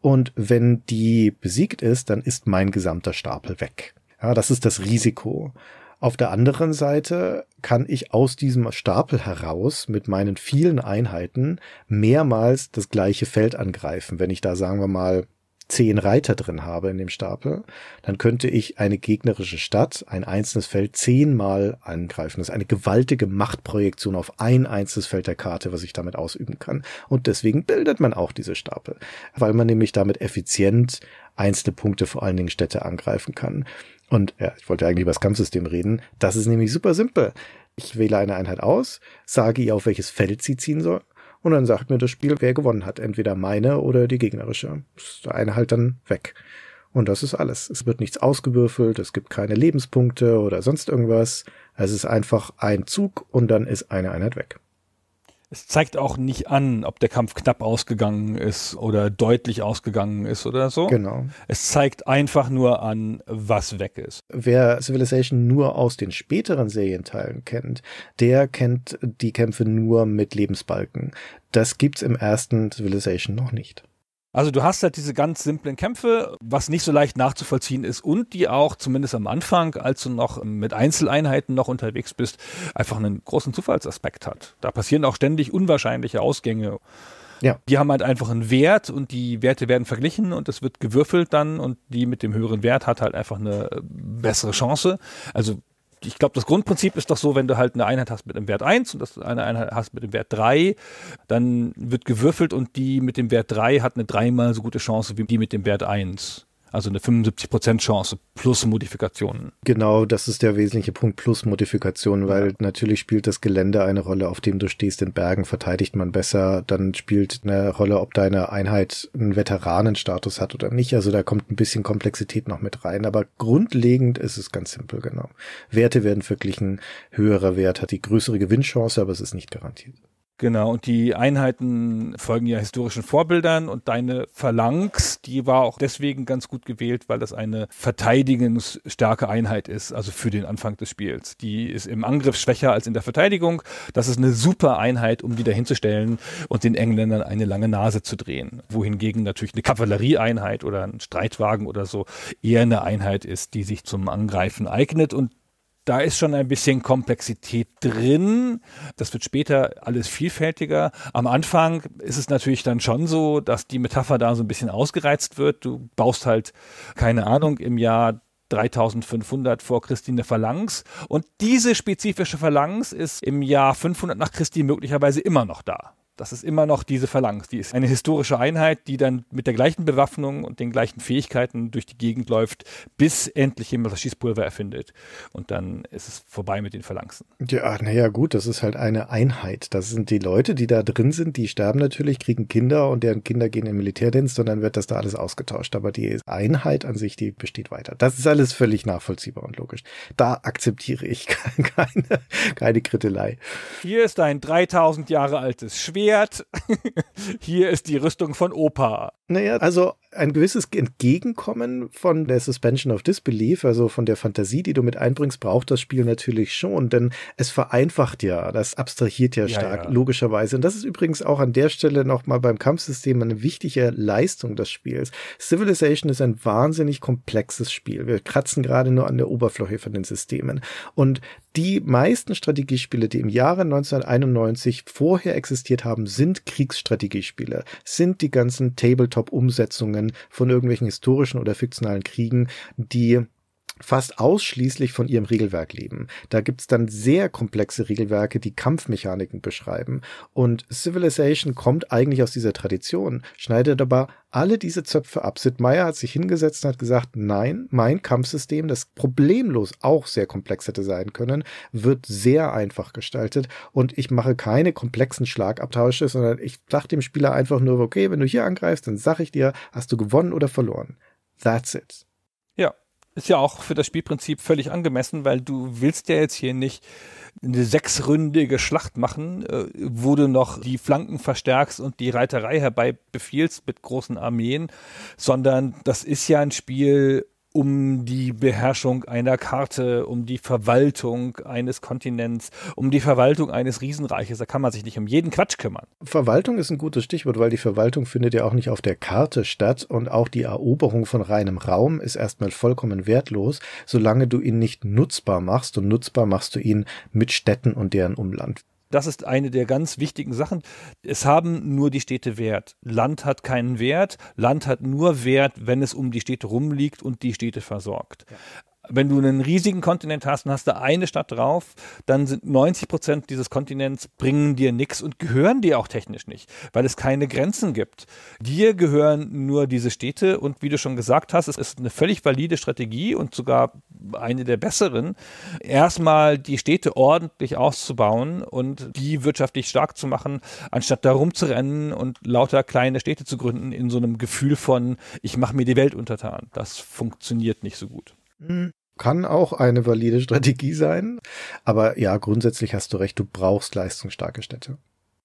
Speaker 2: Und wenn die besiegt ist, dann ist mein gesamter Stapel weg. Ja, das ist das Risiko. Auf der anderen Seite kann ich aus diesem Stapel heraus mit meinen vielen Einheiten mehrmals das gleiche Feld angreifen. Wenn ich da, sagen wir mal, zehn Reiter drin habe in dem Stapel, dann könnte ich eine gegnerische Stadt, ein einzelnes Feld zehnmal angreifen. Das ist eine gewaltige Machtprojektion auf ein einzelnes Feld der Karte, was ich damit ausüben kann. Und deswegen bildet man auch diese Stapel, weil man nämlich damit effizient einzelne Punkte, vor allen Dingen Städte angreifen kann. Und ja, ich wollte eigentlich über das Kampfsystem reden. Das ist nämlich super simpel. Ich wähle eine Einheit aus, sage ihr, auf welches Feld sie ziehen soll, und dann sagt mir das Spiel, wer gewonnen hat. Entweder meine oder die gegnerische. Ist eine halt dann weg. Und das ist alles. Es wird nichts ausgewürfelt, es gibt keine Lebenspunkte oder sonst irgendwas. Es ist einfach ein Zug und dann ist eine Einheit weg es zeigt
Speaker 1: auch nicht an, ob der Kampf knapp ausgegangen ist oder deutlich ausgegangen ist oder so. Genau. Es zeigt einfach nur an, was weg ist.
Speaker 2: Wer Civilization nur aus den späteren Serienteilen kennt, der kennt die Kämpfe nur mit Lebensbalken. Das gibt's im ersten Civilization noch nicht.
Speaker 1: Also du hast halt diese ganz simplen Kämpfe, was nicht so leicht nachzuvollziehen ist und die auch zumindest am Anfang, als du noch mit Einzeleinheiten noch unterwegs bist, einfach einen großen Zufallsaspekt hat. Da passieren auch ständig unwahrscheinliche Ausgänge. Ja. Die haben halt einfach einen Wert und die Werte werden verglichen und es wird gewürfelt dann und die mit dem höheren Wert hat halt einfach eine bessere Chance. Also ich glaube, das Grundprinzip ist doch so, wenn du halt eine Einheit hast mit dem Wert 1 und das eine Einheit hast mit dem Wert 3, dann wird gewürfelt und die mit dem Wert 3 hat eine dreimal so gute Chance wie die mit dem Wert 1. Also eine 75% Chance plus Modifikationen.
Speaker 2: Genau, das ist der wesentliche Punkt, plus Modifikationen, weil ja. natürlich spielt das Gelände eine Rolle, auf dem du stehst. In Bergen verteidigt man besser. Dann spielt eine Rolle, ob deine Einheit einen Veteranenstatus hat oder nicht. Also da kommt ein bisschen Komplexität noch mit rein. Aber grundlegend ist es ganz simpel, genau. Werte werden verglichen. Höherer Wert hat die größere Gewinnchance, aber es ist nicht garantiert. Genau, und
Speaker 1: die Einheiten folgen ja historischen Vorbildern und deine Phalanx, die war auch deswegen ganz gut gewählt, weil das eine verteidigungsstarke Einheit ist, also für den Anfang des Spiels. Die ist im Angriff schwächer als in der Verteidigung. Das ist eine super Einheit, um die dahinzustellen und den Engländern eine lange Nase zu drehen. Wohingegen natürlich eine Kavallerieeinheit oder ein Streitwagen oder so eher eine Einheit ist, die sich zum Angreifen eignet und da ist schon ein bisschen Komplexität drin. Das wird später alles vielfältiger. Am Anfang ist es natürlich dann schon so, dass die Metapher da so ein bisschen ausgereizt wird. Du baust halt, keine Ahnung, im Jahr 3500 vor Christi eine Phalanx. Und diese spezifische Phalanx ist im Jahr 500 nach Christi möglicherweise immer noch da. Das ist immer noch diese Phalanx. Die ist eine historische Einheit, die dann mit der gleichen Bewaffnung und den gleichen Fähigkeiten durch die Gegend läuft, bis endlich jemand das Schießpulver erfindet. Und dann ist es vorbei mit den Phalanxen.
Speaker 2: Ja, naja, gut, das ist halt eine Einheit. Das sind die Leute, die da drin sind, die sterben natürlich, kriegen Kinder und deren Kinder gehen in Militärdienst und dann wird das da alles ausgetauscht. Aber die Einheit an sich, die besteht weiter. Das ist alles völlig nachvollziehbar und logisch. Da akzeptiere ich keine, keine Krittelei.
Speaker 1: Hier ist ein 3000 Jahre altes Schwert Pferd, hier ist die Rüstung von Opa.
Speaker 2: Naja, also ein gewisses Entgegenkommen von der Suspension of Disbelief, also von der Fantasie, die du mit einbringst, braucht das Spiel natürlich schon, denn es vereinfacht ja, das abstrahiert ja, ja stark, ja. logischerweise. Und das ist übrigens auch an der Stelle nochmal beim Kampfsystem eine wichtige Leistung des Spiels. Civilization ist ein wahnsinnig komplexes Spiel. Wir kratzen gerade nur an der Oberfläche von den Systemen. Und die meisten Strategiespiele, die im Jahre 1991 vorher existiert haben, haben, sind Kriegsstrategiespiele, sind die ganzen Tabletop-Umsetzungen von irgendwelchen historischen oder fiktionalen Kriegen, die fast ausschließlich von ihrem Regelwerk leben. Da gibt's dann sehr komplexe Regelwerke, die Kampfmechaniken beschreiben. Und Civilization kommt eigentlich aus dieser Tradition, schneidet aber alle diese Zöpfe ab. Sid Meier hat sich hingesetzt und hat gesagt, nein, mein Kampfsystem, das problemlos auch sehr komplex hätte sein können, wird sehr einfach gestaltet und ich mache keine komplexen Schlagabtausche, sondern ich sage dem Spieler einfach nur, okay, wenn du hier angreifst, dann sag ich dir, hast du gewonnen oder verloren. That's it.
Speaker 1: Ist ja auch für das Spielprinzip völlig angemessen, weil du willst ja jetzt hier nicht eine sechsründige Schlacht machen, äh, wo du noch die Flanken verstärkst und die Reiterei herbei mit großen Armeen, sondern das ist ja ein Spiel, um die Beherrschung einer Karte, um die Verwaltung eines Kontinents, um die Verwaltung eines Riesenreiches. Da kann man sich nicht um jeden Quatsch kümmern.
Speaker 2: Verwaltung ist ein gutes Stichwort, weil die Verwaltung findet ja auch nicht auf der Karte statt und auch die Eroberung von reinem Raum ist erstmal vollkommen wertlos, solange du ihn nicht nutzbar machst und nutzbar machst du ihn mit Städten und deren Umland.
Speaker 1: Das ist eine der ganz wichtigen Sachen. Es haben nur die Städte Wert. Land hat keinen Wert. Land hat nur Wert, wenn es um die Städte rumliegt und die Städte versorgt. Ja wenn du einen riesigen Kontinent hast und hast da eine Stadt drauf, dann sind 90 Prozent dieses Kontinents bringen dir nichts und gehören dir auch technisch nicht, weil es keine Grenzen gibt. Dir gehören nur diese Städte und wie du schon gesagt hast, es ist eine völlig valide Strategie und sogar eine der besseren, erstmal die Städte ordentlich auszubauen und die wirtschaftlich stark zu machen, anstatt da rumzurennen und lauter kleine Städte zu gründen in so einem Gefühl von, ich mache mir die Welt untertan. Das funktioniert nicht so gut.
Speaker 2: Hm. Kann auch eine valide Strategie sein. Aber ja, grundsätzlich hast du recht, du brauchst leistungsstarke Städte.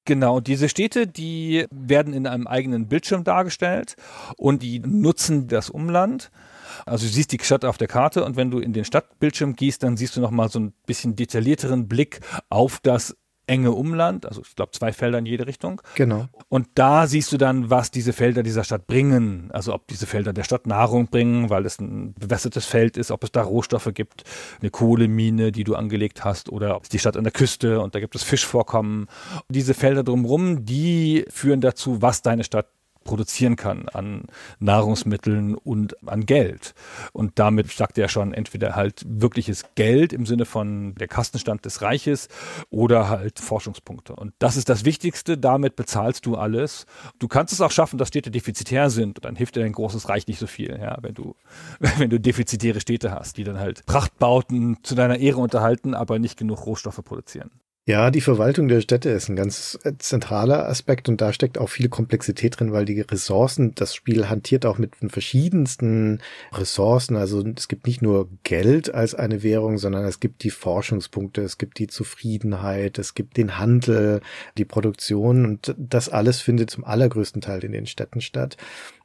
Speaker 1: Genau, diese Städte, die werden in einem eigenen Bildschirm dargestellt und die nutzen das Umland. Also du siehst die Stadt auf der Karte und wenn du in den Stadtbildschirm gehst, dann siehst du nochmal so ein bisschen detaillierteren Blick auf das enge Umland, also ich glaube zwei Felder in jede Richtung. Genau. Und da siehst du dann, was diese Felder dieser Stadt bringen, also ob diese Felder der Stadt Nahrung bringen, weil es ein bewässertes Feld ist, ob es da Rohstoffe gibt, eine Kohlemine, die du angelegt hast, oder ob es die Stadt an der Küste und da gibt es Fischvorkommen. Und diese Felder drumherum, die führen dazu, was deine Stadt produzieren kann an Nahrungsmitteln und an Geld. Und damit sagt er schon entweder halt wirkliches Geld im Sinne von der Kastenstand des Reiches oder halt Forschungspunkte. Und das ist das Wichtigste, damit bezahlst du alles. Du kannst es auch schaffen, dass Städte defizitär sind. dann hilft dir dein großes Reich nicht so viel, ja, wenn du, wenn du defizitäre Städte hast, die dann halt Prachtbauten zu deiner Ehre unterhalten, aber nicht genug Rohstoffe produzieren.
Speaker 2: Ja, die Verwaltung der Städte ist ein ganz äh, zentraler Aspekt und da steckt auch viel Komplexität drin, weil die Ressourcen, das Spiel hantiert auch mit den verschiedensten Ressourcen. Also es gibt nicht nur Geld als eine Währung, sondern es gibt die Forschungspunkte, es gibt die Zufriedenheit, es gibt den Handel, die Produktion und das alles findet zum allergrößten Teil in den Städten statt.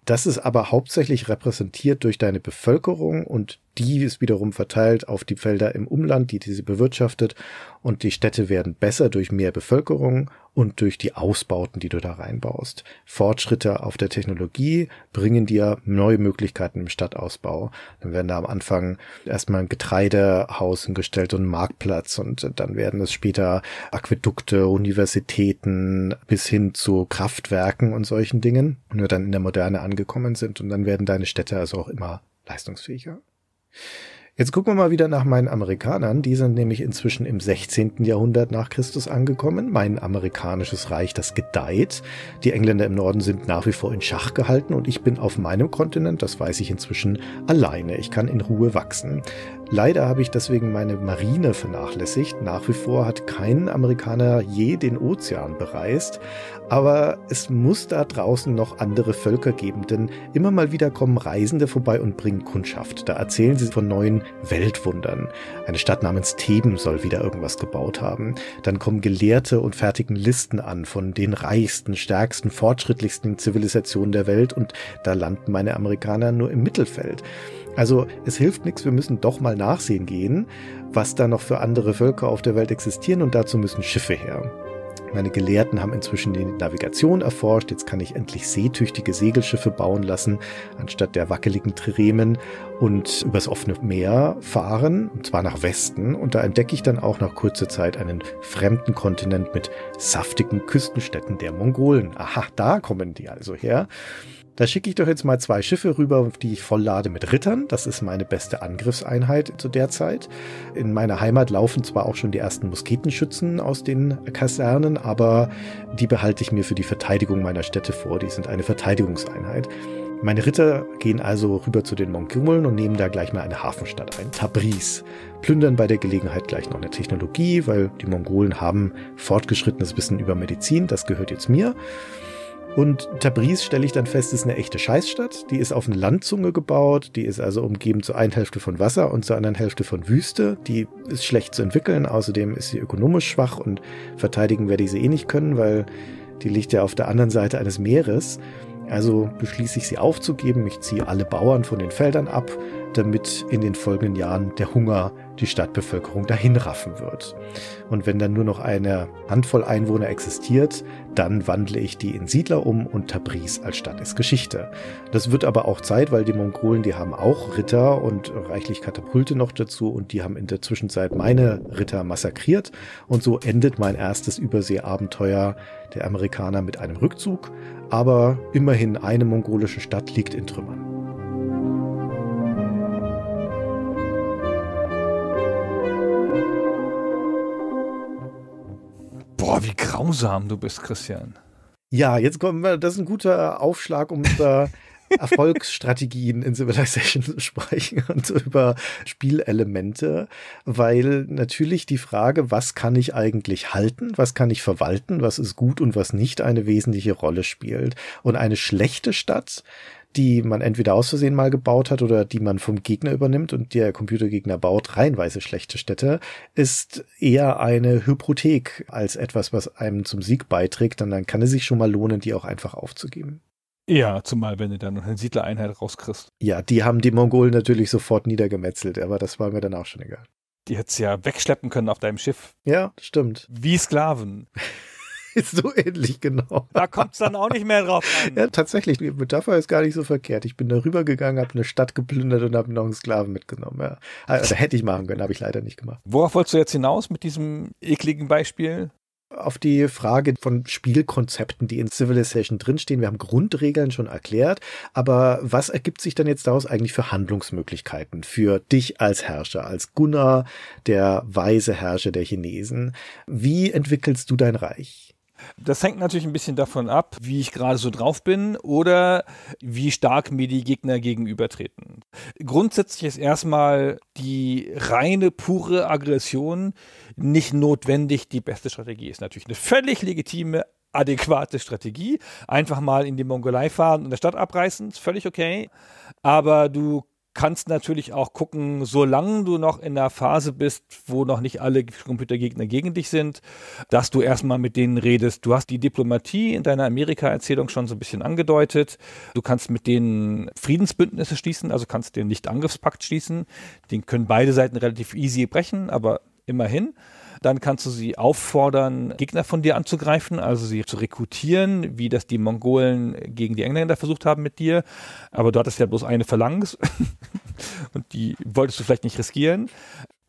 Speaker 2: Das ist aber hauptsächlich repräsentiert durch deine Bevölkerung und die ist wiederum verteilt auf die Felder im Umland, die diese bewirtschaftet und die Städte werden besser durch mehr Bevölkerung und durch die Ausbauten, die du da reinbaust. Fortschritte auf der Technologie bringen dir neue Möglichkeiten im Stadtausbau. Dann werden da am Anfang erstmal ein Getreidehaus gestellt und ein Marktplatz und dann werden es später Aquädukte, Universitäten bis hin zu Kraftwerken und solchen Dingen, nur dann in der Moderne angekommen sind und dann werden deine Städte also auch immer leistungsfähiger. Jetzt gucken wir mal wieder nach meinen Amerikanern. Die sind nämlich inzwischen im 16. Jahrhundert nach Christus angekommen. Mein amerikanisches Reich, das gedeiht. Die Engländer im Norden sind nach wie vor in Schach gehalten und ich bin auf meinem Kontinent, das weiß ich inzwischen, alleine. Ich kann in Ruhe wachsen. Leider habe ich deswegen meine Marine vernachlässigt. Nach wie vor hat kein Amerikaner je den Ozean bereist. Aber es muss da draußen noch andere Völker geben, denn immer mal wieder kommen Reisende vorbei und bringen Kundschaft. Da erzählen sie von neuen Weltwundern. Eine Stadt namens Theben soll wieder irgendwas gebaut haben. Dann kommen Gelehrte und fertigen Listen an von den reichsten, stärksten, fortschrittlichsten Zivilisationen der Welt und da landen meine Amerikaner nur im Mittelfeld. Also es hilft nichts, wir müssen doch mal nachsehen gehen, was da noch für andere Völker auf der Welt existieren und dazu müssen Schiffe her. Meine Gelehrten haben inzwischen die Navigation erforscht, jetzt kann ich endlich seetüchtige Segelschiffe bauen lassen, anstatt der wackeligen Triremen und übers offene Meer fahren, und zwar nach Westen, und da entdecke ich dann auch nach kurzer Zeit einen fremden Kontinent mit saftigen Küstenstädten der Mongolen. Aha, da kommen die also her. Da schicke ich doch jetzt mal zwei Schiffe rüber, die ich volllade mit Rittern. Das ist meine beste Angriffseinheit zu der Zeit. In meiner Heimat laufen zwar auch schon die ersten Musketenschützen aus den Kasernen, aber die behalte ich mir für die Verteidigung meiner Städte vor. Die sind eine Verteidigungseinheit. Meine Ritter gehen also rüber zu den Mongolen und nehmen da gleich mal eine Hafenstadt ein, Tabriz. Plündern bei der Gelegenheit gleich noch eine Technologie, weil die Mongolen haben fortgeschrittenes Wissen über Medizin, das gehört jetzt mir. Und Tabriz stelle ich dann fest, ist eine echte Scheißstadt. Die ist auf eine Landzunge gebaut. Die ist also umgeben zur einen Hälfte von Wasser und zur anderen Hälfte von Wüste. Die ist schlecht zu entwickeln. Außerdem ist sie ökonomisch schwach und verteidigen werde ich sie eh nicht können, weil die liegt ja auf der anderen Seite eines Meeres. Also beschließe ich sie aufzugeben. Ich ziehe alle Bauern von den Feldern ab, damit in den folgenden Jahren der Hunger die Stadtbevölkerung dahinraffen wird. Und wenn dann nur noch eine Handvoll Einwohner existiert, dann wandle ich die in Siedler um und Tabriz als Stadt ist Geschichte. Das wird aber auch Zeit, weil die Mongolen, die haben auch Ritter und reichlich Katapulte noch dazu und die haben in der Zwischenzeit meine Ritter massakriert und so endet mein erstes Überseeabenteuer der Amerikaner mit einem Rückzug, aber immerhin eine mongolische Stadt liegt in Trümmern. Boah, wie grausam du bist, Christian. Ja, jetzt kommen wir, das ist ein guter Aufschlag, um über Erfolgsstrategien in Civilization zu sprechen und über Spielelemente, weil natürlich die Frage, was kann ich eigentlich halten, was kann ich verwalten, was ist gut und was nicht, eine wesentliche Rolle spielt. Und eine schlechte Stadt, die man entweder aus Versehen mal gebaut hat oder die man vom Gegner übernimmt und der Computergegner baut reinweise schlechte Städte, ist eher eine Hypothek als etwas, was einem zum Sieg beiträgt. Und dann kann es sich schon mal lohnen, die auch einfach aufzugeben.
Speaker 1: Ja, zumal wenn du dann eine Siedlereinheit rauskriegst.
Speaker 2: Ja, die haben die Mongolen natürlich sofort niedergemetzelt, aber das war mir dann auch schon egal.
Speaker 1: Die hättest ja wegschleppen
Speaker 2: können auf deinem Schiff. Ja, stimmt. Wie Sklaven. so ähnlich, genau. Da kommt es dann auch nicht mehr drauf an. Ja, tatsächlich, die Metapher ist gar nicht so verkehrt. Ich bin da rübergegangen, habe eine Stadt geplündert und habe noch einen Sklaven mitgenommen. Ja. Also, hätte ich machen können, habe ich leider nicht gemacht. Worauf wolltest du jetzt hinaus mit diesem ekligen Beispiel? auf die Frage von Spielkonzepten, die in Civilization drinstehen. Wir haben Grundregeln schon erklärt, aber was ergibt sich dann jetzt daraus eigentlich für Handlungsmöglichkeiten für dich als Herrscher, als Gunnar, der weise Herrscher der Chinesen? Wie entwickelst du dein Reich? Das hängt natürlich ein bisschen
Speaker 1: davon ab, wie ich gerade so drauf bin oder wie stark mir die Gegner gegenübertreten. Grundsätzlich ist erstmal die reine, pure Aggression nicht notwendig die beste Strategie. Ist natürlich eine völlig legitime, adäquate Strategie. Einfach mal in die Mongolei fahren und der Stadt abreißen, ist völlig okay. Aber du kannst natürlich auch gucken, solange du noch in der Phase bist, wo noch nicht alle Computergegner gegen dich sind, dass du erstmal mit denen redest. Du hast die Diplomatie in deiner Amerika-Erzählung schon so ein bisschen angedeutet. Du kannst mit denen Friedensbündnisse schließen, also kannst den Nicht-Angriffspakt schließen. Den können beide Seiten relativ easy brechen, aber immerhin. Dann kannst du sie auffordern, Gegner von dir anzugreifen, also sie zu rekrutieren, wie das die Mongolen gegen die Engländer versucht haben mit dir. Aber du hattest ja bloß eine Phalanx und die wolltest du vielleicht nicht riskieren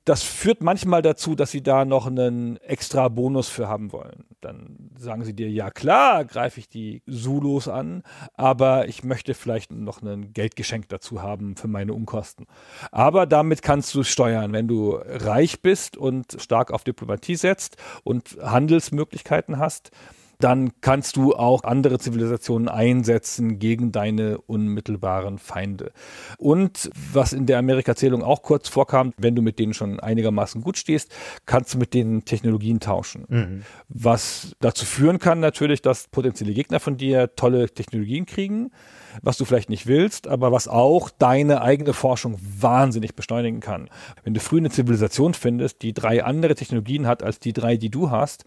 Speaker 1: das führt manchmal dazu, dass sie da noch einen extra Bonus für haben wollen. Dann sagen sie dir, ja klar, greife ich die Zulus an, aber ich möchte vielleicht noch ein Geldgeschenk dazu haben für meine Unkosten. Aber damit kannst du steuern, wenn du reich bist und stark auf Diplomatie setzt und Handelsmöglichkeiten hast, dann kannst du auch andere Zivilisationen einsetzen gegen deine unmittelbaren Feinde. Und was in der Amerika-Zählung auch kurz vorkam, wenn du mit denen schon einigermaßen gut stehst, kannst du mit denen Technologien tauschen. Mhm. Was dazu führen kann natürlich, dass potenzielle Gegner von dir tolle Technologien kriegen was du vielleicht nicht willst, aber was auch deine eigene Forschung wahnsinnig beschleunigen kann. Wenn du früh eine Zivilisation findest, die drei andere Technologien hat als die drei, die du hast,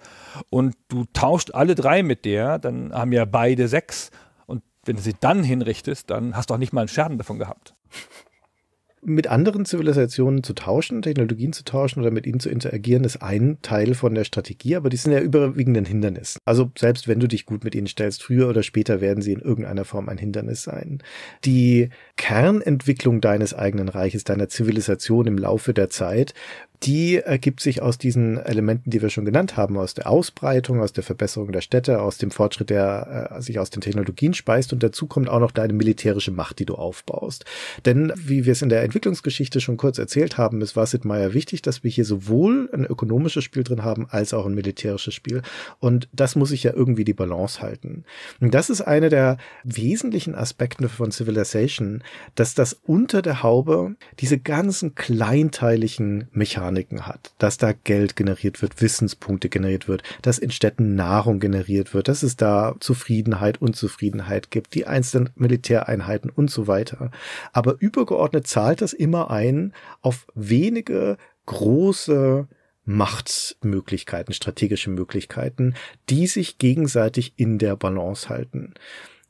Speaker 1: und du tauscht alle drei mit der, dann haben ja beide sechs. Und wenn du sie dann hinrichtest, dann hast du auch nicht mal einen Schaden davon gehabt
Speaker 2: mit anderen Zivilisationen zu tauschen, Technologien zu tauschen oder mit ihnen zu interagieren, ist ein Teil von der Strategie, aber die sind ja überwiegend ein Hindernis. Also selbst wenn du dich gut mit ihnen stellst, früher oder später werden sie in irgendeiner Form ein Hindernis sein. Die Kernentwicklung deines eigenen Reiches, deiner Zivilisation im Laufe der Zeit die ergibt sich aus diesen Elementen, die wir schon genannt haben, aus der Ausbreitung, aus der Verbesserung der Städte, aus dem Fortschritt, der äh, sich aus den Technologien speist und dazu kommt auch noch deine militärische Macht, die du aufbaust. Denn wie wir es in der Entwicklungsgeschichte schon kurz erzählt haben, ist Wasset Meier wichtig, dass wir hier sowohl ein ökonomisches Spiel drin haben als auch ein militärisches Spiel und das muss sich ja irgendwie die Balance halten. Und das ist einer der wesentlichen Aspekte von Civilization, dass das unter der Haube diese ganzen kleinteiligen Mechanismen Mechaniken hat, dass da Geld generiert wird, Wissenspunkte generiert wird, dass in Städten Nahrung generiert wird, dass es da Zufriedenheit, Unzufriedenheit gibt, die einzelnen Militäreinheiten und so weiter. Aber übergeordnet zahlt das immer ein auf wenige große Machtmöglichkeiten, strategische Möglichkeiten, die sich gegenseitig in der Balance halten.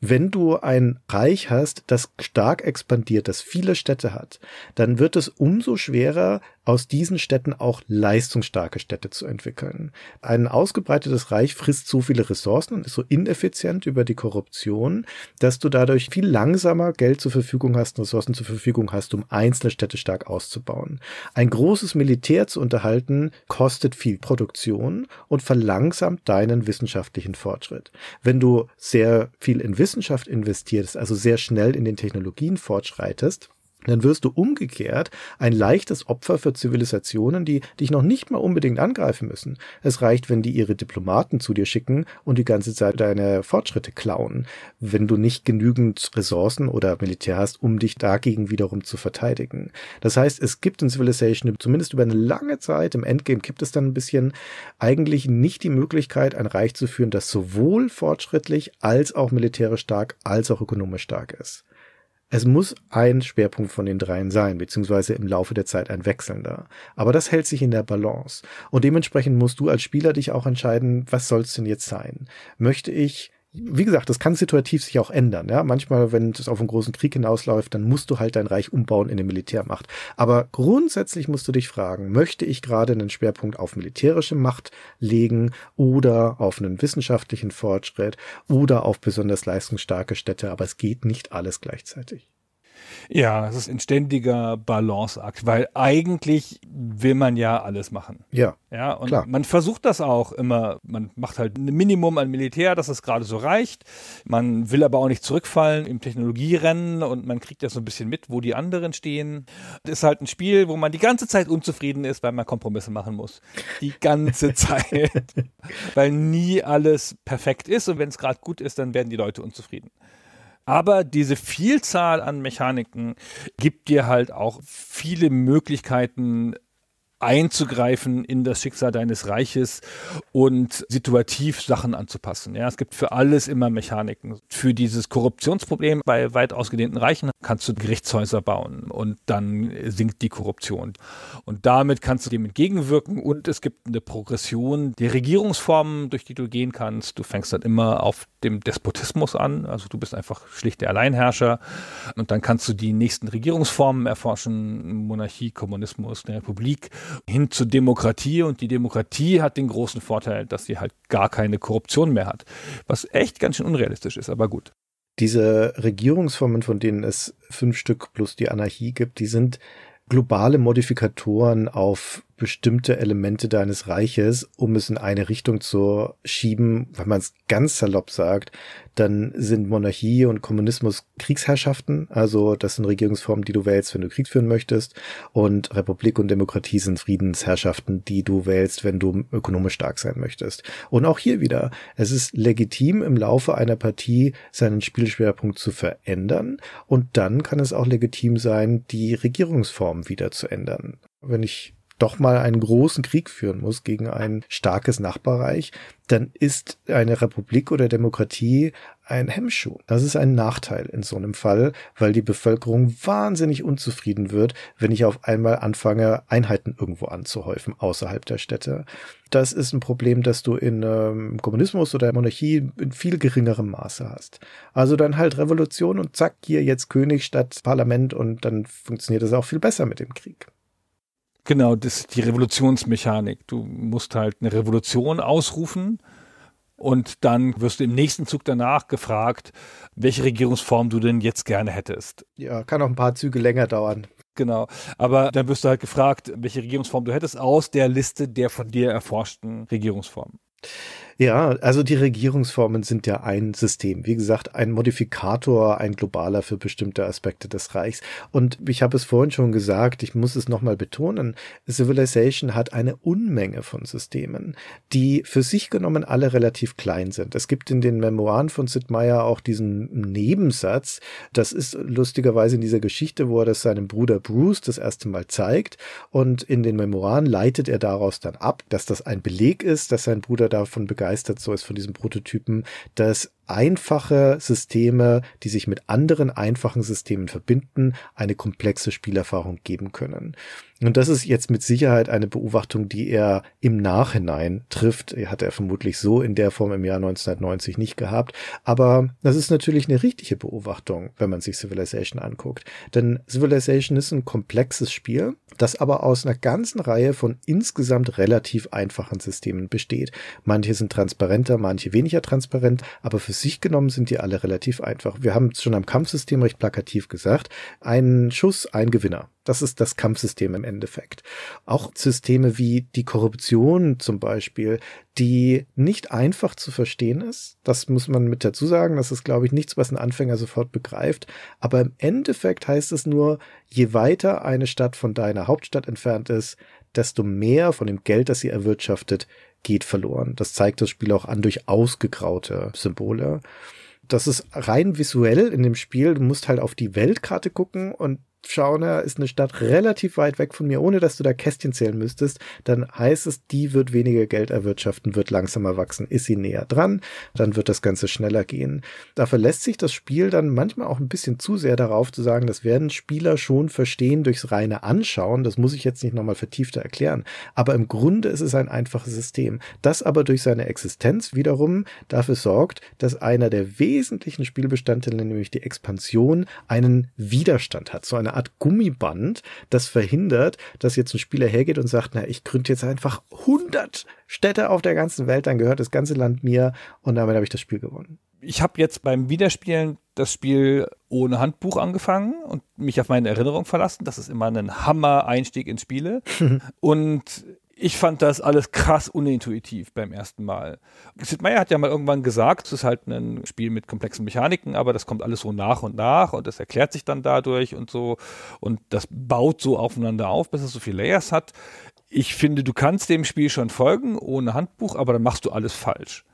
Speaker 2: Wenn du ein Reich hast, das stark expandiert, das viele Städte hat, dann wird es umso schwerer, aus diesen Städten auch leistungsstarke Städte zu entwickeln. Ein ausgebreitetes Reich frisst so viele Ressourcen und ist so ineffizient über die Korruption, dass du dadurch viel langsamer Geld zur Verfügung hast, Ressourcen zur Verfügung hast, um einzelne Städte stark auszubauen. Ein großes Militär zu unterhalten kostet viel Produktion und verlangsamt deinen wissenschaftlichen Fortschritt. Wenn du sehr viel in Wissenschaft investierst, also sehr schnell in den Technologien fortschreitest, dann wirst du umgekehrt ein leichtes Opfer für Zivilisationen, die dich noch nicht mal unbedingt angreifen müssen. Es reicht, wenn die ihre Diplomaten zu dir schicken und die ganze Zeit deine Fortschritte klauen, wenn du nicht genügend Ressourcen oder Militär hast, um dich dagegen wiederum zu verteidigen. Das heißt, es gibt in Civilization zumindest über eine lange Zeit, im Endgame gibt es dann ein bisschen, eigentlich nicht die Möglichkeit, ein Reich zu führen, das sowohl fortschrittlich als auch militärisch stark als auch ökonomisch stark ist. Es muss ein Schwerpunkt von den dreien sein, beziehungsweise im Laufe der Zeit ein wechselnder. Aber das hält sich in der Balance. Und dementsprechend musst du als Spieler dich auch entscheiden, was soll es denn jetzt sein? Möchte ich wie gesagt, das kann situativ sich auch ändern. Ja? Manchmal, wenn es auf einen großen Krieg hinausläuft, dann musst du halt dein Reich umbauen in eine Militärmacht. Aber grundsätzlich musst du dich fragen, möchte ich gerade einen Schwerpunkt auf militärische Macht legen oder auf einen wissenschaftlichen Fortschritt oder auf besonders leistungsstarke Städte, aber es geht nicht alles gleichzeitig.
Speaker 1: Ja, es ist ein ständiger Balanceakt, weil eigentlich will man ja alles machen. Ja. Ja, und klar. man versucht das auch immer. Man macht halt ein Minimum an Militär, dass es gerade so reicht. Man will aber auch nicht zurückfallen im Technologierennen und man kriegt ja so ein bisschen mit, wo die anderen stehen. Das ist halt ein Spiel, wo man die ganze Zeit unzufrieden ist, weil man Kompromisse machen muss. Die ganze Zeit. weil nie alles perfekt ist und wenn es gerade gut ist, dann werden die Leute unzufrieden. Aber diese Vielzahl an Mechaniken gibt dir halt auch viele Möglichkeiten, einzugreifen in das Schicksal deines Reiches und situativ Sachen anzupassen. Ja, es gibt für alles immer Mechaniken. Für dieses Korruptionsproblem bei weit ausgedehnten Reichen kannst du Gerichtshäuser bauen und dann sinkt die Korruption. Und damit kannst du dem entgegenwirken und es gibt eine Progression der Regierungsformen, durch die du gehen kannst. Du fängst dann immer auf dem Despotismus an, also du bist einfach schlicht der Alleinherrscher und dann kannst du die nächsten Regierungsformen erforschen, Monarchie, Kommunismus, eine Republik hin zur Demokratie. Und die Demokratie hat den großen Vorteil, dass sie halt gar keine Korruption mehr hat. Was echt ganz schön
Speaker 2: unrealistisch ist, aber gut. Diese Regierungsformen, von denen es fünf Stück plus die Anarchie gibt, die sind globale Modifikatoren auf bestimmte Elemente deines Reiches, um es in eine Richtung zu schieben, wenn man es ganz salopp sagt, dann sind Monarchie und Kommunismus Kriegsherrschaften, also das sind Regierungsformen, die du wählst, wenn du Krieg führen möchtest, und Republik und Demokratie sind Friedensherrschaften, die du wählst, wenn du ökonomisch stark sein möchtest. Und auch hier wieder, es ist legitim im Laufe einer Partie seinen Spielschwerpunkt zu verändern und dann kann es auch legitim sein, die Regierungsform wieder zu ändern. Wenn ich doch mal einen großen Krieg führen muss gegen ein starkes Nachbarreich, dann ist eine Republik oder Demokratie ein Hemmschuh. Das ist ein Nachteil in so einem Fall, weil die Bevölkerung wahnsinnig unzufrieden wird, wenn ich auf einmal anfange, Einheiten irgendwo anzuhäufen außerhalb der Städte. Das ist ein Problem, das du in ähm, Kommunismus oder Monarchie in viel geringerem Maße hast. Also dann halt Revolution und zack, hier jetzt König statt Parlament und dann funktioniert das auch viel besser mit dem Krieg. Genau, das ist die Revolutionsmechanik. Du
Speaker 1: musst halt eine Revolution ausrufen und dann wirst du im nächsten Zug danach gefragt, welche Regierungsform du denn jetzt gerne hättest. Ja, kann auch ein paar Züge länger dauern. Genau, aber dann wirst du halt gefragt, welche Regierungsform du hättest aus der Liste der von dir erforschten Regierungsformen.
Speaker 2: Ja, also die Regierungsformen sind ja ein System. Wie gesagt, ein Modifikator, ein globaler für bestimmte Aspekte des Reichs. Und ich habe es vorhin schon gesagt, ich muss es nochmal betonen, Civilization hat eine Unmenge von Systemen, die für sich genommen alle relativ klein sind. Es gibt in den Memoiren von Sid Meier auch diesen Nebensatz. Das ist lustigerweise in dieser Geschichte, wo er das seinem Bruder Bruce das erste Mal zeigt. Und in den Memoiren leitet er daraus dann ab, dass das ein Beleg ist, dass sein Bruder davon begeistert begeistert so ist von diesem Prototypen, dass einfache Systeme, die sich mit anderen einfachen Systemen verbinden, eine komplexe Spielerfahrung geben können. Und das ist jetzt mit Sicherheit eine Beobachtung, die er im Nachhinein trifft. Er Hat er vermutlich so in der Form im Jahr 1990 nicht gehabt. Aber das ist natürlich eine richtige Beobachtung, wenn man sich Civilization anguckt. Denn Civilization ist ein komplexes Spiel, das aber aus einer ganzen Reihe von insgesamt relativ einfachen Systemen besteht. Manche sind transparenter, manche weniger transparent, aber für sich genommen sind die alle relativ einfach. Wir haben es schon am Kampfsystem recht plakativ gesagt. Ein Schuss, ein Gewinner. Das ist das Kampfsystem im Endeffekt. Auch Systeme wie die Korruption zum Beispiel, die nicht einfach zu verstehen ist. Das muss man mit dazu sagen. Das ist, glaube ich, nichts, was ein Anfänger sofort begreift. Aber im Endeffekt heißt es nur, je weiter eine Stadt von deiner Hauptstadt entfernt ist, desto mehr von dem Geld, das sie erwirtschaftet, geht verloren. Das zeigt das Spiel auch an durch ausgegraute Symbole das ist rein visuell in dem Spiel. Du musst halt auf die Weltkarte gucken und Schauner ist eine Stadt relativ weit weg von mir, ohne dass du da Kästchen zählen müsstest, dann heißt es, die wird weniger Geld erwirtschaften, wird langsamer wachsen, ist sie näher dran, dann wird das Ganze schneller gehen. Da verlässt sich das Spiel dann manchmal auch ein bisschen zu sehr darauf zu sagen, das werden Spieler schon verstehen durchs reine Anschauen, das muss ich jetzt nicht nochmal vertiefter erklären, aber im Grunde ist es ein einfaches System, das aber durch seine Existenz wiederum dafür sorgt, dass einer der wesentlichen Spielbestandteile, nämlich die Expansion, einen Widerstand hat, so eine eine Art Gummiband, das verhindert, dass jetzt ein Spieler hergeht und sagt, na, ich gründe jetzt einfach 100 Städte auf der ganzen Welt, dann gehört das ganze Land mir und damit habe ich das Spiel gewonnen. Ich
Speaker 1: habe jetzt beim Wiederspielen das Spiel ohne Handbuch angefangen und mich auf meine Erinnerung verlassen. Das ist immer ein Hammer-Einstieg ins Spiele. und ich fand das alles krass unintuitiv beim ersten Mal. Sid Meier hat ja mal irgendwann gesagt, es ist halt ein Spiel mit komplexen Mechaniken, aber das kommt alles so nach und nach und das erklärt sich dann dadurch und so und das baut so aufeinander auf, bis es so viele Layers hat. Ich finde, du kannst dem Spiel schon folgen ohne Handbuch, aber dann machst du alles falsch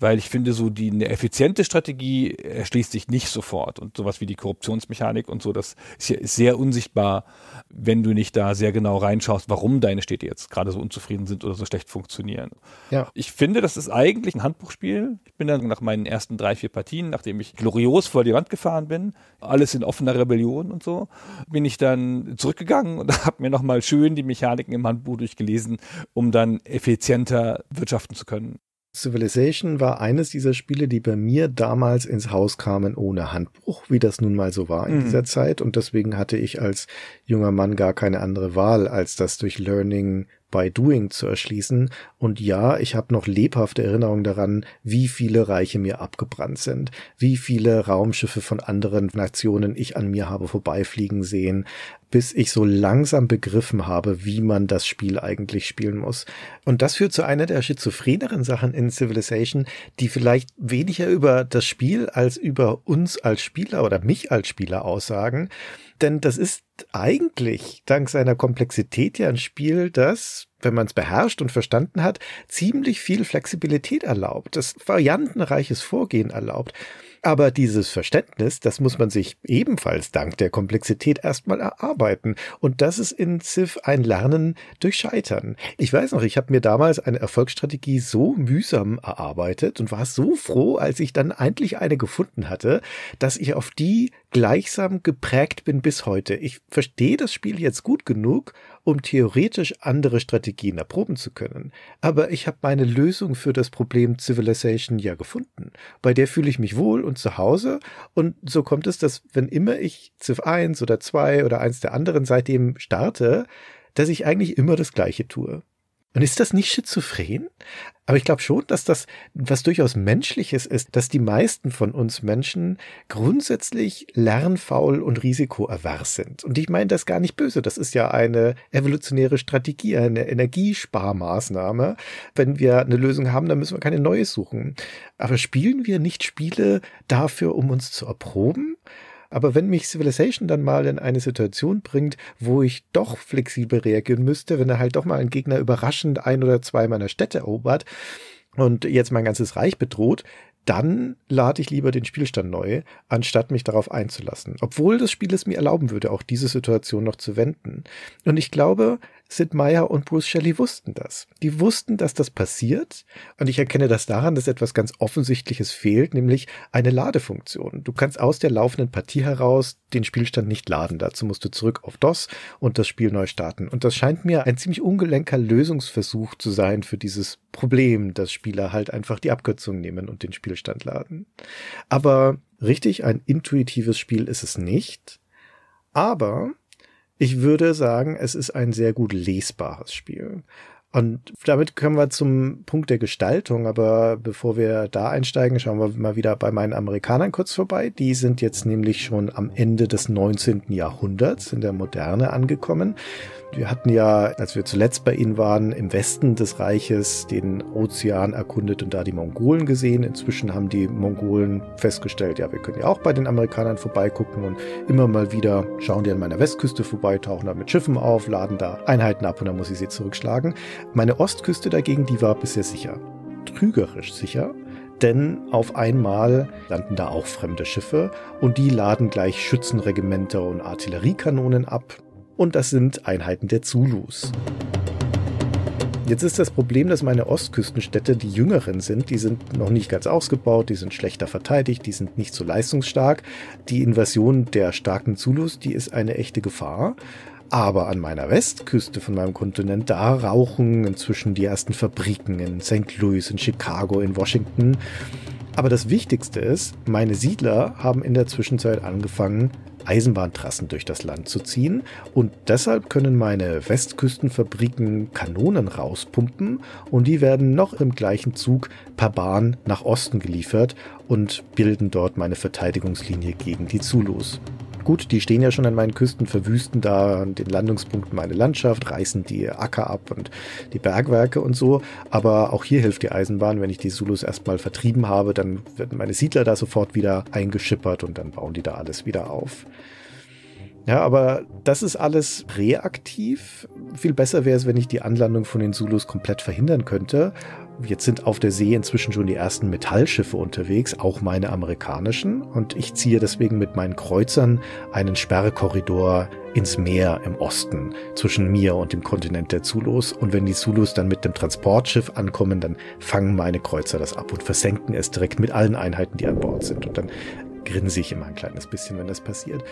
Speaker 1: weil ich finde, so die eine effiziente Strategie erschließt sich nicht sofort. Und sowas wie die Korruptionsmechanik und so, das ist ja sehr unsichtbar, wenn du nicht da sehr genau reinschaust, warum deine Städte jetzt gerade so unzufrieden sind oder so schlecht funktionieren. Ja. Ich finde, das ist eigentlich ein Handbuchspiel. Ich bin dann nach meinen ersten drei, vier Partien, nachdem ich glorios vor die Wand gefahren bin, alles in offener Rebellion und so, bin ich dann zurückgegangen und habe mir nochmal schön die Mechaniken im Handbuch durchgelesen, um dann
Speaker 2: effizienter wirtschaften zu können. Civilization war eines dieser Spiele, die bei mir damals ins Haus kamen ohne Handbuch, wie das nun mal so war in mhm. dieser Zeit. Und deswegen hatte ich als junger Mann gar keine andere Wahl, als das durch Learning by Doing zu erschließen. Und ja, ich habe noch lebhafte Erinnerungen daran, wie viele Reiche mir abgebrannt sind, wie viele Raumschiffe von anderen Nationen ich an mir habe vorbeifliegen sehen, bis ich so langsam begriffen habe, wie man das Spiel eigentlich spielen muss. Und das führt zu einer der schizophreneren Sachen in Civilization, die vielleicht weniger über das Spiel als über uns als Spieler oder mich als Spieler aussagen, denn das ist eigentlich dank seiner Komplexität ja ein Spiel, das, wenn man es beherrscht und verstanden hat, ziemlich viel Flexibilität erlaubt, das variantenreiches Vorgehen erlaubt. Aber dieses Verständnis, das muss man sich ebenfalls dank der Komplexität erstmal erarbeiten. Und das ist in Civ ein Lernen durch Scheitern. Ich weiß noch, ich habe mir damals eine Erfolgsstrategie so mühsam erarbeitet und war so froh, als ich dann endlich eine gefunden hatte, dass ich auf die gleichsam geprägt bin bis heute. Ich verstehe das Spiel jetzt gut genug, um theoretisch andere Strategien erproben zu können. Aber ich habe meine Lösung für das Problem Civilization ja gefunden. Bei der fühle ich mich wohl und zu Hause. Und so kommt es, dass wenn immer ich Civ 1 oder 2 oder eins der anderen seitdem starte, dass ich eigentlich immer das Gleiche tue. Und ist das nicht schizophren? Aber ich glaube schon, dass das was durchaus Menschliches ist, dass die meisten von uns Menschen grundsätzlich lernfaul und risikoavers sind. Und ich meine das gar nicht böse. Das ist ja eine evolutionäre Strategie, eine Energiesparmaßnahme. Wenn wir eine Lösung haben, dann müssen wir keine neue suchen. Aber spielen wir nicht Spiele dafür, um uns zu erproben? Aber wenn mich Civilization dann mal in eine Situation bringt, wo ich doch flexibel reagieren müsste, wenn er halt doch mal ein Gegner überraschend ein oder zwei meiner Städte erobert und jetzt mein ganzes Reich bedroht, dann lade ich lieber den Spielstand neu, anstatt mich darauf einzulassen. Obwohl das Spiel es mir erlauben würde, auch diese Situation noch zu wenden. Und ich glaube, Sid Meier und Bruce Shelley wussten das. Die wussten, dass das passiert. Und ich erkenne das daran, dass etwas ganz Offensichtliches fehlt, nämlich eine Ladefunktion. Du kannst aus der laufenden Partie heraus den Spielstand nicht laden. Dazu musst du zurück auf DOS und das Spiel neu starten. Und das scheint mir ein ziemlich ungelenker Lösungsversuch zu sein für dieses Problem, dass Spieler halt einfach die Abkürzung nehmen und den Spielstand laden. Aber richtig, ein intuitives Spiel ist es nicht. Aber ich würde sagen, es ist ein sehr gut lesbares Spiel. Und damit kommen wir zum Punkt der Gestaltung. Aber bevor wir da einsteigen, schauen wir mal wieder bei meinen Amerikanern kurz vorbei. Die sind jetzt nämlich schon am Ende des 19. Jahrhunderts in der Moderne angekommen. Wir hatten ja, als wir zuletzt bei ihnen waren, im Westen des Reiches den Ozean erkundet und da die Mongolen gesehen. Inzwischen haben die Mongolen festgestellt, ja, wir können ja auch bei den Amerikanern vorbeigucken und immer mal wieder schauen die an meiner Westküste vorbei, tauchen da mit Schiffen auf, laden da Einheiten ab und dann muss ich sie zurückschlagen. Meine Ostküste dagegen, die war bisher sicher. Trügerisch sicher, denn auf einmal landen da auch fremde Schiffe und die laden gleich Schützenregimenter und Artilleriekanonen ab. Und das sind Einheiten der Zulus. Jetzt ist das Problem, dass meine Ostküstenstädte die jüngeren sind. Die sind noch nicht ganz ausgebaut, die sind schlechter verteidigt, die sind nicht so leistungsstark. Die Invasion der starken Zulus, die ist eine echte Gefahr. Aber an meiner Westküste von meinem Kontinent, da rauchen inzwischen die ersten Fabriken in St. Louis, in Chicago, in Washington. Aber das Wichtigste ist, meine Siedler haben in der Zwischenzeit angefangen, Eisenbahntrassen durch das Land zu ziehen und deshalb können meine Westküstenfabriken Kanonen rauspumpen und die werden noch im gleichen Zug per Bahn nach Osten geliefert und bilden dort meine Verteidigungslinie gegen die Zulus gut, die stehen ja schon an meinen Küsten, verwüsten da an den Landungspunkten meine Landschaft, reißen die Acker ab und die Bergwerke und so. Aber auch hier hilft die Eisenbahn, wenn ich die Zulus erstmal vertrieben habe, dann werden meine Siedler da sofort wieder eingeschippert und dann bauen die da alles wieder auf. Ja, aber das ist alles reaktiv. Viel besser wäre es, wenn ich die Anlandung von den Zulus komplett verhindern könnte. Jetzt sind auf der See inzwischen schon die ersten Metallschiffe unterwegs, auch meine amerikanischen. Und ich ziehe deswegen mit meinen Kreuzern einen Sperrkorridor ins Meer im Osten zwischen mir und dem Kontinent der Zulus. Und wenn die Zulus dann mit dem Transportschiff ankommen, dann fangen meine Kreuzer das ab und versenken es direkt mit allen Einheiten, die an Bord sind. Und dann grinse ich immer ein kleines bisschen, wenn das passiert.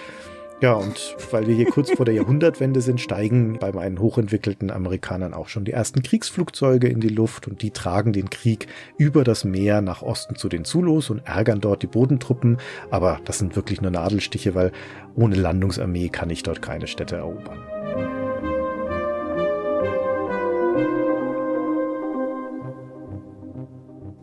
Speaker 2: Ja, und weil wir hier kurz vor der Jahrhundertwende sind, steigen bei meinen hochentwickelten Amerikanern auch schon die ersten Kriegsflugzeuge in die Luft und die tragen den Krieg über das Meer nach Osten zu den Zulos und ärgern dort die Bodentruppen. Aber das sind wirklich nur Nadelstiche, weil ohne Landungsarmee kann ich dort keine Städte erobern.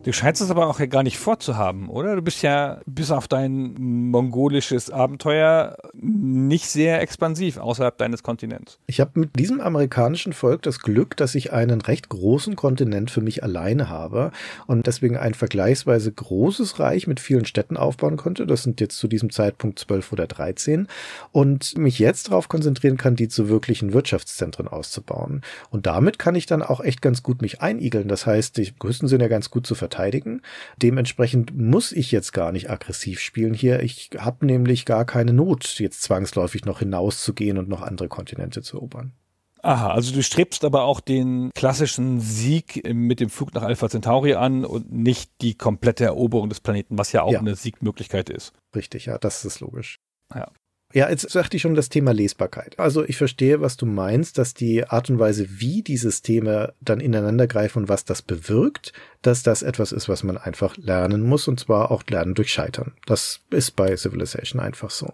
Speaker 1: Du scheinst es aber auch ja gar nicht vorzuhaben, oder? Du bist ja bis auf dein mongolisches Abenteuer nicht sehr expansiv außerhalb deines Kontinents.
Speaker 2: Ich habe mit diesem amerikanischen Volk das Glück, dass ich einen recht großen Kontinent für mich alleine habe und deswegen ein vergleichsweise großes Reich mit vielen Städten aufbauen konnte. Das sind jetzt zu diesem Zeitpunkt zwölf oder dreizehn und mich jetzt darauf konzentrieren kann, die zu wirklichen Wirtschaftszentren auszubauen. Und damit kann ich dann auch echt ganz gut mich einigeln. Das heißt, die Größen sind ja ganz gut zu verteilen verteidigen. Dementsprechend muss ich jetzt gar nicht aggressiv spielen hier. Ich habe nämlich gar keine Not, jetzt zwangsläufig noch hinauszugehen und noch andere Kontinente zu erobern.
Speaker 1: Aha, also du strebst aber auch den klassischen Sieg mit dem Flug nach Alpha Centauri an und nicht die komplette Eroberung des Planeten, was ja auch ja. eine
Speaker 2: Siegmöglichkeit ist. Richtig, ja, das ist logisch. Ja. Ja, jetzt sagte ich schon das Thema Lesbarkeit. Also ich verstehe, was du meinst, dass die Art und Weise, wie die Systeme dann ineinandergreifen und was das bewirkt, dass das etwas ist, was man einfach lernen muss und zwar auch lernen durch Scheitern. Das ist bei Civilization einfach so.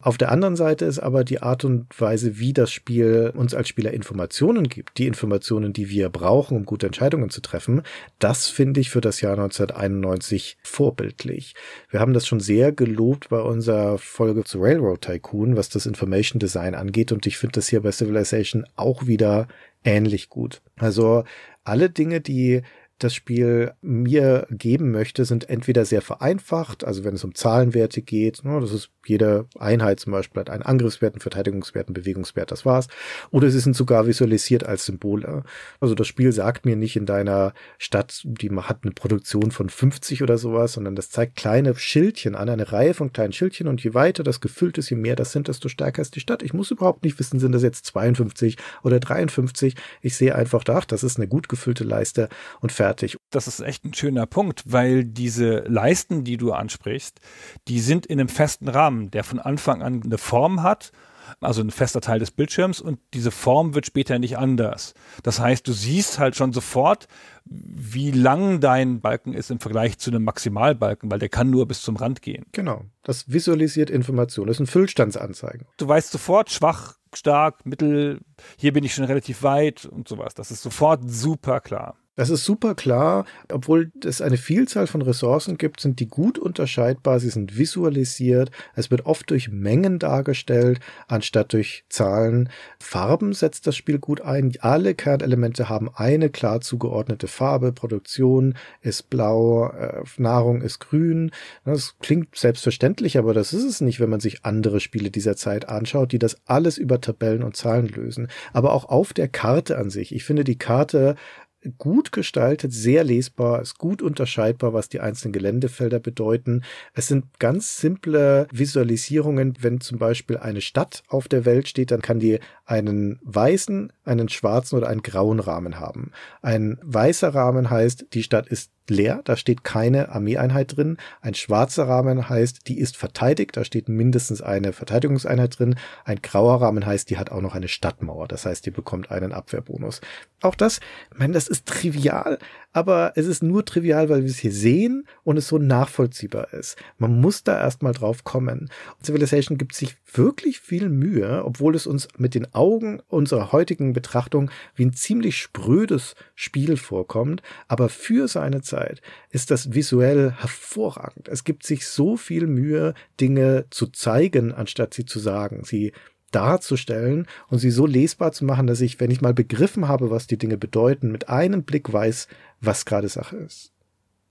Speaker 2: Auf der anderen Seite ist aber die Art und Weise, wie das Spiel uns als Spieler Informationen gibt, die Informationen, die wir brauchen, um gute Entscheidungen zu treffen, das finde ich für das Jahr 1991 vorbildlich. Wir haben das schon sehr gelobt bei unserer Folge zu Railroad Tycoon, was das Information Design angeht und ich finde das hier bei Civilization auch wieder ähnlich gut. Also alle Dinge, die das Spiel mir geben möchte, sind entweder sehr vereinfacht, also wenn es um Zahlenwerte geht, ne, das ist jede Einheit zum Beispiel hat einen Angriffswert, einen Verteidigungswert, einen Bewegungswert, das war's. Oder sie sind sogar visualisiert als Symbole. Also das Spiel sagt mir nicht in deiner Stadt, die hat eine Produktion von 50 oder sowas, sondern das zeigt kleine Schildchen an, eine Reihe von kleinen Schildchen und je weiter das gefüllt ist, je mehr das sind, desto stärker ist die Stadt. Ich muss überhaupt nicht wissen, sind das jetzt 52 oder 53. Ich sehe einfach, da, ach, das ist eine gut gefüllte Leiste und fertig fertig. Das ist echt ein schöner Punkt,
Speaker 1: weil diese Leisten, die du ansprichst, die sind in einem festen Rahmen, der von Anfang an eine Form hat also ein fester Teil des Bildschirms und diese Form wird später nicht anders. Das heißt, du siehst halt schon sofort, wie lang dein Balken ist im Vergleich zu einem Maximalbalken, weil der kann nur bis zum Rand
Speaker 2: gehen. Genau, das visualisiert Informationen, das ist ein Füllstandsanzeigen.
Speaker 1: Du weißt sofort, schwach, stark, mittel, hier bin ich schon relativ weit und sowas. Das ist sofort super klar.
Speaker 2: Das ist super klar. Obwohl es eine Vielzahl von Ressourcen gibt, sind die gut unterscheidbar. Sie sind visualisiert. Es wird oft durch Mengen dargestellt, anstatt durch Zahlen. Farben setzt das Spiel gut ein. Alle Kernelemente haben eine klar zugeordnete Farbe. Produktion ist blau, äh, Nahrung ist grün. Das klingt selbstverständlich, aber das ist es nicht, wenn man sich andere Spiele dieser Zeit anschaut, die das alles über Tabellen und Zahlen lösen. Aber auch auf der Karte an sich. Ich finde, die Karte gut gestaltet, sehr lesbar, ist gut unterscheidbar, was die einzelnen Geländefelder bedeuten. Es sind ganz simple Visualisierungen. Wenn zum Beispiel eine Stadt auf der Welt steht, dann kann die einen weißen, einen schwarzen oder einen grauen Rahmen haben. Ein weißer Rahmen heißt, die Stadt ist leer, da steht keine Armeeeinheit drin. Ein schwarzer Rahmen heißt, die ist verteidigt, da steht mindestens eine Verteidigungseinheit drin. Ein grauer Rahmen heißt, die hat auch noch eine Stadtmauer, das heißt, die bekommt einen Abwehrbonus. Auch das, ich meine, das ist trivial, aber es ist nur trivial, weil wir es hier sehen und es so nachvollziehbar ist. Man muss da erstmal drauf kommen. Und Civilization gibt sich wirklich viel Mühe, obwohl es uns mit den Augen unserer heutigen Betrachtung wie ein ziemlich sprödes Spiel vorkommt, aber für seine Zeit ist das visuell hervorragend. Es gibt sich so viel Mühe, Dinge zu zeigen, anstatt sie zu sagen. Sie darzustellen und sie so lesbar zu machen, dass ich, wenn ich mal begriffen habe, was die Dinge bedeuten, mit einem Blick weiß, was gerade Sache ist.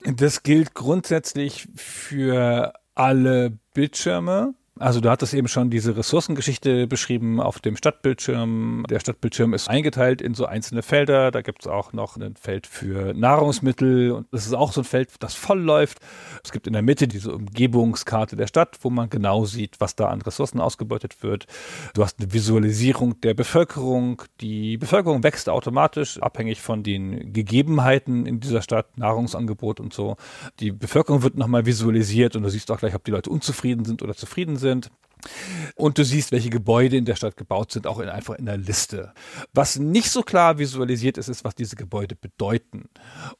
Speaker 1: Das gilt grundsätzlich für alle Bildschirme. Also du hattest eben schon diese Ressourcengeschichte beschrieben auf dem Stadtbildschirm. Der Stadtbildschirm ist eingeteilt in so einzelne Felder. Da gibt es auch noch ein Feld für Nahrungsmittel und das ist auch so ein Feld, das voll läuft. Es gibt in der Mitte diese Umgebungskarte der Stadt, wo man genau sieht, was da an Ressourcen ausgebeutet wird. Du hast eine Visualisierung der Bevölkerung. Die Bevölkerung wächst automatisch, abhängig von den Gegebenheiten in dieser Stadt, Nahrungsangebot und so. Die Bevölkerung wird nochmal visualisiert und du siehst auch gleich, ob die Leute unzufrieden sind oder zufrieden sind sind. Und du siehst, welche Gebäude in der Stadt gebaut sind, auch in, einfach in der Liste. Was nicht so klar visualisiert ist, ist, was diese Gebäude bedeuten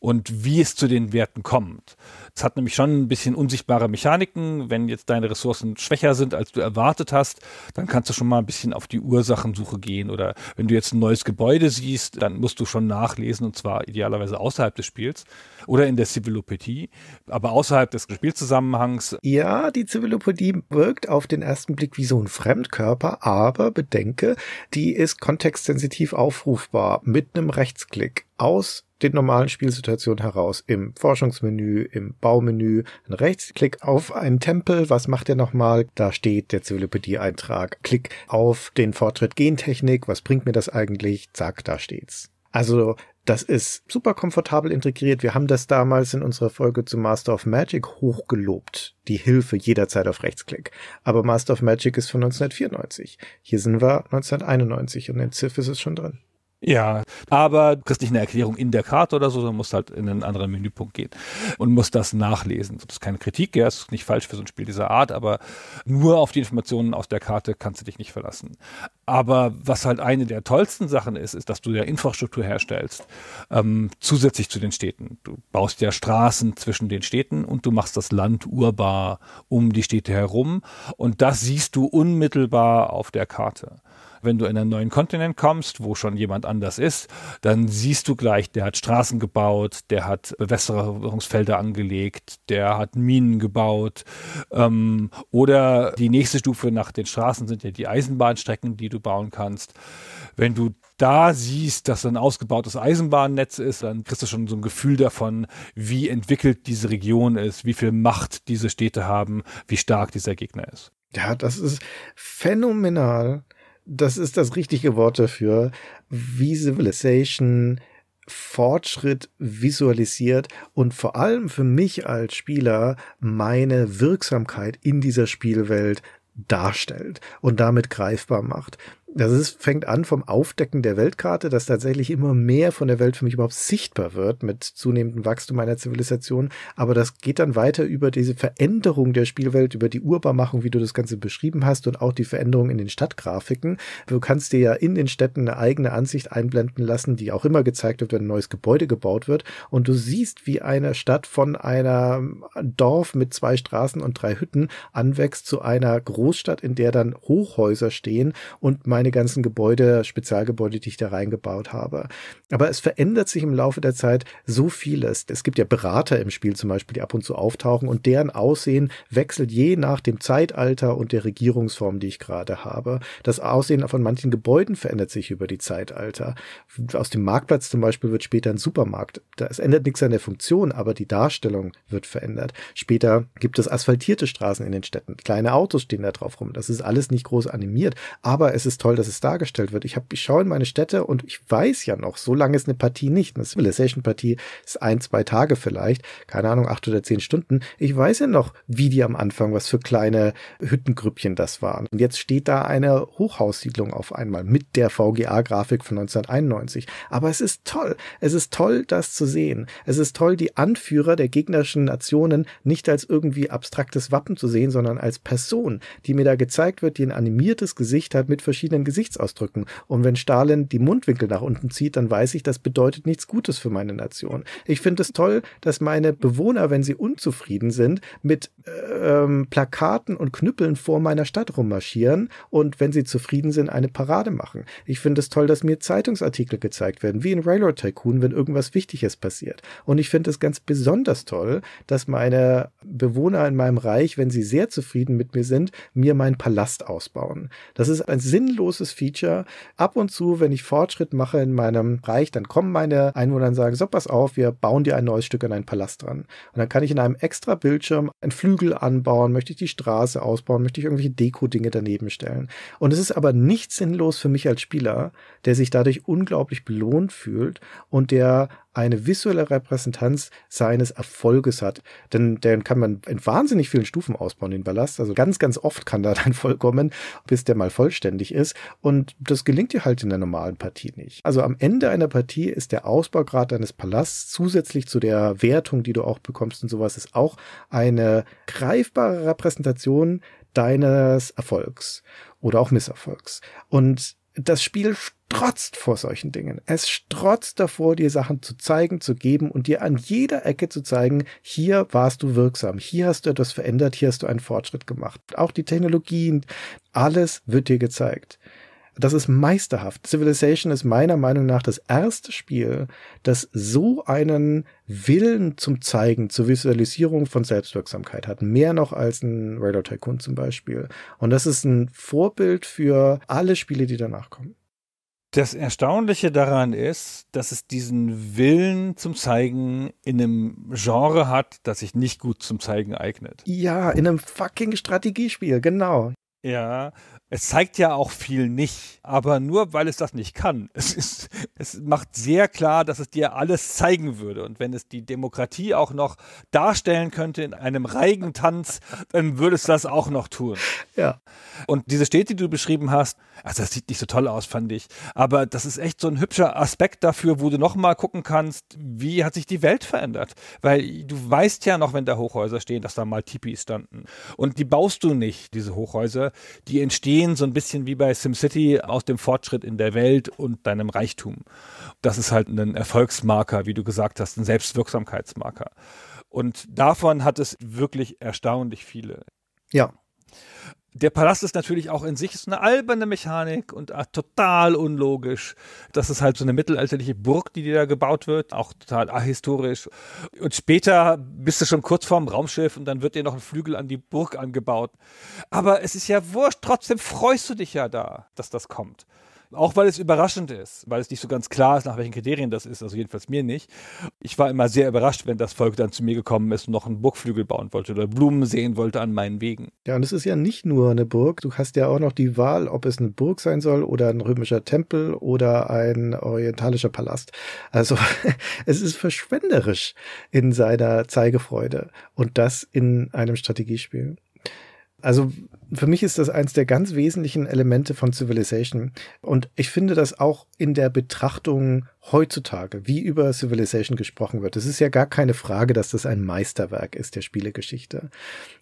Speaker 1: und wie es zu den Werten kommt. Es hat nämlich schon ein bisschen unsichtbare Mechaniken. Wenn jetzt deine Ressourcen schwächer sind, als du erwartet hast, dann kannst du schon mal ein bisschen auf die Ursachensuche gehen. Oder wenn du jetzt ein neues Gebäude siehst, dann musst du schon nachlesen und zwar idealerweise außerhalb des Spiels oder in der Zivilopädie, aber außerhalb des Spielzusammenhangs.
Speaker 2: Ja, die Zivilopädie wirkt auf den ersten Blick wie so ein Fremdkörper, aber bedenke, die ist kontextsensitiv aufrufbar mit einem Rechtsklick aus den normalen Spielsituationen heraus. Im Forschungsmenü, im Baumenü, ein Rechtsklick auf einen Tempel. Was macht der nochmal? Da steht der Zivilopädie-Eintrag. Klick auf den Fortschritt Gentechnik. Was bringt mir das eigentlich? Zack, da steht's. Also das ist super komfortabel integriert. Wir haben das damals in unserer Folge zu Master of Magic hochgelobt. Die Hilfe jederzeit auf Rechtsklick. Aber Master of Magic ist von 1994. Hier sind wir 1991 und in Ziff ist es schon drin.
Speaker 1: Ja, aber du kriegst nicht eine Erklärung in der Karte oder so, sondern musst halt in einen anderen Menüpunkt gehen und musst das nachlesen. Das ist keine Kritik, ja, das ist nicht falsch für so ein Spiel dieser Art, aber nur auf die Informationen aus der Karte kannst du dich nicht verlassen. Aber was halt eine der tollsten Sachen ist, ist, dass du ja Infrastruktur herstellst, ähm, zusätzlich zu den Städten. Du baust ja Straßen zwischen den Städten und du machst das Land urbar um die Städte herum und das siehst du unmittelbar auf der Karte. Wenn du in einen neuen Kontinent kommst, wo schon jemand anders ist, dann siehst du gleich, der hat Straßen gebaut, der hat Bewässerungsfelder angelegt, der hat Minen gebaut. Ähm, oder die nächste Stufe nach den Straßen sind ja die Eisenbahnstrecken, die du bauen kannst. Wenn du da siehst, dass ein ausgebautes Eisenbahnnetz ist, dann kriegst du schon so ein Gefühl davon, wie entwickelt diese Region ist, wie viel Macht diese Städte haben, wie stark dieser Gegner ist.
Speaker 2: Ja, das ist phänomenal das ist das richtige Wort dafür, wie Civilization Fortschritt visualisiert und vor allem für mich als Spieler meine Wirksamkeit in dieser Spielwelt darstellt und damit greifbar macht. Das ist, fängt an vom Aufdecken der Weltkarte, dass tatsächlich immer mehr von der Welt für mich überhaupt sichtbar wird mit zunehmendem Wachstum einer Zivilisation. Aber das geht dann weiter über diese Veränderung der Spielwelt, über die Urbarmachung, wie du das Ganze beschrieben hast und auch die Veränderung in den Stadtgrafiken. Du kannst dir ja in den Städten eine eigene Ansicht einblenden lassen, die auch immer gezeigt wird, wenn ein neues Gebäude gebaut wird. Und du siehst, wie eine Stadt von einer äh, Dorf mit zwei Straßen und drei Hütten anwächst zu einer Großstadt, in der dann Hochhäuser stehen und man meine ganzen Gebäude, Spezialgebäude, die ich da reingebaut habe. Aber es verändert sich im Laufe der Zeit so vieles. Es gibt ja Berater im Spiel zum Beispiel, die ab und zu auftauchen und deren Aussehen wechselt je nach dem Zeitalter und der Regierungsform, die ich gerade habe. Das Aussehen von manchen Gebäuden verändert sich über die Zeitalter. Aus dem Marktplatz zum Beispiel wird später ein Supermarkt. Es ändert nichts an der Funktion, aber die Darstellung wird verändert. Später gibt es asphaltierte Straßen in den Städten. Kleine Autos stehen da drauf rum. Das ist alles nicht groß animiert, aber es ist toll toll, dass es dargestellt wird. Ich, hab, ich schaue in meine Städte und ich weiß ja noch, so lange ist eine Partie nicht. Eine Civilization-Partie ist ein, zwei Tage vielleicht, keine Ahnung, acht oder zehn Stunden. Ich weiß ja noch, wie die am Anfang, was für kleine Hüttengrüppchen das waren. Und jetzt steht da eine Hochhaussiedlung auf einmal mit der VGA-Grafik von 1991. Aber es ist toll. Es ist toll, das zu sehen. Es ist toll, die Anführer der gegnerischen Nationen nicht als irgendwie abstraktes Wappen zu sehen, sondern als Person, die mir da gezeigt wird, die ein animiertes Gesicht hat mit verschiedenen den Gesichtsausdrücken. Und wenn Stalin die Mundwinkel nach unten zieht, dann weiß ich, das bedeutet nichts Gutes für meine Nation. Ich finde es toll, dass meine Bewohner, wenn sie unzufrieden sind, mit äh, ähm, Plakaten und Knüppeln vor meiner Stadt rummarschieren und wenn sie zufrieden sind, eine Parade machen. Ich finde es toll, dass mir Zeitungsartikel gezeigt werden, wie in Railroad Tycoon, wenn irgendwas Wichtiges passiert. Und ich finde es ganz besonders toll, dass meine Bewohner in meinem Reich, wenn sie sehr zufrieden mit mir sind, mir meinen Palast ausbauen. Das ist ein sinnloses großes Feature. Ab und zu, wenn ich Fortschritt mache in meinem Reich, dann kommen meine Einwohner und sagen, so pass auf, wir bauen dir ein neues Stück an einen Palast dran. Und dann kann ich in einem extra Bildschirm einen Flügel anbauen, möchte ich die Straße ausbauen, möchte ich irgendwelche Deko-Dinge daneben stellen. Und es ist aber nicht sinnlos für mich als Spieler, der sich dadurch unglaublich belohnt fühlt und der eine visuelle Repräsentanz seines Erfolges hat. Denn den kann man in wahnsinnig vielen Stufen ausbauen, den Ballast. Also ganz, ganz oft kann da dann vollkommen, bis der mal vollständig ist. Und das gelingt dir halt in der normalen Partie nicht. Also am Ende einer Partie ist der Ausbaugrad deines Palasts zusätzlich zu der Wertung, die du auch bekommst und sowas, ist auch eine greifbare Repräsentation deines Erfolgs oder auch Misserfolgs. Und das Spiel strotzt vor solchen Dingen. Es strotzt davor, dir Sachen zu zeigen, zu geben und dir an jeder Ecke zu zeigen, hier warst du wirksam, hier hast du etwas verändert, hier hast du einen Fortschritt gemacht. Auch die Technologien, alles wird dir gezeigt das ist meisterhaft. Civilization ist meiner Meinung nach das erste Spiel, das so einen Willen zum Zeigen, zur Visualisierung von Selbstwirksamkeit hat. Mehr noch als ein Railroad Tycoon zum Beispiel. Und das ist ein Vorbild für alle Spiele, die danach kommen.
Speaker 1: Das Erstaunliche daran ist, dass es diesen Willen zum Zeigen in einem Genre hat, das sich nicht gut zum Zeigen eignet.
Speaker 2: Ja, in einem fucking Strategiespiel, genau.
Speaker 1: Ja, es zeigt ja auch viel nicht, aber nur weil es das nicht kann. Es, ist, es macht sehr klar, dass es dir alles zeigen würde. Und wenn es die Demokratie auch noch darstellen könnte in einem Reigentanz, dann würde es das auch noch tun. Ja. Und diese Städte, die du beschrieben hast, also das sieht nicht so toll aus, fand ich. Aber das ist echt so ein hübscher Aspekt dafür, wo du nochmal gucken kannst, wie hat sich die Welt verändert. Weil du weißt ja noch, wenn da Hochhäuser stehen, dass da mal Tipis standen. Und die baust du nicht, diese Hochhäuser. Die entstehen entstehen so ein bisschen wie bei SimCity aus dem Fortschritt in der Welt und deinem Reichtum. Das ist halt ein Erfolgsmarker, wie du gesagt hast, ein Selbstwirksamkeitsmarker. Und davon hat es wirklich erstaunlich viele. Ja der Palast ist natürlich auch in sich ist eine alberne Mechanik und äh, total unlogisch. Das ist halt so eine mittelalterliche Burg, die da gebaut wird, auch total ahistorisch. Und später bist du schon kurz vorm Raumschiff und dann wird dir noch ein Flügel an die Burg angebaut. Aber es ist ja wurscht, trotzdem freust du dich ja da, dass das kommt. Auch weil es überraschend ist, weil es nicht so ganz klar ist, nach welchen Kriterien das ist, also jedenfalls mir nicht. Ich war immer sehr überrascht, wenn das Volk dann zu mir gekommen ist und noch einen Burgflügel bauen wollte oder Blumen sehen wollte an meinen Wegen.
Speaker 2: Ja, und es ist ja nicht nur eine Burg, du hast ja auch noch die Wahl, ob es eine Burg sein soll oder ein römischer Tempel oder ein orientalischer Palast. Also es ist verschwenderisch in seiner Zeigefreude und das in einem Strategiespiel. Also für mich ist das eins der ganz wesentlichen Elemente von Civilization. Und ich finde das auch in der Betrachtung heutzutage, wie über Civilization gesprochen wird. Es ist ja gar keine Frage, dass das ein Meisterwerk ist der Spielegeschichte.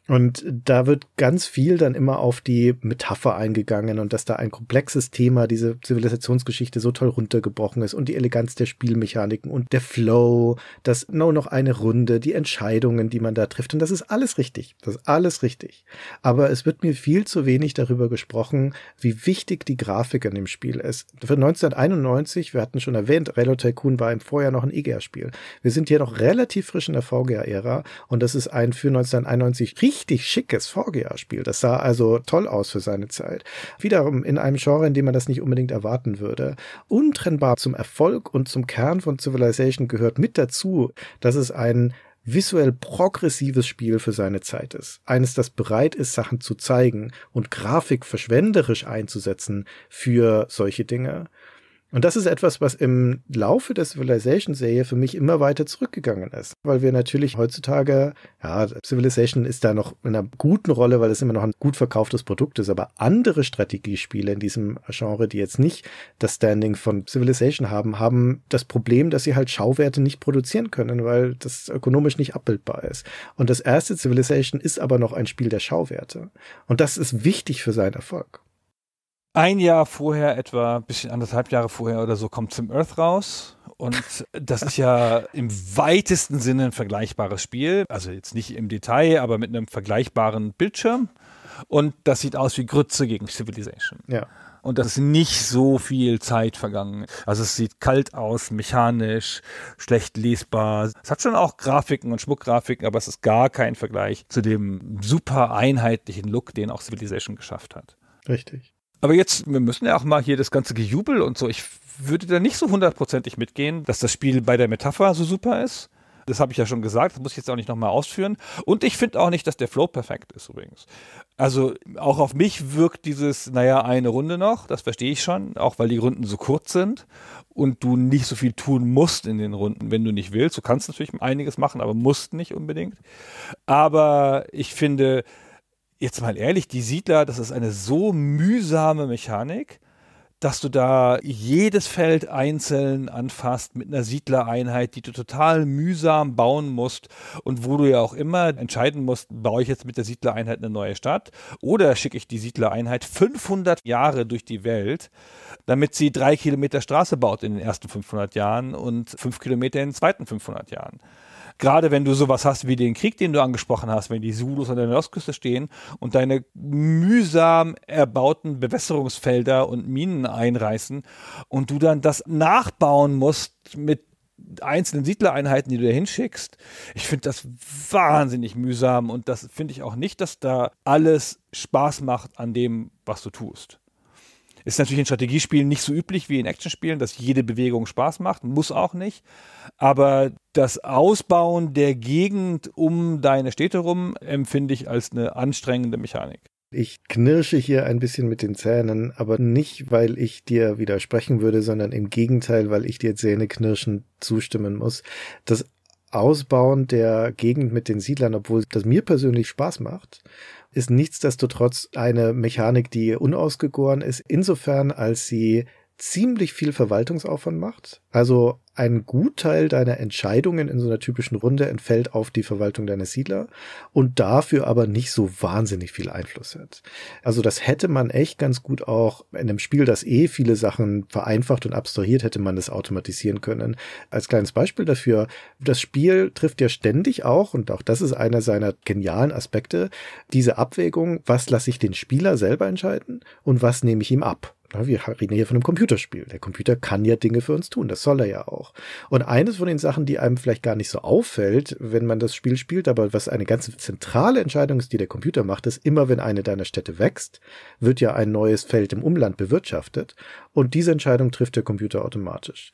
Speaker 2: Und da wird ganz viel dann immer auf die Metapher eingegangen und dass da ein komplexes Thema, diese Zivilisationsgeschichte so toll runtergebrochen ist und die Eleganz der Spielmechaniken und der Flow, das nur noch eine Runde, die Entscheidungen, die man da trifft. Und das ist alles richtig. Das ist alles richtig. Aber es wird mir viel zu wenig darüber gesprochen, wie wichtig die Grafik in dem Spiel ist. Für 1991, wir hatten schon erwähnt, Railroad Tycoon war im Vorjahr noch ein egr spiel Wir sind hier noch relativ frisch in der VGA-Ära und das ist ein für 1991 richtig schickes VGA-Spiel. Das sah also toll aus für seine Zeit. Wiederum in einem Genre, in dem man das nicht unbedingt erwarten würde. Untrennbar zum Erfolg und zum Kern von Civilization gehört mit dazu, dass es ein visuell progressives Spiel für seine Zeit ist. Eines, das bereit ist, Sachen zu zeigen und Grafik verschwenderisch einzusetzen für solche Dinge. Und das ist etwas, was im Laufe der Civilization-Serie für mich immer weiter zurückgegangen ist, weil wir natürlich heutzutage, ja, Civilization ist da noch in einer guten Rolle, weil es immer noch ein gut verkauftes Produkt ist, aber andere Strategiespiele in diesem Genre, die jetzt nicht das Standing von Civilization haben, haben das Problem, dass sie halt Schauwerte nicht produzieren können, weil das ökonomisch nicht abbildbar ist. Und das erste Civilization ist aber noch ein Spiel der Schauwerte. Und das ist wichtig für seinen Erfolg
Speaker 1: ein Jahr vorher etwa, bisschen anderthalb Jahre vorher oder so, kommt Sim Earth raus. Und das ist ja im weitesten Sinne ein vergleichbares Spiel. Also jetzt nicht im Detail, aber mit einem vergleichbaren Bildschirm. Und das sieht aus wie Grütze gegen Civilization. Ja. Und das ist nicht so viel Zeit vergangen. Also es sieht kalt aus, mechanisch, schlecht lesbar. Es hat schon auch Grafiken und Schmuckgrafiken, aber es ist gar kein Vergleich zu dem super einheitlichen Look, den auch Civilization geschafft hat. Richtig. Aber jetzt, wir müssen ja auch mal hier das ganze Gejubel und so. Ich würde da nicht so hundertprozentig mitgehen, dass das Spiel bei der Metapher so super ist. Das habe ich ja schon gesagt, das muss ich jetzt auch nicht nochmal ausführen. Und ich finde auch nicht, dass der Flow perfekt ist übrigens. Also auch auf mich wirkt dieses, naja, eine Runde noch, das verstehe ich schon, auch weil die Runden so kurz sind und du nicht so viel tun musst in den Runden, wenn du nicht willst. Du kannst natürlich einiges machen, aber musst nicht unbedingt. Aber ich finde, jetzt mal ehrlich, die Siedler, das ist eine so mühsame Mechanik, dass du da jedes Feld einzeln anfasst mit einer Siedlereinheit, die du total mühsam bauen musst und wo du ja auch immer entscheiden musst, baue ich jetzt mit der Siedlereinheit eine neue Stadt oder schicke ich die Siedlereinheit 500 Jahre durch die Welt, damit sie drei Kilometer Straße baut in den ersten 500 Jahren und fünf Kilometer in den zweiten 500 Jahren gerade wenn du sowas hast wie den Krieg, den du angesprochen hast, wenn die Zulus an der Ostküste stehen und deine mühsam erbauten Bewässerungsfelder und Minen einreißen und du dann das nachbauen musst mit einzelnen Siedlereinheiten, die du da hinschickst. Ich finde das wahnsinnig mühsam und das finde ich auch nicht, dass da alles Spaß macht an dem, was du tust. Ist natürlich in Strategiespielen nicht so üblich wie in Actionspielen, dass jede Bewegung Spaß macht, muss auch nicht. Aber das Ausbauen der Gegend um deine Städte rum empfinde ich als eine anstrengende
Speaker 2: Mechanik. Ich knirsche hier ein bisschen mit den Zähnen, aber nicht, weil ich dir widersprechen würde, sondern im Gegenteil, weil ich dir zähneknirschend zustimmen muss. Das Ausbauen der Gegend mit den Siedlern, obwohl das mir persönlich Spaß macht, ist nichtsdestotrotz eine Mechanik, die unausgegoren ist, insofern als sie ziemlich viel Verwaltungsaufwand macht. Also ein Gutteil deiner Entscheidungen in so einer typischen Runde entfällt auf die Verwaltung deiner Siedler und dafür aber nicht so wahnsinnig viel Einfluss hat. Also das hätte man echt ganz gut auch in einem Spiel, das eh viele Sachen vereinfacht und abstrahiert, hätte man das automatisieren können. Als kleines Beispiel dafür, das Spiel trifft ja ständig auch, und auch das ist einer seiner genialen Aspekte, diese Abwägung, was lasse ich den Spieler selber entscheiden und was nehme ich ihm ab wir reden hier von einem Computerspiel. Der Computer kann ja Dinge für uns tun. Das soll er ja auch. Und eines von den Sachen, die einem vielleicht gar nicht so auffällt, wenn man das Spiel spielt, aber was eine ganz zentrale Entscheidung ist, die der Computer macht, ist immer, wenn eine deiner Städte wächst, wird ja ein neues Feld im Umland bewirtschaftet. Und diese Entscheidung trifft der Computer automatisch.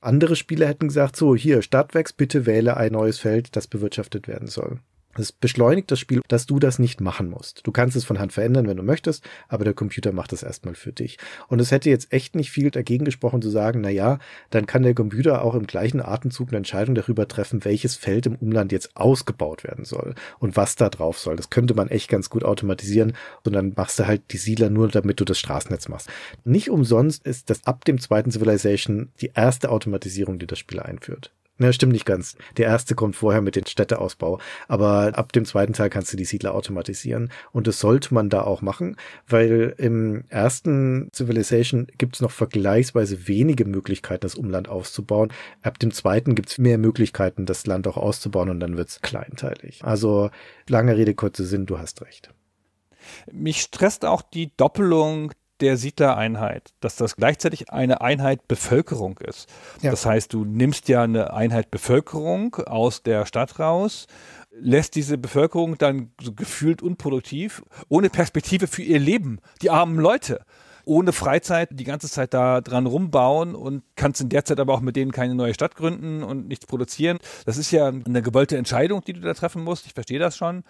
Speaker 2: Andere Spieler hätten gesagt, so, hier, Stadt wächst, bitte wähle ein neues Feld, das bewirtschaftet werden soll. Es beschleunigt das Spiel, dass du das nicht machen musst. Du kannst es von Hand verändern, wenn du möchtest, aber der Computer macht das erstmal für dich. Und es hätte jetzt echt nicht viel dagegen gesprochen zu sagen, na ja, dann kann der Computer auch im gleichen Atemzug eine Entscheidung darüber treffen, welches Feld im Umland jetzt ausgebaut werden soll und was da drauf soll. Das könnte man echt ganz gut automatisieren und dann machst du halt die Siedler nur, damit du das Straßennetz machst. Nicht umsonst ist das ab dem zweiten Civilization die erste Automatisierung, die das Spiel einführt. Ne, stimmt nicht ganz. Der erste kommt vorher mit dem Städteausbau. Aber ab dem zweiten Teil kannst du die Siedler automatisieren. Und das sollte man da auch machen, weil im ersten Civilization gibt es noch vergleichsweise wenige Möglichkeiten, das Umland auszubauen. Ab dem zweiten gibt es mehr Möglichkeiten, das Land auch auszubauen und dann wird es kleinteilig. Also lange Rede, kurzer Sinn, du hast recht.
Speaker 1: Mich stresst auch die Doppelung der Siedlereinheit, dass das gleichzeitig eine Einheit Bevölkerung ist. Ja. Das heißt, du nimmst ja eine Einheit Bevölkerung aus der Stadt raus, lässt diese Bevölkerung dann so gefühlt unproduktiv, ohne Perspektive für ihr Leben, die armen Leute ohne Freizeit die ganze Zeit da dran rumbauen und kannst in der Zeit aber auch mit denen keine neue Stadt gründen und nichts produzieren. Das ist ja eine gewollte Entscheidung, die du da treffen musst. Ich verstehe das schon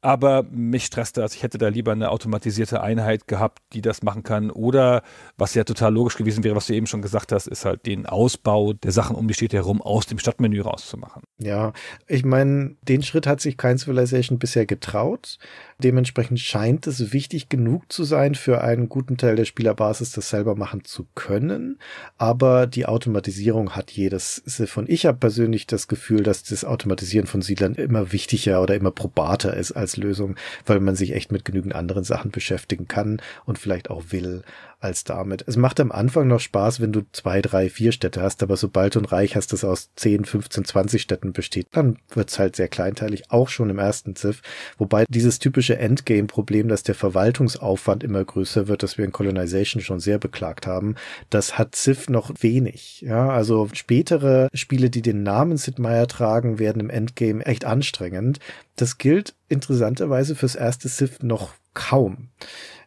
Speaker 1: aber mich stresst das. Ich hätte da lieber eine automatisierte Einheit gehabt, die das machen kann. Oder was ja total logisch gewesen wäre, was du eben schon gesagt hast, ist halt den Ausbau der Sachen um die Städte herum aus dem Stadtmenü rauszumachen.
Speaker 2: Ja, ich meine, den Schritt hat sich kein Civilization bisher getraut. Dementsprechend scheint es wichtig genug zu sein, für einen guten Teil der Spielerbasis das selber machen zu können. Aber die Automatisierung hat jedes von. Ich habe persönlich das Gefühl, dass das Automatisieren von Siedlern immer wichtiger oder immer probater ist als Lösung, weil man sich echt mit genügend anderen Sachen beschäftigen kann und vielleicht auch will als damit. Es macht am Anfang noch Spaß, wenn du zwei, drei, vier Städte hast, aber sobald du ein Reich hast, das aus 10, 15, 20 Städten besteht, dann wird's halt sehr kleinteilig, auch schon im ersten Civ. Wobei dieses typische Endgame-Problem, dass der Verwaltungsaufwand immer größer wird, das wir in Colonization schon sehr beklagt haben, das hat Civ noch wenig. Ja, also spätere Spiele, die den Namen Sid Meier tragen, werden im Endgame echt anstrengend. Das gilt interessanterweise fürs erste Civ noch kaum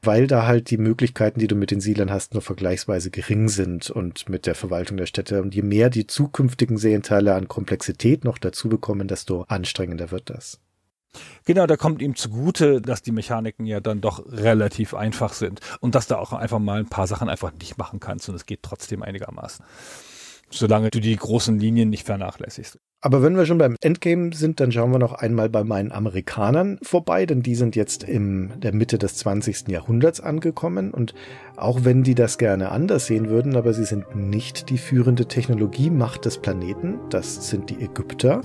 Speaker 2: weil da halt die Möglichkeiten, die du mit den Siedlern hast, nur vergleichsweise gering sind und mit der Verwaltung der Städte. Und je mehr die zukünftigen Seenteile an Komplexität noch dazu bekommen, desto anstrengender wird das. Genau, da kommt ihm zugute, dass die
Speaker 1: Mechaniken ja dann doch relativ einfach sind und dass da auch einfach mal ein paar Sachen einfach nicht machen kannst und es geht trotzdem einigermaßen. Solange du die großen Linien nicht vernachlässigst.
Speaker 2: Aber wenn wir schon beim Endgame sind, dann schauen wir noch einmal bei meinen Amerikanern vorbei, denn die sind jetzt in der Mitte des 20. Jahrhunderts angekommen und auch wenn die das gerne anders sehen würden, aber sie sind nicht die führende Technologiemacht des Planeten. Das sind die Ägypter.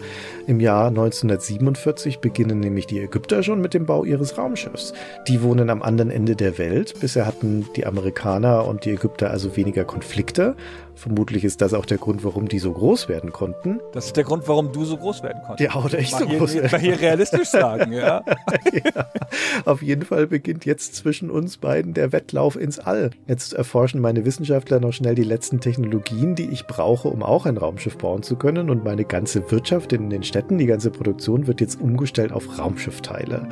Speaker 2: Im Jahr 1947 beginnen nämlich die Ägypter schon mit dem Bau ihres Raumschiffs. Die wohnen am anderen Ende der Welt. Bisher hatten die Amerikaner und die Ägypter also weniger Konflikte. Vermutlich ist das auch der Grund, warum die so groß werden konnten.
Speaker 1: Das ist der Grund, warum du so groß werden konntest. Ja, oder ich mal so hier, groß werden hier realistisch sagen, ja.
Speaker 2: ja. Auf jeden Fall beginnt jetzt zwischen uns beiden der Wettlauf ins All. Erde. Jetzt erforschen meine Wissenschaftler noch schnell die letzten Technologien, die ich brauche, um auch ein Raumschiff bauen zu können. Und meine ganze Wirtschaft in den Städten, die ganze Produktion wird jetzt umgestellt auf Raumschiffteile.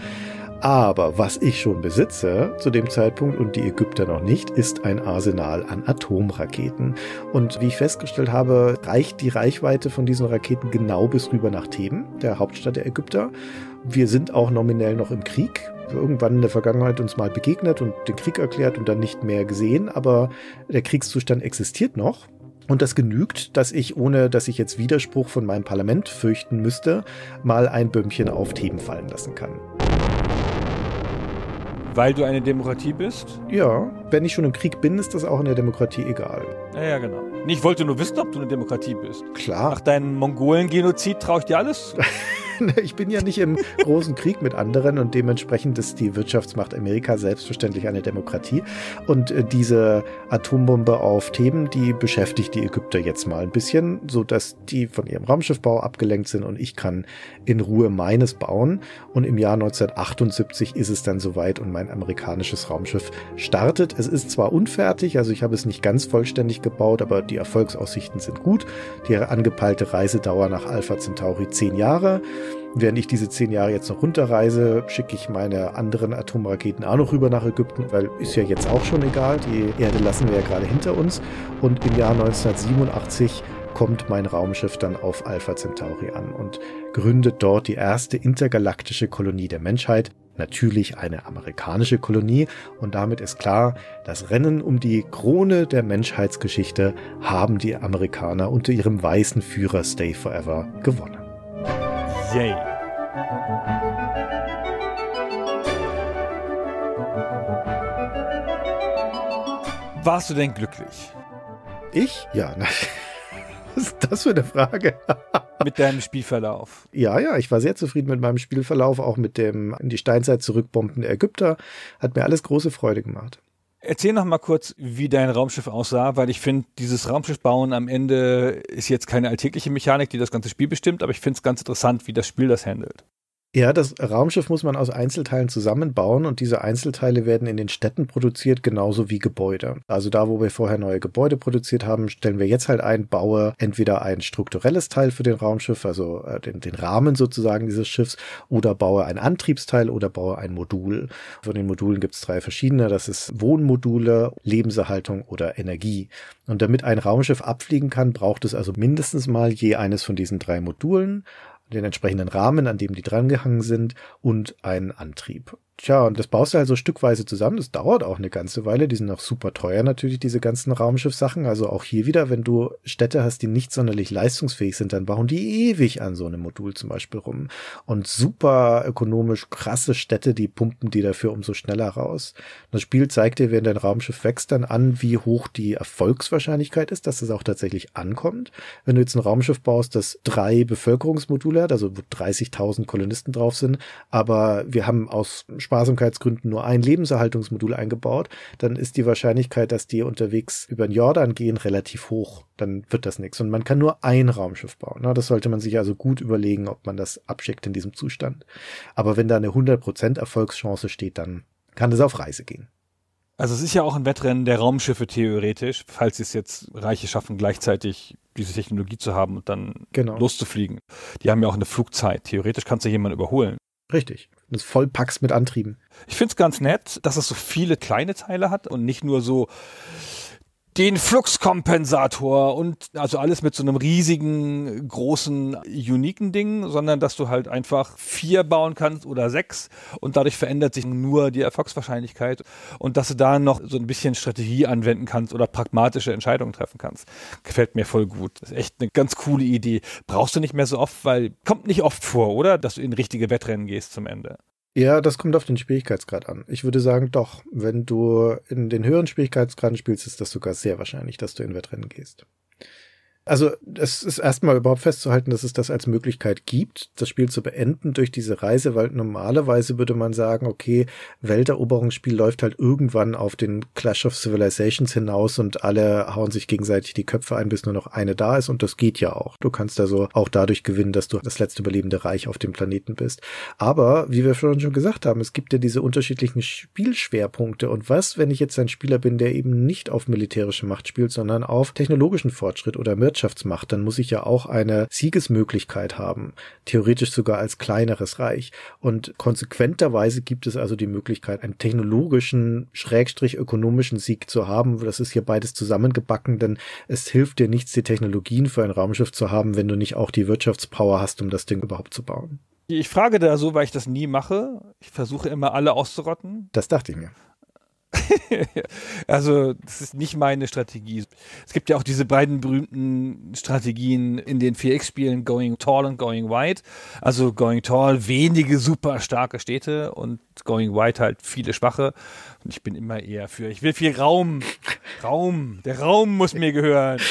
Speaker 2: Aber was ich schon besitze zu dem Zeitpunkt und die Ägypter noch nicht, ist ein Arsenal an Atomraketen. Und wie ich festgestellt habe, reicht die Reichweite von diesen Raketen genau bis rüber nach Theben, der Hauptstadt der Ägypter. Wir sind auch nominell noch im Krieg irgendwann in der Vergangenheit uns mal begegnet und den Krieg erklärt und dann nicht mehr gesehen, aber der Kriegszustand existiert noch. Und das genügt, dass ich, ohne dass ich jetzt Widerspruch von meinem Parlament fürchten müsste, mal ein Böhmchen auf Themen fallen lassen kann. Weil du eine Demokratie bist? Ja, wenn ich schon im Krieg bin, ist das auch in der Demokratie egal.
Speaker 1: Ja, ja, genau. Ich wollte nur wissen, ob du eine Demokratie bist.
Speaker 2: Klar. Nach deinem Mongolen-Genozid traue ich dir alles. ich bin ja nicht im großen Krieg mit anderen und dementsprechend ist die Wirtschaftsmacht Amerika selbstverständlich eine Demokratie. Und äh, diese Atombombe auf Themen, die beschäftigt die Ägypter jetzt mal ein bisschen, so dass die von ihrem Raumschiffbau abgelenkt sind und ich kann in Ruhe meines bauen. Und im Jahr 1978 ist es dann soweit und mein amerikanisches Raumschiff startet. Es ist zwar unfertig, also ich habe es nicht ganz vollständig gebaut, aber die Erfolgsaussichten sind gut. Die angepeilte Reisedauer nach Alpha Centauri zehn Jahre. Während ich diese zehn Jahre jetzt noch runterreise, schicke ich meine anderen Atomraketen auch noch rüber nach Ägypten, weil ist ja jetzt auch schon egal. Die Erde lassen wir ja gerade hinter uns. Und im Jahr 1987 kommt mein Raumschiff dann auf Alpha Centauri an und gründet dort die erste intergalaktische Kolonie der Menschheit. Natürlich eine amerikanische Kolonie und damit ist klar, das Rennen um die Krone der Menschheitsgeschichte haben die Amerikaner unter ihrem weißen Führer Stay Forever gewonnen.
Speaker 1: Jay. Warst du denn glücklich?
Speaker 2: Ich? Ja.
Speaker 1: Was ist das für eine Frage? mit deinem Spielverlauf.
Speaker 2: Ja, ja, ich war sehr zufrieden mit meinem Spielverlauf, auch mit dem in die Steinzeit zurückbombenden Ägypter. Hat mir alles große Freude gemacht.
Speaker 1: Erzähl noch mal kurz, wie dein Raumschiff aussah, weil ich finde, dieses Raumschiff bauen am Ende ist jetzt keine alltägliche Mechanik, die das ganze Spiel bestimmt, aber ich finde es ganz interessant, wie das Spiel das handelt.
Speaker 2: Ja, das Raumschiff muss man aus Einzelteilen zusammenbauen und diese Einzelteile werden in den Städten produziert, genauso wie Gebäude. Also da, wo wir vorher neue Gebäude produziert haben, stellen wir jetzt halt ein, baue entweder ein strukturelles Teil für den Raumschiff, also äh, den, den Rahmen sozusagen dieses Schiffs, oder baue ein Antriebsteil oder baue ein Modul. Von den Modulen gibt es drei verschiedene. Das ist Wohnmodule, Lebenserhaltung oder Energie. Und damit ein Raumschiff abfliegen kann, braucht es also mindestens mal je eines von diesen drei Modulen den entsprechenden Rahmen, an dem die drangehangen sind und einen Antrieb. Tja, und das baust du halt so stückweise zusammen. Das dauert auch eine ganze Weile. Die sind auch super teuer natürlich, diese ganzen Raumschiffsachen. Also auch hier wieder, wenn du Städte hast, die nicht sonderlich leistungsfähig sind, dann bauen die ewig an so einem Modul zum Beispiel rum. Und super ökonomisch krasse Städte, die pumpen die dafür umso schneller raus. das Spiel zeigt dir, wenn dein Raumschiff wächst, dann an, wie hoch die Erfolgswahrscheinlichkeit ist, dass es auch tatsächlich ankommt. Wenn du jetzt ein Raumschiff baust, das drei Bevölkerungsmodule hat, also wo 30.000 Kolonisten drauf sind, aber wir haben aus Sparsamkeitsgründen nur ein Lebenserhaltungsmodul eingebaut, dann ist die Wahrscheinlichkeit, dass die unterwegs über den Jordan gehen, relativ hoch. Dann wird das nichts. Und man kann nur ein Raumschiff bauen. Ne? Das sollte man sich also gut überlegen, ob man das abschickt in diesem Zustand. Aber wenn da eine 100% Erfolgschance steht, dann kann es auf Reise gehen.
Speaker 1: Also es ist ja auch ein Wettrennen der Raumschiffe theoretisch, falls sie es jetzt Reiche schaffen, gleichzeitig diese Technologie zu haben und dann genau. loszufliegen. Die haben ja auch eine Flugzeit. Theoretisch kannst du jemanden überholen.
Speaker 2: Richtig. Und es vollpackst mit Antrieben. Ich finde es
Speaker 1: ganz nett, dass es so viele kleine Teile hat und nicht nur so den Fluxkompensator und also alles mit so einem riesigen, großen, uniken Ding, sondern dass du halt einfach vier bauen kannst oder sechs und dadurch verändert sich nur die Erfolgswahrscheinlichkeit und dass du da noch so ein bisschen Strategie anwenden kannst oder pragmatische Entscheidungen treffen kannst. Gefällt mir voll gut. Das ist echt eine ganz coole Idee. Brauchst du nicht mehr so oft, weil kommt nicht oft vor, oder? Dass du in richtige Wettrennen gehst zum Ende.
Speaker 2: Ja, das kommt auf den Schwierigkeitsgrad an. Ich würde sagen, doch. Wenn du in den höheren Schwierigkeitsgraden spielst, ist das sogar sehr wahrscheinlich, dass du in Wettrennen gehst. Also es ist erstmal überhaupt festzuhalten, dass es das als Möglichkeit gibt, das Spiel zu beenden durch diese Reise, weil normalerweise würde man sagen, okay, Welteroberungsspiel läuft halt irgendwann auf den Clash of Civilizations hinaus und alle hauen sich gegenseitig die Köpfe ein, bis nur noch eine da ist und das geht ja auch. Du kannst also auch dadurch gewinnen, dass du das letzte überlebende Reich auf dem Planeten bist. Aber wie wir vorhin schon gesagt haben, es gibt ja diese unterschiedlichen Spielschwerpunkte und was, wenn ich jetzt ein Spieler bin, der eben nicht auf militärische Macht spielt, sondern auf technologischen Fortschritt oder Mörder Wirtschaftsmacht, dann muss ich ja auch eine Siegesmöglichkeit haben, theoretisch sogar als kleineres Reich. Und konsequenterweise gibt es also die Möglichkeit, einen technologischen, schrägstrich ökonomischen Sieg zu haben. Das ist hier beides zusammengebacken, denn es hilft dir nichts, die Technologien für ein Raumschiff zu haben, wenn du nicht auch die Wirtschaftspower hast, um das Ding überhaupt zu bauen.
Speaker 1: Ich frage da so, weil ich das nie mache. Ich versuche immer alle auszurotten. Das dachte ich mir. also, das ist nicht meine Strategie. Es gibt ja auch diese beiden berühmten Strategien in den 4X-Spielen, Going Tall und Going Wide. Also, Going Tall, wenige super starke Städte und Going Wide halt viele schwache. Und ich bin immer eher für, ich will viel Raum. Raum. Der Raum muss mir gehören.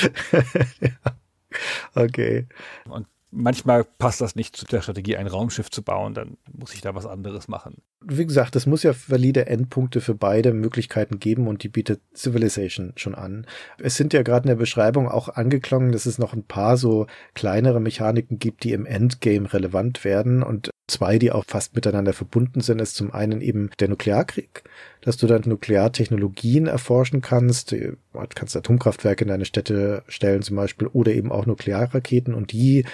Speaker 1: Okay. Und manchmal passt das nicht zu der Strategie, ein Raumschiff zu bauen, dann muss ich da was anderes machen.
Speaker 2: Wie gesagt, es muss ja valide Endpunkte für beide Möglichkeiten geben und die bietet Civilization schon an. Es sind ja gerade in der Beschreibung auch angeklungen, dass es noch ein paar so kleinere Mechaniken gibt, die im Endgame relevant werden und zwei, die auch fast miteinander verbunden sind, ist zum einen eben der Nuklearkrieg, dass du dann Nukleartechnologien erforschen kannst. Du kannst Atomkraftwerke in deine Städte stellen zum Beispiel oder eben auch Nuklearraketen und die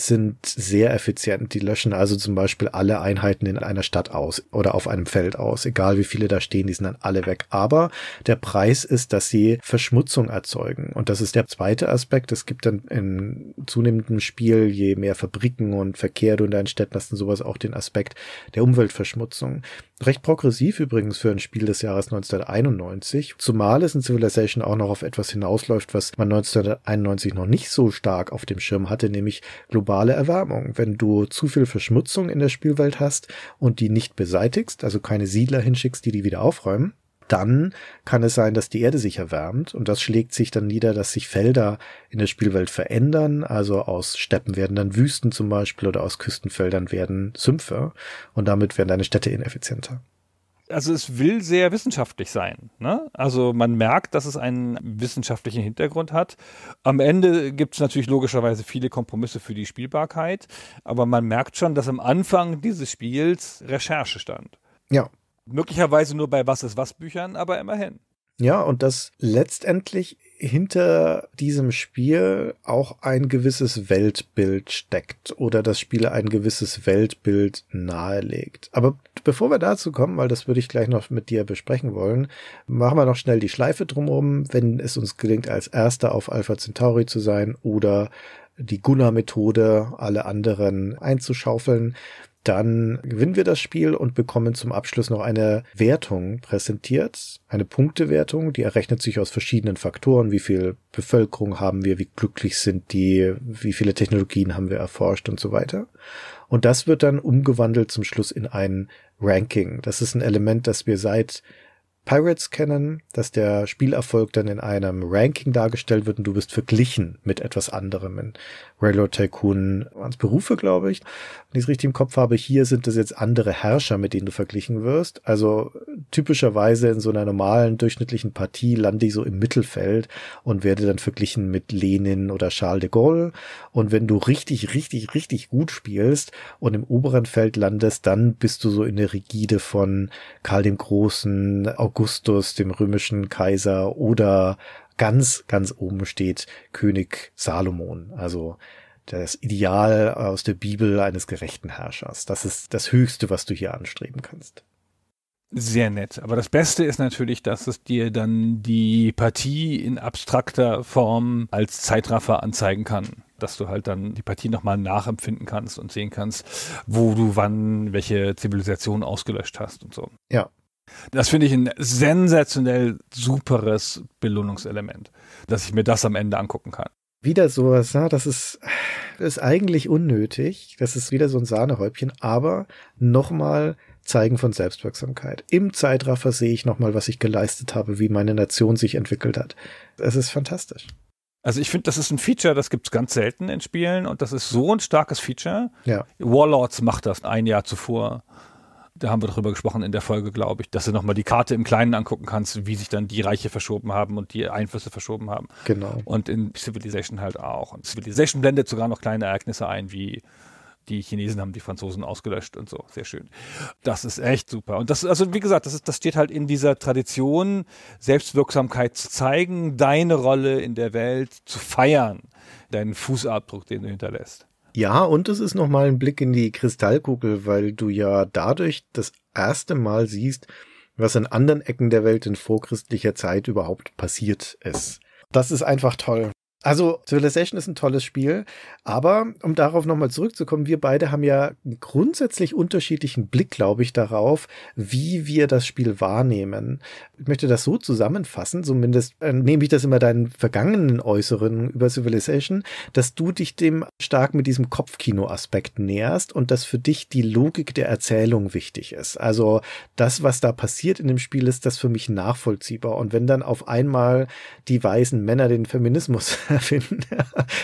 Speaker 2: sind sehr effizient. Die löschen also zum Beispiel alle Einheiten in einer Stadt aus oder auf einem Feld aus. Egal wie viele da stehen, die sind dann alle weg. Aber der Preis ist, dass sie Verschmutzung erzeugen. Und das ist der zweite Aspekt. Es gibt dann in zunehmendem Spiel, je mehr Fabriken und Verkehr du in deinen Städten hast und sowas, auch den Aspekt der Umweltverschmutzung. Recht progressiv übrigens für ein Spiel Spiel des Jahres 1991, zumal es in Civilization auch noch auf etwas hinausläuft, was man 1991 noch nicht so stark auf dem Schirm hatte, nämlich globale Erwärmung. Wenn du zu viel Verschmutzung in der Spielwelt hast und die nicht beseitigst, also keine Siedler hinschickst, die die wieder aufräumen, dann kann es sein, dass die Erde sich erwärmt und das schlägt sich dann nieder, dass sich Felder in der Spielwelt verändern. Also aus Steppen werden dann Wüsten zum Beispiel oder aus Küstenfeldern werden Sümpfe und damit werden deine Städte ineffizienter
Speaker 1: also es will sehr wissenschaftlich sein. Ne? Also man merkt, dass es einen wissenschaftlichen Hintergrund hat. Am Ende gibt es natürlich logischerweise viele Kompromisse für die Spielbarkeit, aber man merkt schon, dass am Anfang dieses Spiels Recherche stand. Ja. Möglicherweise nur bei Was ist was Büchern, aber immerhin.
Speaker 2: Ja, und dass letztendlich hinter diesem Spiel auch ein gewisses Weltbild steckt oder das Spiel ein gewisses Weltbild nahelegt. Aber bevor wir dazu kommen, weil das würde ich gleich noch mit dir besprechen wollen, machen wir noch schnell die Schleife drumherum, wenn es uns gelingt, als Erster auf Alpha Centauri zu sein oder die Gunnar-Methode, alle anderen einzuschaufeln dann gewinnen wir das Spiel und bekommen zum Abschluss noch eine Wertung präsentiert, eine Punktewertung, die errechnet sich aus verschiedenen Faktoren, wie viel Bevölkerung haben wir, wie glücklich sind die, wie viele Technologien haben wir erforscht und so weiter. Und das wird dann umgewandelt zum Schluss in ein Ranking. Das ist ein Element, das wir seit Pirates kennen, dass der Spielerfolg dann in einem Ranking dargestellt wird und du bist verglichen mit etwas anderem. In Railroad Tycoon waren Berufe, glaube ich. Wenn ich es richtig im Kopf habe, hier sind es jetzt andere Herrscher, mit denen du verglichen wirst. Also typischerweise in so einer normalen, durchschnittlichen Partie lande ich so im Mittelfeld und werde dann verglichen mit Lenin oder Charles de Gaulle. Und wenn du richtig, richtig, richtig gut spielst und im oberen Feld landest, dann bist du so in der Rigide von Karl dem Großen, Augustus, dem römischen Kaiser oder ganz, ganz oben steht König Salomon. Also das Ideal aus der Bibel eines gerechten Herrschers. Das ist das Höchste, was du hier anstreben kannst. Sehr
Speaker 1: nett. Aber das Beste ist natürlich, dass es dir dann die Partie in abstrakter Form als Zeitraffer anzeigen kann. Dass du halt dann die Partie nochmal nachempfinden kannst und sehen kannst, wo du wann welche Zivilisation ausgelöscht hast und so. Ja, das finde ich ein sensationell superes Belohnungselement, dass ich mir
Speaker 2: das am Ende angucken kann. Wieder sowas, na, das ist, ist eigentlich unnötig. Das ist wieder so ein Sahnehäubchen, aber nochmal Zeigen von Selbstwirksamkeit. Im Zeitraffer sehe ich nochmal, was ich geleistet habe, wie meine Nation sich entwickelt hat. Das ist fantastisch.
Speaker 1: Also ich finde, das ist ein Feature, das gibt es ganz selten in Spielen und das ist so ein starkes Feature. Ja. Warlords macht das ein Jahr zuvor da haben wir darüber gesprochen in der Folge, glaube ich, dass du nochmal die Karte im Kleinen angucken kannst, wie sich dann die Reiche verschoben haben und die Einflüsse verschoben haben. Genau. Und in Civilization halt auch. Und Civilization blendet sogar noch kleine Ereignisse ein, wie die Chinesen haben die Franzosen ausgelöscht und so. Sehr schön. Das ist echt super. Und das, also wie gesagt, das, ist, das steht halt in dieser Tradition, Selbstwirksamkeit zu zeigen, deine Rolle in der Welt zu feiern, deinen Fußabdruck, den du hinterlässt.
Speaker 2: Ja, und es ist nochmal ein Blick in die Kristallkugel, weil du ja dadurch das erste Mal siehst, was in anderen Ecken der Welt in vorchristlicher Zeit überhaupt passiert ist. Das ist einfach toll. Also Civilization ist ein tolles Spiel, aber um darauf nochmal zurückzukommen, wir beide haben ja einen grundsätzlich unterschiedlichen Blick, glaube ich, darauf, wie wir das Spiel wahrnehmen. Ich möchte das so zusammenfassen, zumindest äh, nehme ich das immer deinen vergangenen Äußeren über Civilization, dass du dich dem stark mit diesem Kopfkino-Aspekt näherst und dass für dich die Logik der Erzählung wichtig ist. Also das, was da passiert in dem Spiel, ist das für mich nachvollziehbar. Und wenn dann auf einmal die weißen Männer den Feminismus finden.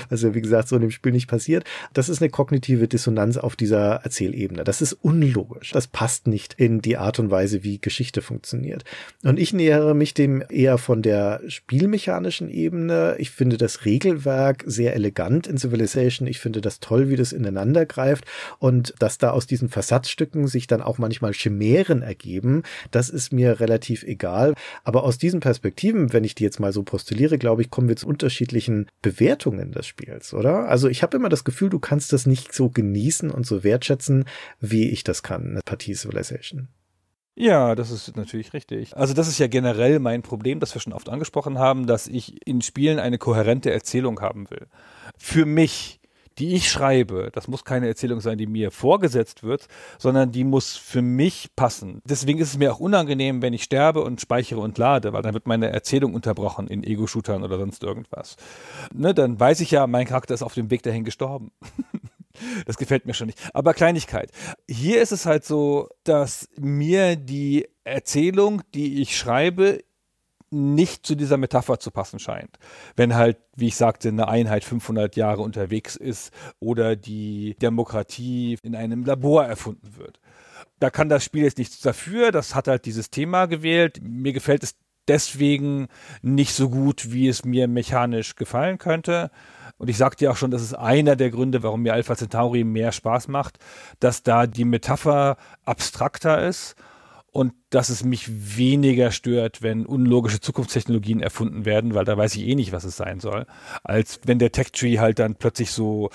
Speaker 2: also wie gesagt, so in dem Spiel nicht passiert. Das ist eine kognitive Dissonanz auf dieser Erzählebene. Das ist unlogisch. Das passt nicht in die Art und Weise, wie Geschichte funktioniert. Und ich nähere mich dem eher von der spielmechanischen Ebene. Ich finde das Regelwerk sehr elegant in Civilization. Ich finde das toll, wie das ineinander greift und dass da aus diesen Versatzstücken sich dann auch manchmal Chimären ergeben. Das ist mir relativ egal. Aber aus diesen Perspektiven, wenn ich die jetzt mal so postuliere, glaube ich, kommen wir zu unterschiedlichen negativen Bewertungen des Spiels, oder? Also ich habe immer das Gefühl, du kannst das nicht so genießen und so wertschätzen, wie ich das kann, eine Partie Civilization.
Speaker 1: Ja, das ist natürlich richtig. Also das ist ja generell mein Problem, das wir schon oft angesprochen haben, dass ich in Spielen eine kohärente Erzählung haben will. Für mich die ich schreibe, das muss keine Erzählung sein, die mir vorgesetzt wird, sondern die muss für mich passen. Deswegen ist es mir auch unangenehm, wenn ich sterbe und speichere und lade, weil dann wird meine Erzählung unterbrochen in Ego-Shootern oder sonst irgendwas. Ne, dann weiß ich ja, mein Charakter ist auf dem Weg dahin gestorben. Das gefällt mir schon nicht. Aber Kleinigkeit. Hier ist es halt so, dass mir die Erzählung, die ich schreibe, nicht zu dieser Metapher zu passen scheint. Wenn halt, wie ich sagte, eine Einheit 500 Jahre unterwegs ist oder die Demokratie in einem Labor erfunden wird. Da kann das Spiel jetzt nichts dafür, das hat halt dieses Thema gewählt. Mir gefällt es deswegen nicht so gut, wie es mir mechanisch gefallen könnte. Und ich sagte ja auch schon, das ist einer der Gründe, warum mir Alpha Centauri mehr Spaß macht, dass da die Metapher abstrakter ist und dass es mich weniger stört, wenn unlogische Zukunftstechnologien erfunden werden, weil da weiß ich eh nicht, was es sein soll, als wenn der Tech-Tree halt dann plötzlich so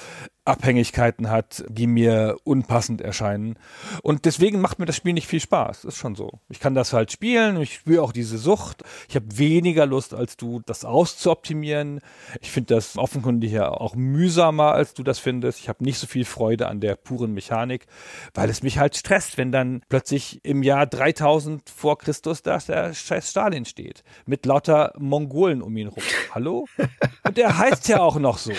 Speaker 1: Abhängigkeiten hat, die mir unpassend erscheinen. Und deswegen macht mir das Spiel nicht viel Spaß. Ist schon so. Ich kann das halt spielen, ich spüre auch diese Sucht. Ich habe weniger Lust als du, das auszuoptimieren. Ich finde das offenkundig ja auch mühsamer, als du das findest. Ich habe nicht so viel Freude an der puren Mechanik, weil es mich halt stresst, wenn dann plötzlich im Jahr 3000 1000 vor Christus dass der scheiß Stalin steht. Mit lauter Mongolen um ihn rum. Hallo? Und der heißt ja auch noch so.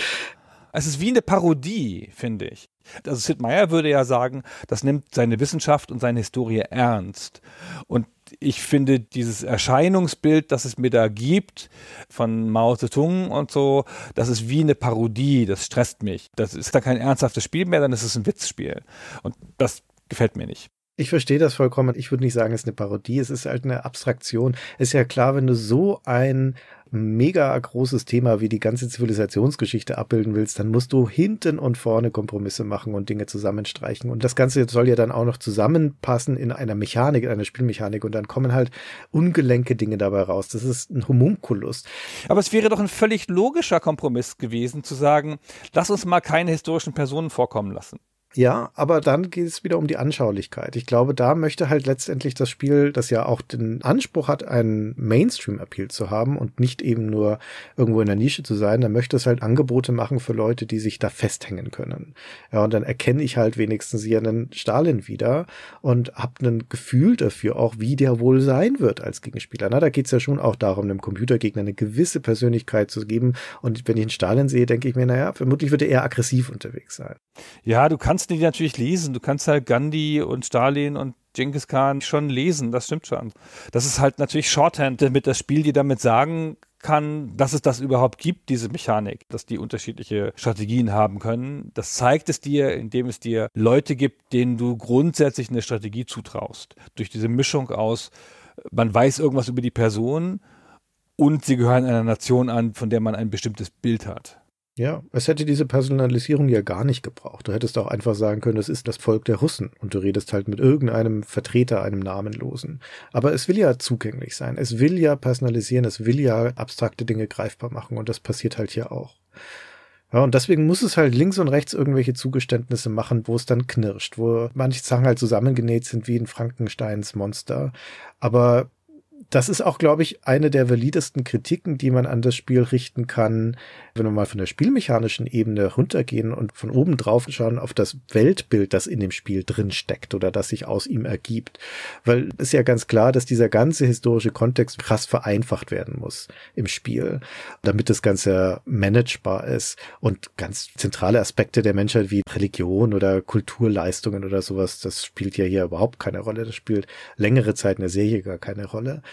Speaker 1: Es ist wie eine Parodie, finde ich. Also Sid Meier würde ja sagen, das nimmt seine Wissenschaft und seine Historie ernst. Und ich finde dieses Erscheinungsbild, das es mir da gibt von Mao Zedong und so, das ist wie eine Parodie, das stresst mich. Das ist da kein ernsthaftes Spiel mehr, dann ist es ein Witzspiel. Und das
Speaker 2: gefällt mir nicht. Ich verstehe das vollkommen. Ich würde nicht sagen, es ist eine Parodie, es ist halt eine Abstraktion. Ist ja klar, wenn du so ein mega großes Thema wie die ganze Zivilisationsgeschichte abbilden willst, dann musst du hinten und vorne Kompromisse machen und Dinge zusammenstreichen. Und das Ganze soll ja dann auch noch zusammenpassen in einer Mechanik, in einer Spielmechanik. Und dann kommen halt ungelenke Dinge dabei raus. Das ist ein Homunculus.
Speaker 1: Aber es wäre doch ein völlig logischer Kompromiss gewesen, zu sagen, lass uns mal keine historischen Personen vorkommen lassen.
Speaker 2: Ja, aber dann geht es wieder um die Anschaulichkeit. Ich glaube, da möchte halt letztendlich das Spiel, das ja auch den Anspruch hat, einen Mainstream-Appeal zu haben und nicht eben nur irgendwo in der Nische zu sein, da möchte es halt Angebote machen für Leute, die sich da festhängen können. Ja, und dann erkenne ich halt wenigstens hier einen Stalin wieder und habe ein Gefühl dafür auch, wie der wohl sein wird als Gegenspieler. Na, da geht's ja schon auch darum, einem Computergegner eine gewisse Persönlichkeit zu geben. Und wenn ich einen Stalin sehe, denke ich mir, naja, vermutlich wird er eher aggressiv unterwegs sein. Ja, du kannst kannst die
Speaker 1: natürlich lesen. Du kannst halt Gandhi und Stalin und Genghis Khan schon lesen, das stimmt schon. Das ist halt natürlich Shorthand, damit das Spiel dir damit sagen kann, dass es das überhaupt gibt, diese Mechanik, dass die unterschiedliche Strategien haben können. Das zeigt es dir, indem es dir Leute gibt, denen du grundsätzlich eine Strategie zutraust. Durch diese Mischung aus, man weiß irgendwas über die Person und sie gehören einer Nation an, von der man ein bestimmtes Bild hat.
Speaker 2: Ja, es hätte diese Personalisierung ja gar nicht gebraucht. Du hättest auch einfach sagen können, das ist das Volk der Russen und du redest halt mit irgendeinem Vertreter, einem Namenlosen. Aber es will ja zugänglich sein, es will ja personalisieren, es will ja abstrakte Dinge greifbar machen und das passiert halt hier auch. Ja, und deswegen muss es halt links und rechts irgendwelche Zugeständnisse machen, wo es dann knirscht, wo manche Sachen halt zusammengenäht sind wie ein Frankensteins Monster. Aber das ist auch, glaube ich, eine der validesten Kritiken, die man an das Spiel richten kann, wenn wir mal von der spielmechanischen Ebene runtergehen und von oben drauf schauen auf das Weltbild, das in dem Spiel drin steckt oder das sich aus ihm ergibt. Weil ist ja ganz klar, dass dieser ganze historische Kontext krass vereinfacht werden muss im Spiel, damit das Ganze managebar ist und ganz zentrale Aspekte der Menschheit wie Religion oder Kulturleistungen oder sowas, das spielt ja hier überhaupt keine Rolle. Das spielt längere Zeit in der Serie gar keine Rolle.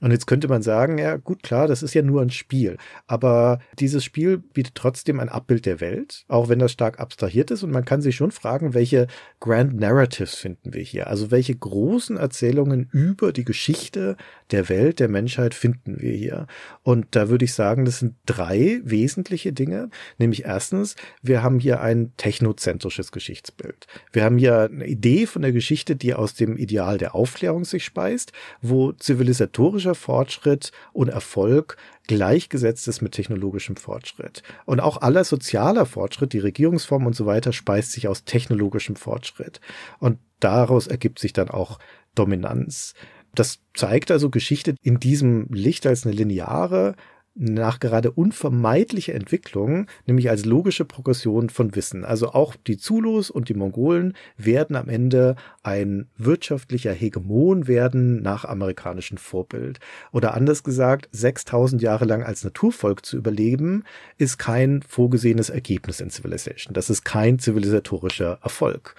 Speaker 2: Und jetzt könnte man sagen, ja gut, klar, das ist ja nur ein Spiel. Aber dieses Spiel bietet trotzdem ein Abbild der Welt, auch wenn das stark abstrahiert ist. Und man kann sich schon fragen, welche Grand Narratives finden wir hier? Also welche großen Erzählungen über die Geschichte der Welt, der Menschheit finden wir hier? Und da würde ich sagen, das sind drei wesentliche Dinge. Nämlich erstens, wir haben hier ein technozentrisches Geschichtsbild. Wir haben hier eine Idee von der Geschichte, die aus dem Ideal der Aufklärung sich speist, wo zivilisatorische technologischer Fortschritt und Erfolg gleichgesetzt ist mit technologischem Fortschritt. Und auch aller sozialer Fortschritt, die Regierungsform und so weiter, speist sich aus technologischem Fortschritt. Und daraus ergibt sich dann auch Dominanz. Das zeigt also Geschichte in diesem Licht als eine lineare, nachgerade unvermeidliche Entwicklung, nämlich als logische Progression von Wissen. Also auch die Zulus und die Mongolen werden am Ende ein wirtschaftlicher Hegemon werden nach amerikanischem Vorbild. Oder anders gesagt, 6000 Jahre lang als Naturvolk zu überleben, ist kein vorgesehenes Ergebnis in Civilization. Das ist kein zivilisatorischer Erfolg.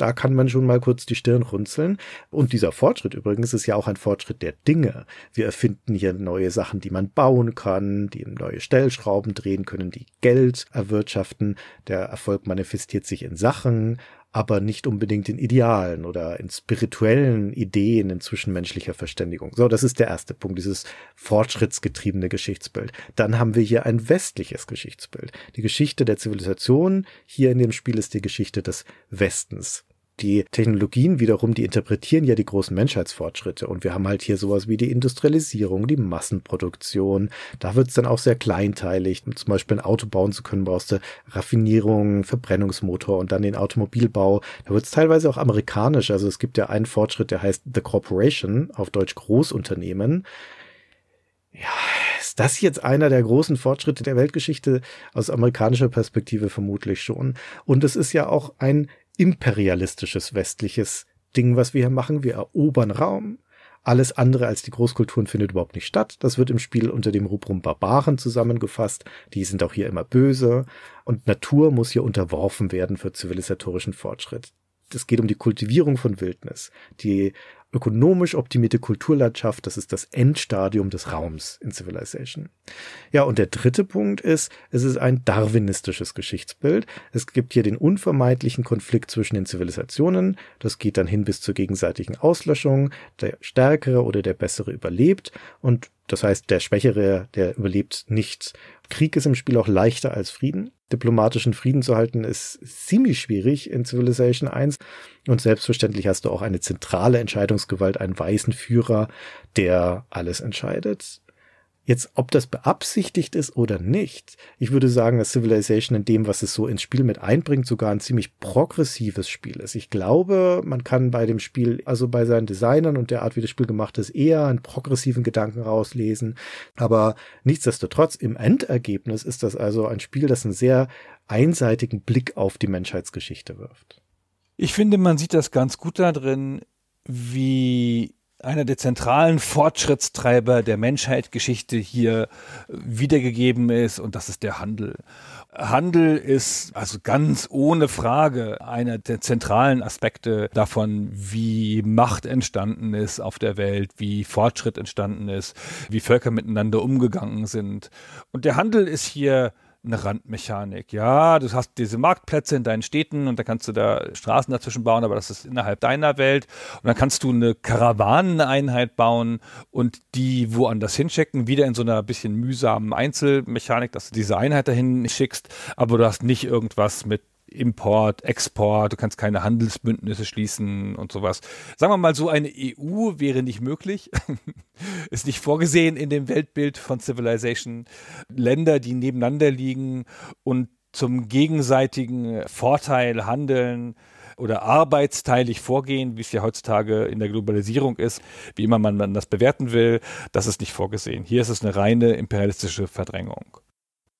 Speaker 2: Da kann man schon mal kurz die Stirn runzeln. Und dieser Fortschritt übrigens ist ja auch ein Fortschritt der Dinge. Wir erfinden hier neue Sachen, die man bauen kann, die neue Stellschrauben drehen können, die Geld erwirtschaften. Der Erfolg manifestiert sich in Sachen, aber nicht unbedingt in Idealen oder in spirituellen Ideen, in zwischenmenschlicher Verständigung. So, das ist der erste Punkt, dieses fortschrittsgetriebene Geschichtsbild. Dann haben wir hier ein westliches Geschichtsbild. Die Geschichte der Zivilisation hier in dem Spiel ist die Geschichte des Westens die Technologien wiederum, die interpretieren ja die großen Menschheitsfortschritte. Und wir haben halt hier sowas wie die Industrialisierung, die Massenproduktion. Da wird es dann auch sehr kleinteilig. Um zum Beispiel ein Auto bauen zu können, brauchst du Raffinierung, Verbrennungsmotor und dann den Automobilbau. Da wird es teilweise auch amerikanisch. Also es gibt ja einen Fortschritt, der heißt The Corporation, auf Deutsch Großunternehmen. Ja, ist das jetzt einer der großen Fortschritte der Weltgeschichte? Aus amerikanischer Perspektive vermutlich schon. Und es ist ja auch ein imperialistisches westliches Ding, was wir hier machen. Wir erobern Raum. Alles andere als die Großkulturen findet überhaupt nicht statt. Das wird im Spiel unter dem Rubrum Barbaren zusammengefasst. Die sind auch hier immer böse. Und Natur muss hier unterworfen werden für zivilisatorischen Fortschritt. Es geht um die Kultivierung von Wildnis, die ökonomisch optimierte Kulturlandschaft, das ist das Endstadium des Raums in Civilization. Ja, und der dritte Punkt ist, es ist ein darwinistisches Geschichtsbild. Es gibt hier den unvermeidlichen Konflikt zwischen den Zivilisationen. Das geht dann hin bis zur gegenseitigen Auslöschung. Der Stärkere oder der Bessere überlebt und das heißt, der Schwächere, der überlebt nicht. Krieg ist im Spiel auch leichter als Frieden diplomatischen Frieden zu halten, ist ziemlich schwierig in Civilization 1. Und selbstverständlich hast du auch eine zentrale Entscheidungsgewalt, einen weißen Führer, der alles entscheidet. Jetzt, ob das beabsichtigt ist oder nicht, ich würde sagen, dass Civilization in dem, was es so ins Spiel mit einbringt, sogar ein ziemlich progressives Spiel ist. Ich glaube, man kann bei dem Spiel, also bei seinen Designern und der Art, wie das Spiel gemacht ist, eher einen progressiven Gedanken rauslesen. Aber nichtsdestotrotz, im Endergebnis ist das also ein Spiel, das einen sehr einseitigen Blick auf die Menschheitsgeschichte wirft.
Speaker 1: Ich finde, man sieht das ganz gut darin, wie einer der zentralen Fortschrittstreiber der Menschheitsgeschichte hier wiedergegeben ist und das ist der Handel. Handel ist also ganz ohne Frage einer der zentralen Aspekte davon, wie Macht entstanden ist auf der Welt, wie Fortschritt entstanden ist, wie Völker miteinander umgegangen sind. Und der Handel ist hier eine Randmechanik. Ja, du hast diese Marktplätze in deinen Städten und da kannst du da Straßen dazwischen bauen, aber das ist innerhalb deiner Welt. Und dann kannst du eine Karawaneneinheit bauen und die woanders hinschicken, wieder in so einer bisschen mühsamen Einzelmechanik, dass du diese Einheit dahin schickst, aber du hast nicht irgendwas mit Import, Export, du kannst keine Handelsbündnisse schließen und sowas. Sagen wir mal, so eine EU wäre nicht möglich. Ist nicht vorgesehen in dem Weltbild von Civilization. Länder, die nebeneinander liegen und zum gegenseitigen Vorteil handeln oder arbeitsteilig vorgehen, wie es ja heutzutage in der Globalisierung ist, wie immer man das bewerten will, das ist nicht vorgesehen. Hier ist es eine reine imperialistische Verdrängung.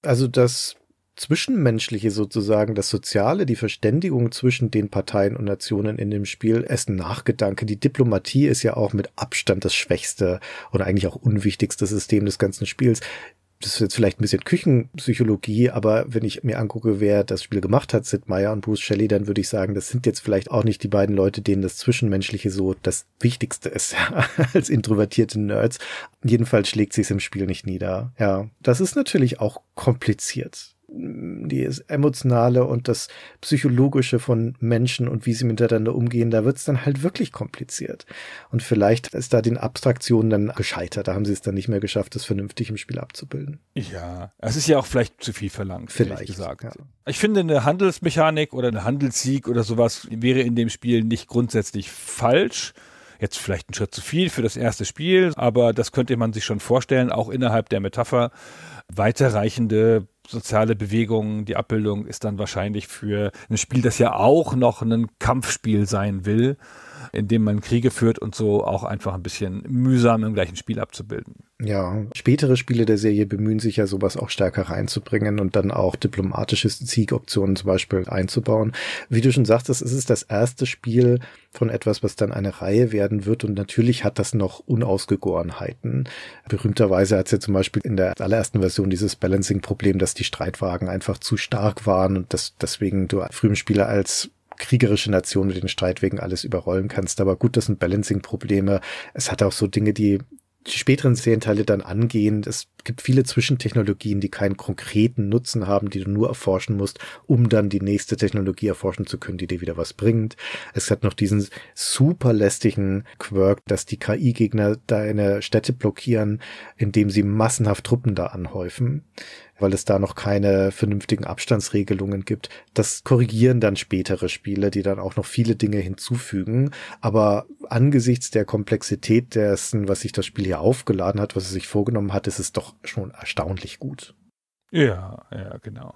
Speaker 2: Also das Zwischenmenschliche sozusagen, das Soziale, die Verständigung zwischen den Parteien und Nationen in dem Spiel ist ein Nachgedanke. Die Diplomatie ist ja auch mit Abstand das schwächste und eigentlich auch unwichtigste System des ganzen Spiels das ist jetzt vielleicht ein bisschen Küchenpsychologie, aber wenn ich mir angucke, wer das Spiel gemacht hat, Sid Meier und Bruce Shelley, dann würde ich sagen, das sind jetzt vielleicht auch nicht die beiden Leute, denen das Zwischenmenschliche so das Wichtigste ist, ja, als introvertierte Nerds. Jedenfalls schlägt sie es im Spiel nicht nieder. Ja, das ist natürlich auch kompliziert die emotionale und das psychologische von Menschen und wie sie miteinander umgehen, da wird's dann halt wirklich kompliziert. Und vielleicht ist da den Abstraktionen dann gescheitert. Da haben sie es dann nicht mehr geschafft, das vernünftig im Spiel abzubilden. Ja,
Speaker 1: es ist ja auch vielleicht zu viel verlangt. Vielleicht gesagt. Ja. Ich finde, eine Handelsmechanik oder eine Handelssieg oder sowas wäre in dem Spiel nicht grundsätzlich falsch jetzt vielleicht ein Schritt zu viel für das erste Spiel, aber das könnte man sich schon vorstellen, auch innerhalb der Metapher weiterreichende soziale Bewegungen, die Abbildung ist dann wahrscheinlich für ein Spiel, das ja auch noch ein Kampfspiel sein will, in dem man Kriege führt und so auch einfach ein bisschen mühsam im gleichen Spiel abzubilden.
Speaker 2: Ja, spätere Spiele der Serie bemühen sich ja sowas auch stärker reinzubringen und dann auch diplomatische Siegoptionen zum Beispiel einzubauen. Wie du schon sagtest, es ist das erste Spiel von etwas, was dann eine Reihe werden wird und natürlich hat das noch Unausgegorenheiten. Berühmterweise hat es ja zum Beispiel in der allerersten Version dieses Balancing-Problem, dass die Streitwagen einfach zu stark waren und dass deswegen du frühen Spieler als kriegerische Nation mit den Streitwegen alles überrollen kannst. Aber gut, das sind Balancing-Probleme. Es hat auch so Dinge, die die späteren Serienteile dann angehen. Es gibt viele Zwischentechnologien, die keinen konkreten Nutzen haben, die du nur erforschen musst, um dann die nächste Technologie erforschen zu können, die dir wieder was bringt. Es hat noch diesen super lästigen Quirk, dass die KI-Gegner deine Städte blockieren, indem sie massenhaft Truppen da anhäufen weil es da noch keine vernünftigen Abstandsregelungen gibt. Das korrigieren dann spätere Spiele, die dann auch noch viele Dinge hinzufügen. Aber angesichts der Komplexität dessen, was sich das Spiel hier aufgeladen hat, was es sich vorgenommen hat, ist es doch schon erstaunlich gut.
Speaker 1: Ja, ja, genau.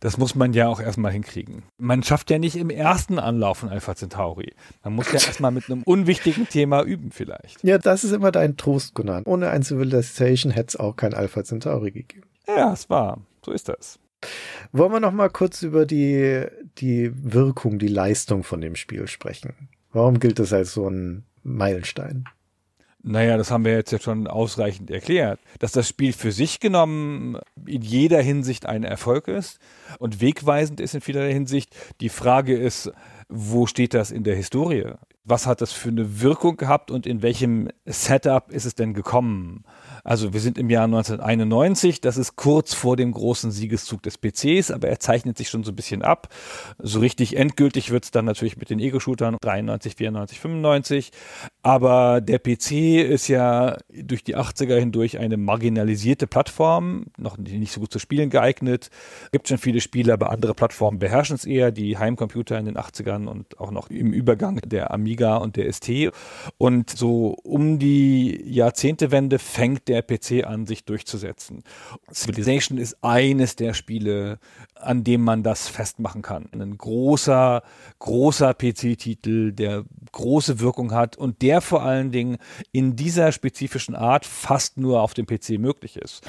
Speaker 1: Das muss man ja auch erstmal hinkriegen. Man schafft ja nicht im ersten Anlauf von Alpha Centauri. Man muss ja erstmal mit einem unwichtigen Thema üben vielleicht.
Speaker 2: Ja, das ist immer dein Trost, Gunnar. Ohne ein Civilization hätte es auch kein Alpha Centauri gegeben. Ja, es war. So ist das. Wollen wir noch mal kurz über die, die Wirkung, die Leistung von dem Spiel sprechen? Warum gilt das als so ein Meilenstein?
Speaker 1: Naja, das haben wir jetzt ja schon ausreichend erklärt, dass das Spiel für sich genommen in jeder Hinsicht ein Erfolg ist und wegweisend ist in vielerlei Hinsicht. Die Frage ist, wo steht das in der Historie? was hat das für eine Wirkung gehabt und in welchem Setup ist es denn gekommen? Also wir sind im Jahr 1991, das ist kurz vor dem großen Siegeszug des PCs, aber er zeichnet sich schon so ein bisschen ab. So richtig endgültig wird es dann natürlich mit den Ego-Shootern 93, 94, 95. Aber der PC ist ja durch die 80er hindurch eine marginalisierte Plattform, noch nicht so gut zu spielen geeignet. Gibt schon viele Spiele, aber andere Plattformen beherrschen es eher. Die Heimcomputer in den 80ern und auch noch im Übergang der Amiga Amiga und der ST. Und so um die Jahrzehntewende fängt der PC an, sich durchzusetzen. Civilization ist eines der Spiele, an dem man das festmachen kann. Ein großer, großer PC-Titel, der große Wirkung hat und der vor allen Dingen in dieser spezifischen Art fast nur auf dem PC möglich ist.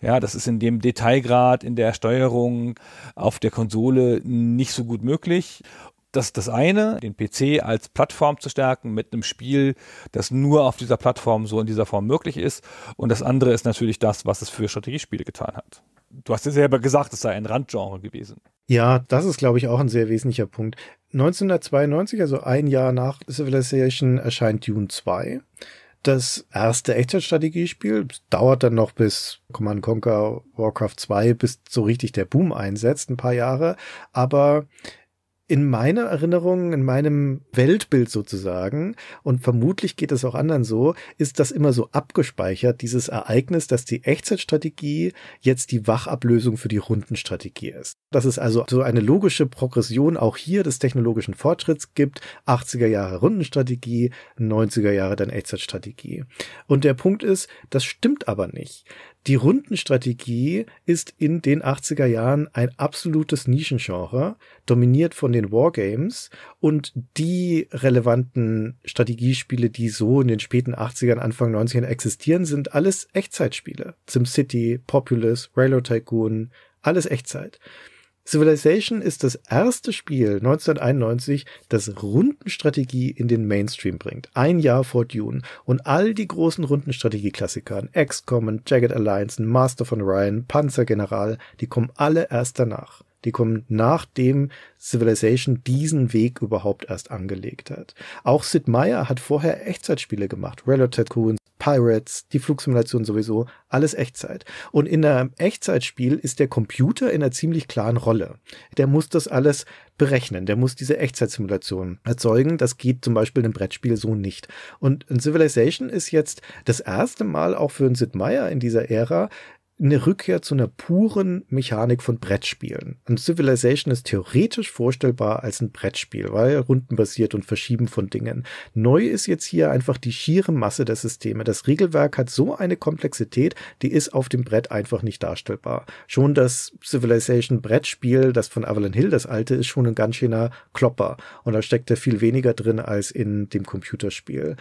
Speaker 1: Ja, das ist in dem Detailgrad, in der Steuerung auf der Konsole nicht so gut möglich. Das ist das eine, den PC als Plattform zu stärken mit einem Spiel, das nur auf dieser Plattform so in dieser Form möglich ist. Und das andere ist natürlich das, was es für Strategiespiele getan hat. Du hast ja selber gesagt, es sei ein Randgenre gewesen.
Speaker 2: Ja, das ist, glaube ich, auch ein sehr wesentlicher Punkt. 1992, also ein Jahr nach Civilization, erscheint Dune 2. Das erste Echtzeitstrategiespiel dauert dann noch bis Command Conquer Warcraft 2, bis so richtig der Boom einsetzt, ein paar Jahre. Aber in meiner Erinnerung, in meinem Weltbild sozusagen, und vermutlich geht es auch anderen so, ist das immer so abgespeichert, dieses Ereignis, dass die Echtzeitstrategie jetzt die Wachablösung für die Rundenstrategie ist. Dass es also so eine logische Progression auch hier des technologischen Fortschritts gibt. 80er Jahre Rundenstrategie, 90er Jahre dann Echtzeitstrategie. Und der Punkt ist, das stimmt aber nicht. Die Rundenstrategie ist in den 80er Jahren ein absolutes Nischengenre, dominiert von den Wargames und die relevanten Strategiespiele, die so in den späten 80ern, Anfang 90ern existieren, sind alles Echtzeitspiele. SimCity, Populous, Railroad Tycoon, alles Echtzeit. Civilization ist das erste Spiel 1991, das Rundenstrategie in den Mainstream bringt. Ein Jahr vor Dune. Und all die großen rundenstrategie klassiker XCOM, Jagged Alliance, Master von Ryan, Panzergeneral, die kommen alle erst danach. Die kommen nachdem Civilization diesen Weg überhaupt erst angelegt hat. Auch Sid Meier hat vorher Echtzeitspiele gemacht. Railroad Tycoons, Pirates, die Flugsimulation sowieso, alles Echtzeit. Und in einem Echtzeitspiel ist der Computer in einer ziemlich klaren Rolle. Der muss das alles berechnen. Der muss diese Echtzeitsimulation erzeugen. Das geht zum Beispiel in einem Brettspiel so nicht. Und Civilization ist jetzt das erste Mal auch für einen Sid Meier in dieser Ära eine Rückkehr zu einer puren Mechanik von Brettspielen. Und Civilization ist theoretisch vorstellbar als ein Brettspiel, weil rundenbasiert und Verschieben von Dingen. Neu ist jetzt hier einfach die schiere Masse der Systeme. Das Regelwerk hat so eine Komplexität, die ist auf dem Brett einfach nicht darstellbar. Schon das Civilization Brettspiel, das von Avalon Hill, das alte, ist schon ein ganz schöner Klopper. Und da steckt er viel weniger drin als in dem Computerspiel.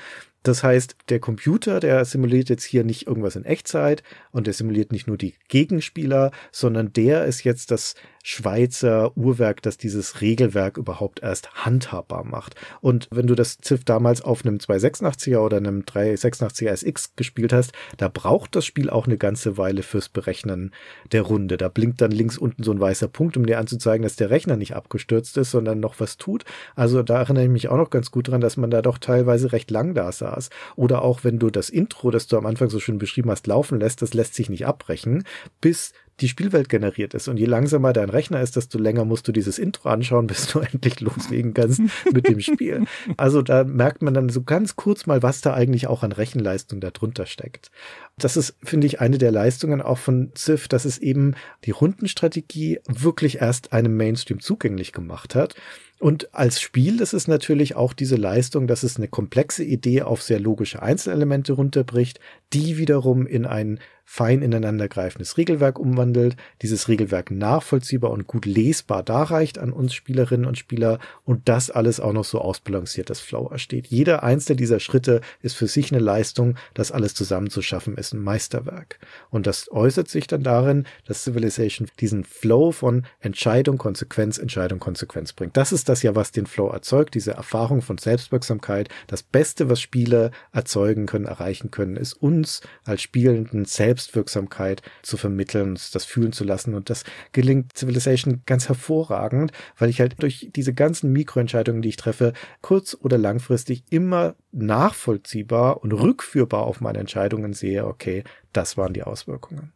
Speaker 2: Das heißt, der Computer, der simuliert jetzt hier nicht irgendwas in Echtzeit und der simuliert nicht nur die Gegenspieler, sondern der ist jetzt das Schweizer Uhrwerk, das dieses Regelwerk überhaupt erst handhabbar macht. Und wenn du das Ziff damals auf einem 286er oder einem 386er SX gespielt hast, da braucht das Spiel auch eine ganze Weile fürs Berechnen der Runde. Da blinkt dann links unten so ein weißer Punkt, um dir anzuzeigen, dass der Rechner nicht abgestürzt ist, sondern noch was tut. Also da erinnere ich mich auch noch ganz gut dran, dass man da doch teilweise recht lang da saß. Oder auch wenn du das Intro, das du am Anfang so schön beschrieben hast, laufen lässt, das lässt sich nicht abbrechen, bis die Spielwelt generiert ist. Und je langsamer dein Rechner ist, desto länger musst du dieses Intro anschauen, bis du endlich loslegen kannst mit dem Spiel. Also da merkt man dann so ganz kurz mal, was da eigentlich auch an Rechenleistung darunter steckt. Das ist, finde ich, eine der Leistungen auch von Civ, dass es eben die Rundenstrategie wirklich erst einem Mainstream zugänglich gemacht hat. Und als Spiel ist es natürlich auch diese Leistung, dass es eine komplexe Idee auf sehr logische Einzelelemente runterbricht, die wiederum in ein fein ineinandergreifendes Regelwerk umwandelt, dieses Regelwerk nachvollziehbar und gut lesbar darreicht an uns Spielerinnen und Spieler und das alles auch noch so ausbalanciert, dass Flow steht. Jeder einzelne dieser Schritte ist für sich eine Leistung, das alles zusammenzuschaffen ist ein Meisterwerk. Und das äußert sich dann darin, dass Civilization diesen Flow von Entscheidung, Konsequenz, Entscheidung, Konsequenz bringt. Das ist das ja, was den Flow erzeugt, diese Erfahrung von Selbstwirksamkeit. Das Beste, was Spiele erzeugen können, erreichen können, ist uns als Spielenden selbst Selbstwirksamkeit zu vermitteln, uns das fühlen zu lassen. Und das gelingt Civilization ganz hervorragend, weil ich halt durch diese ganzen Mikroentscheidungen, die ich treffe, kurz- oder langfristig immer nachvollziehbar und rückführbar auf meine Entscheidungen sehe, okay, das waren die Auswirkungen.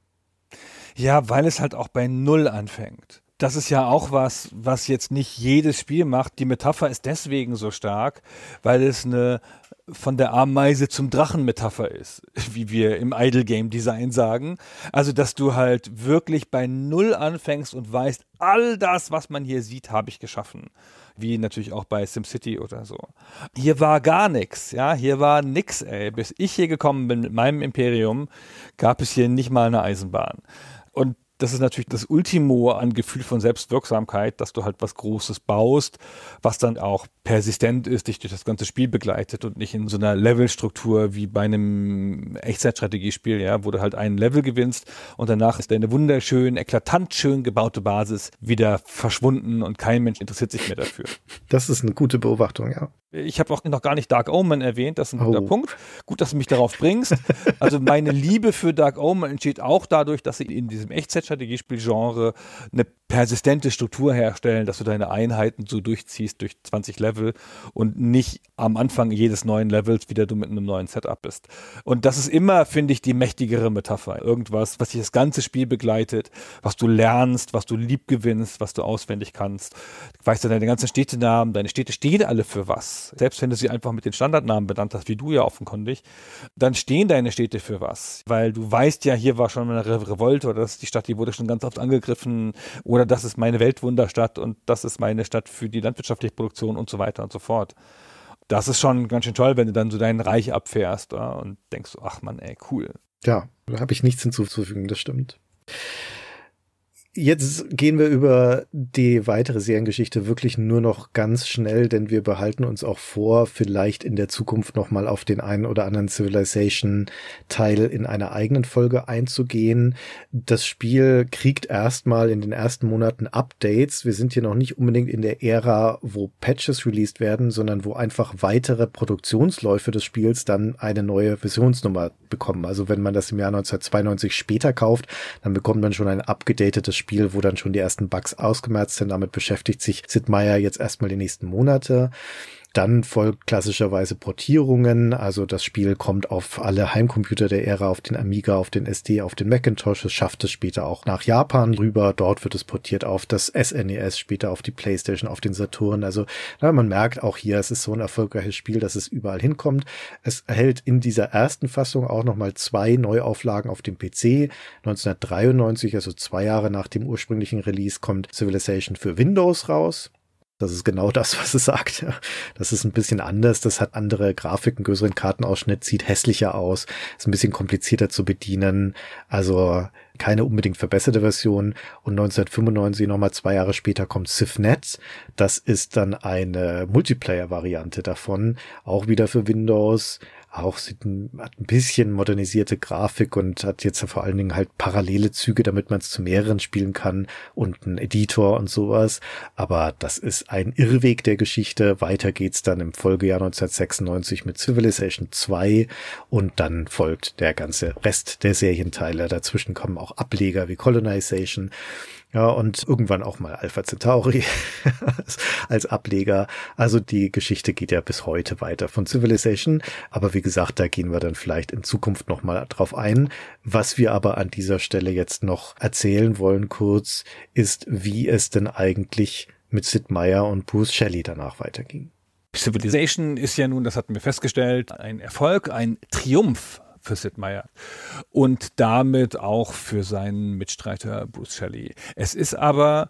Speaker 1: Ja, weil es halt auch bei Null anfängt. Das ist ja auch was, was jetzt nicht jedes Spiel macht. Die Metapher ist deswegen so stark, weil es eine von der Ameise zum Drachen-Metapher ist, wie wir im Idle Game Design sagen. Also, dass du halt wirklich bei Null anfängst und weißt, all das, was man hier sieht, habe ich geschaffen. Wie natürlich auch bei SimCity oder so. Hier war gar nichts, ja, hier war nix, ey. Bis ich hier gekommen bin mit meinem Imperium, gab es hier nicht mal eine Eisenbahn. Und das ist natürlich das Ultimo an Gefühl von Selbstwirksamkeit, dass du halt was Großes baust, was dann auch persistent ist, dich durch das ganze Spiel begleitet und nicht in so einer Levelstruktur wie bei einem Echtzeitstrategiespiel, ja, wo du halt einen Level gewinnst und danach ist deine wunderschön, eklatant schön gebaute Basis wieder verschwunden und kein Mensch interessiert sich mehr dafür.
Speaker 2: Das ist eine gute Beobachtung, ja.
Speaker 1: Ich habe auch noch gar nicht Dark Omen erwähnt, das ist ein oh. guter Punkt. Gut, dass du mich darauf bringst. Also meine Liebe für Dark Omen entsteht auch dadurch, dass sie in diesem Echtzeit Strategiespielgenre eine persistente Struktur herstellen, dass du deine Einheiten so durchziehst durch 20 Level und nicht am Anfang jedes neuen Levels wieder du mit einem neuen Setup bist. Und das ist immer, finde ich, die mächtigere Metapher. Irgendwas, was dich das ganze Spiel begleitet, was du lernst, was du lieb gewinnst, was du auswendig kannst. Du weißt du deine ganzen Städtenamen, deine Städte stehen alle für was. Selbst wenn du sie einfach mit den Standardnamen benannt hast, wie du ja offenkundig, dann stehen deine Städte für was. Weil du weißt ja, hier war schon mal eine Revolte oder das ist die Stadt, die wurde schon ganz oft angegriffen oder das ist meine Weltwunderstadt und das ist meine Stadt für die landwirtschaftliche Produktion und so weiter und so fort. Das ist schon ganz schön toll, wenn du dann so dein Reich abfährst ja, und denkst, ach man, ey,
Speaker 2: cool. Ja, da habe ich nichts hinzuzufügen, das stimmt. Jetzt gehen wir über die weitere Seriengeschichte wirklich nur noch ganz schnell, denn wir behalten uns auch vor, vielleicht in der Zukunft nochmal auf den einen oder anderen Civilization-Teil in einer eigenen Folge einzugehen. Das Spiel kriegt erstmal in den ersten Monaten Updates. Wir sind hier noch nicht unbedingt in der Ära, wo Patches released werden, sondern wo einfach weitere Produktionsläufe des Spiels dann eine neue Versionsnummer bekommen. Also wenn man das im Jahr 1992 später kauft, dann bekommt man schon ein abgedatetes Spiel, wo dann schon die ersten Bugs ausgemerzt sind. Damit beschäftigt sich Sid Meier jetzt erstmal die nächsten Monate. Dann folgt klassischerweise Portierungen, also das Spiel kommt auf alle Heimcomputer der Ära, auf den Amiga, auf den SD, auf den Macintosh. Es schafft es später auch nach Japan rüber. Dort wird es portiert auf das SNES, e später auf die PlayStation, auf den Saturn. Also na, man merkt auch hier, es ist so ein erfolgreiches Spiel, dass es überall hinkommt. Es erhält in dieser ersten Fassung auch nochmal zwei Neuauflagen auf dem PC. 1993, also zwei Jahre nach dem ursprünglichen Release, kommt Civilization für Windows raus. Das ist genau das, was es sagt. Das ist ein bisschen anders. Das hat andere Grafiken, größeren Kartenausschnitt, sieht hässlicher aus, ist ein bisschen komplizierter zu bedienen. Also keine unbedingt verbesserte Version. Und 1995, nochmal zwei Jahre später, kommt CivNet. Das ist dann eine Multiplayer-Variante davon. Auch wieder für Windows auch sieht hat ein bisschen modernisierte Grafik und hat jetzt vor allen Dingen halt parallele Züge, damit man es zu mehreren spielen kann und einen Editor und sowas. Aber das ist ein Irrweg der Geschichte. Weiter geht's dann im Folgejahr 1996 mit Civilization 2 und dann folgt der ganze Rest der Serienteile. Dazwischen kommen auch Ableger wie Colonization ja, und irgendwann auch mal Alpha Centauri als Ableger. Also die Geschichte geht ja bis heute weiter von Civilization. Aber wie gesagt, da gehen wir dann vielleicht in Zukunft nochmal drauf ein. Was wir aber an dieser Stelle jetzt noch erzählen wollen kurz, ist, wie es denn eigentlich mit Sid Meier und Bruce Shelley danach weiterging.
Speaker 1: Civilization ist ja nun, das hatten wir festgestellt, ein Erfolg, ein Triumph für Sid Meier und damit auch für seinen Mitstreiter Bruce Shelley. Es ist aber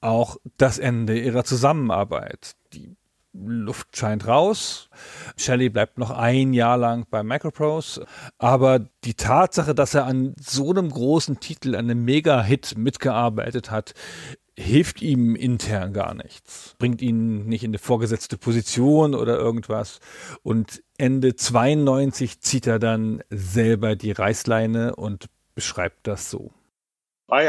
Speaker 1: auch das Ende ihrer Zusammenarbeit. Die Luft scheint raus. Shelley bleibt noch ein Jahr lang bei Microprose. Aber die Tatsache, dass er an so einem großen Titel, an einem Mega-Hit mitgearbeitet hat, hilft ihm intern gar nichts, bringt ihn nicht in eine vorgesetzte Position oder irgendwas. Und Ende 92 zieht er dann selber die Reißleine und beschreibt das so.
Speaker 4: Ich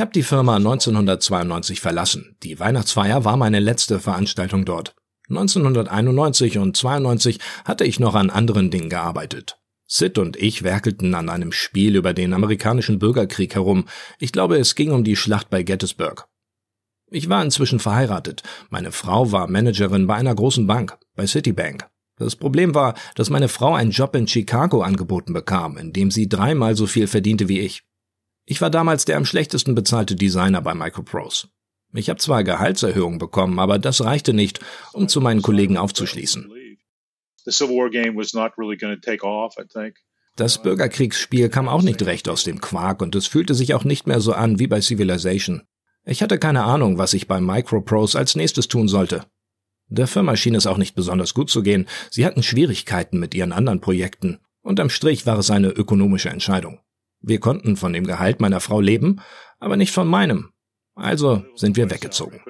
Speaker 5: habe die Firma 1992 verlassen. Die Weihnachtsfeier war meine letzte Veranstaltung dort. 1991 und 92 hatte ich noch an anderen Dingen gearbeitet. Sid und ich werkelten an einem Spiel über den amerikanischen Bürgerkrieg herum. Ich glaube, es ging um die Schlacht bei Gettysburg. Ich war inzwischen verheiratet. Meine Frau war Managerin bei einer großen Bank, bei Citibank. Das Problem war, dass meine Frau einen Job in Chicago angeboten bekam, in dem sie dreimal so viel verdiente wie ich. Ich war damals der am schlechtesten bezahlte Designer bei Microprose. Ich habe zwar Gehaltserhöhungen bekommen, aber das reichte nicht, um zu meinen Kollegen aufzuschließen. Das Bürgerkriegsspiel kam auch nicht recht aus dem Quark und es fühlte sich auch nicht mehr so an wie bei Civilization. Ich hatte keine Ahnung, was ich bei Microprose als nächstes tun sollte. Der Firma schien es auch nicht besonders gut zu gehen. Sie hatten Schwierigkeiten mit ihren anderen Projekten. und am Strich war es eine ökonomische Entscheidung. Wir konnten von dem Gehalt meiner Frau leben, aber nicht von meinem. Also sind wir weggezogen.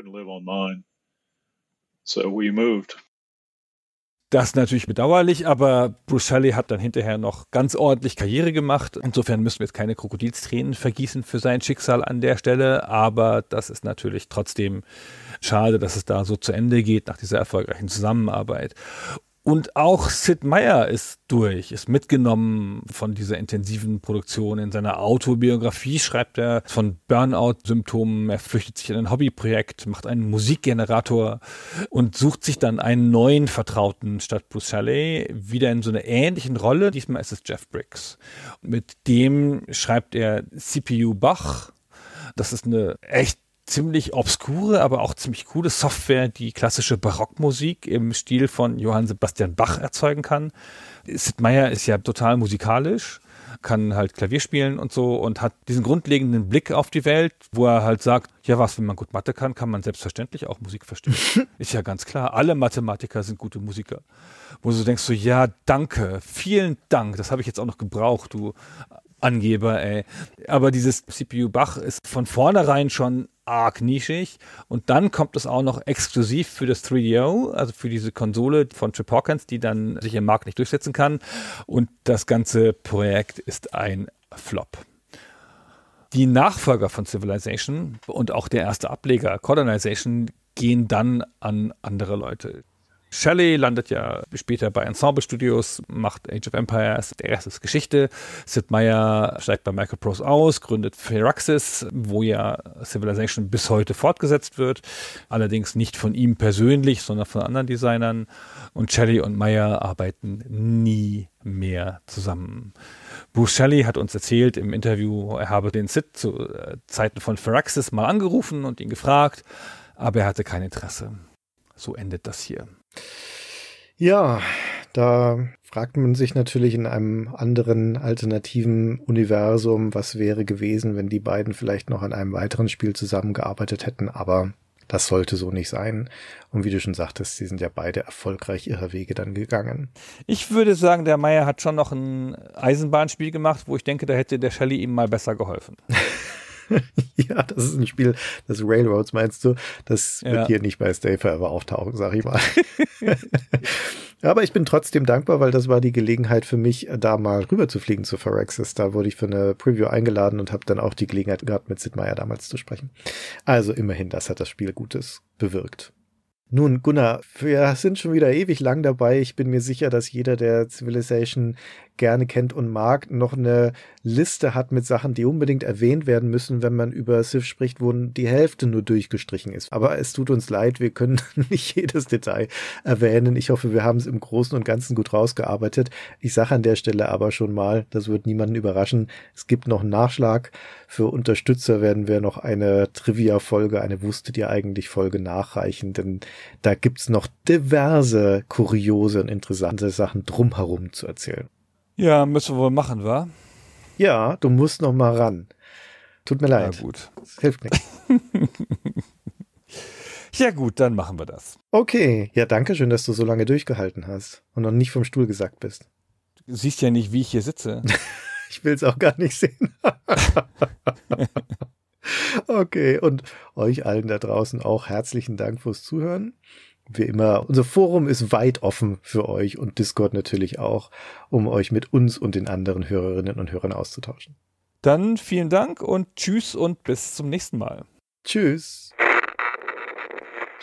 Speaker 5: So we moved. Das ist natürlich bedauerlich,
Speaker 1: aber Bruce Shelley hat dann hinterher noch ganz ordentlich Karriere gemacht. Insofern müssen wir jetzt keine Krokodilstränen vergießen für sein Schicksal an der Stelle, aber das ist natürlich trotzdem schade, dass es da so zu Ende geht nach dieser erfolgreichen Zusammenarbeit. Und auch Sid Meier ist durch, ist mitgenommen von dieser intensiven Produktion. In seiner Autobiografie schreibt er von Burnout-Symptomen, er flüchtet sich in ein Hobbyprojekt, macht einen Musikgenerator und sucht sich dann einen neuen Vertrauten statt Bruce Shelley wieder in so einer ähnlichen Rolle. Diesmal ist es Jeff Briggs. Mit dem schreibt er CPU Bach. Das ist eine echt ziemlich obskure, aber auch ziemlich coole Software, die klassische Barockmusik im Stil von Johann Sebastian Bach erzeugen kann. Sid Meier ist ja total musikalisch, kann halt Klavier spielen und so und hat diesen grundlegenden Blick auf die Welt, wo er halt sagt, ja was, wenn man gut Mathe kann, kann man selbstverständlich auch Musik verstehen. ist ja ganz klar, alle Mathematiker sind gute Musiker. Wo du denkst so, ja, danke, vielen Dank, das habe ich jetzt auch noch gebraucht, du Angeber, ey. Aber dieses CPU Bach ist von vornherein schon arg nischig. Und dann kommt es auch noch exklusiv für das 3DO, also für diese Konsole von Chip Hawkins, die dann sich im Markt nicht durchsetzen kann. Und das ganze Projekt ist ein Flop. Die Nachfolger von Civilization und auch der erste Ableger Colonization gehen dann an andere Leute. Shelley landet ja später bei Ensemble Studios, macht Age of Empires, der Rest ist Geschichte. Sid Meier steigt bei Microprose aus, gründet Firaxis, wo ja Civilization bis heute fortgesetzt wird. Allerdings nicht von ihm persönlich, sondern von anderen Designern. Und Shelley und Meier arbeiten nie mehr zusammen. Bruce Shelley hat uns erzählt im Interview, er habe den Sid zu äh, Zeiten von Firaxis mal angerufen und ihn gefragt, aber er hatte kein
Speaker 2: Interesse. So endet das hier. Ja, da fragt man sich natürlich in einem anderen alternativen Universum, was wäre gewesen, wenn die beiden vielleicht noch an einem weiteren Spiel zusammengearbeitet hätten, aber das sollte so nicht sein. Und wie du schon sagtest, sie sind ja beide erfolgreich ihrer Wege dann gegangen. Ich
Speaker 1: würde sagen, der Meier hat schon noch ein Eisenbahnspiel gemacht, wo ich denke, da hätte der Shelley ihm mal besser geholfen.
Speaker 2: ja, das ist ein Spiel des Railroads, meinst du? Das ja. wird hier nicht bei Stay Forever auftauchen, sag ich mal. Aber ich bin trotzdem dankbar, weil das war die Gelegenheit für mich, da mal rüber zu fliegen zu Phyrexis. Da wurde ich für eine Preview eingeladen und habe dann auch die Gelegenheit gehabt, mit Sid Meier damals zu sprechen. Also immerhin, das hat das Spiel Gutes bewirkt. Nun, Gunnar, wir sind schon wieder ewig lang dabei. Ich bin mir sicher, dass jeder, der Civilization gerne kennt und mag, noch eine Liste hat mit Sachen, die unbedingt erwähnt werden müssen, wenn man über Civ spricht, wo die Hälfte nur durchgestrichen ist. Aber es tut uns leid, wir können nicht jedes Detail erwähnen. Ich hoffe, wir haben es im Großen und Ganzen gut rausgearbeitet. Ich sage an der Stelle aber schon mal, das wird niemanden überraschen, es gibt noch einen Nachschlag. Für Unterstützer werden wir noch eine Trivia-Folge, eine Wusste ihr eigentlich Folge nachreichen, denn da gibt es noch diverse kuriose und interessante Sachen drumherum zu erzählen.
Speaker 1: Ja, müssen wir wohl machen, wa?
Speaker 2: Ja, du musst noch mal ran. Tut mir leid. Ja, gut. Das hilft nichts. ja, gut, dann machen wir das. Okay. Ja, danke schön, dass du so lange durchgehalten hast und noch nicht vom Stuhl gesackt bist. Du siehst ja nicht, wie ich hier sitze. ich will es auch gar nicht sehen. okay, und euch allen da draußen auch herzlichen Dank fürs Zuhören wie immer, unser Forum ist weit offen für euch und Discord natürlich auch, um euch mit uns und den anderen Hörerinnen und Hörern auszutauschen. Dann vielen Dank und tschüss und bis zum nächsten Mal. Tschüss.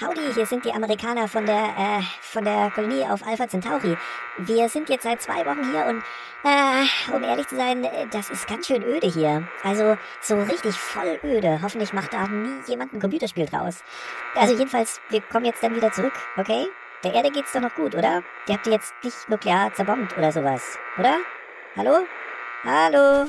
Speaker 5: Howdy, hier sind die Amerikaner von der, äh, von der Kolonie auf Alpha Centauri. Wir sind jetzt seit zwei Wochen hier und, äh, um ehrlich zu sein, das ist ganz schön öde hier. Also, so richtig voll öde. Hoffentlich macht da nie jemand ein Computerspiel draus. Also jedenfalls, wir kommen jetzt dann wieder zurück, okay? Der Erde geht's doch noch gut, oder? Die habt ihr jetzt nicht nuklear zerbombt oder sowas, oder? Hallo? Hallo?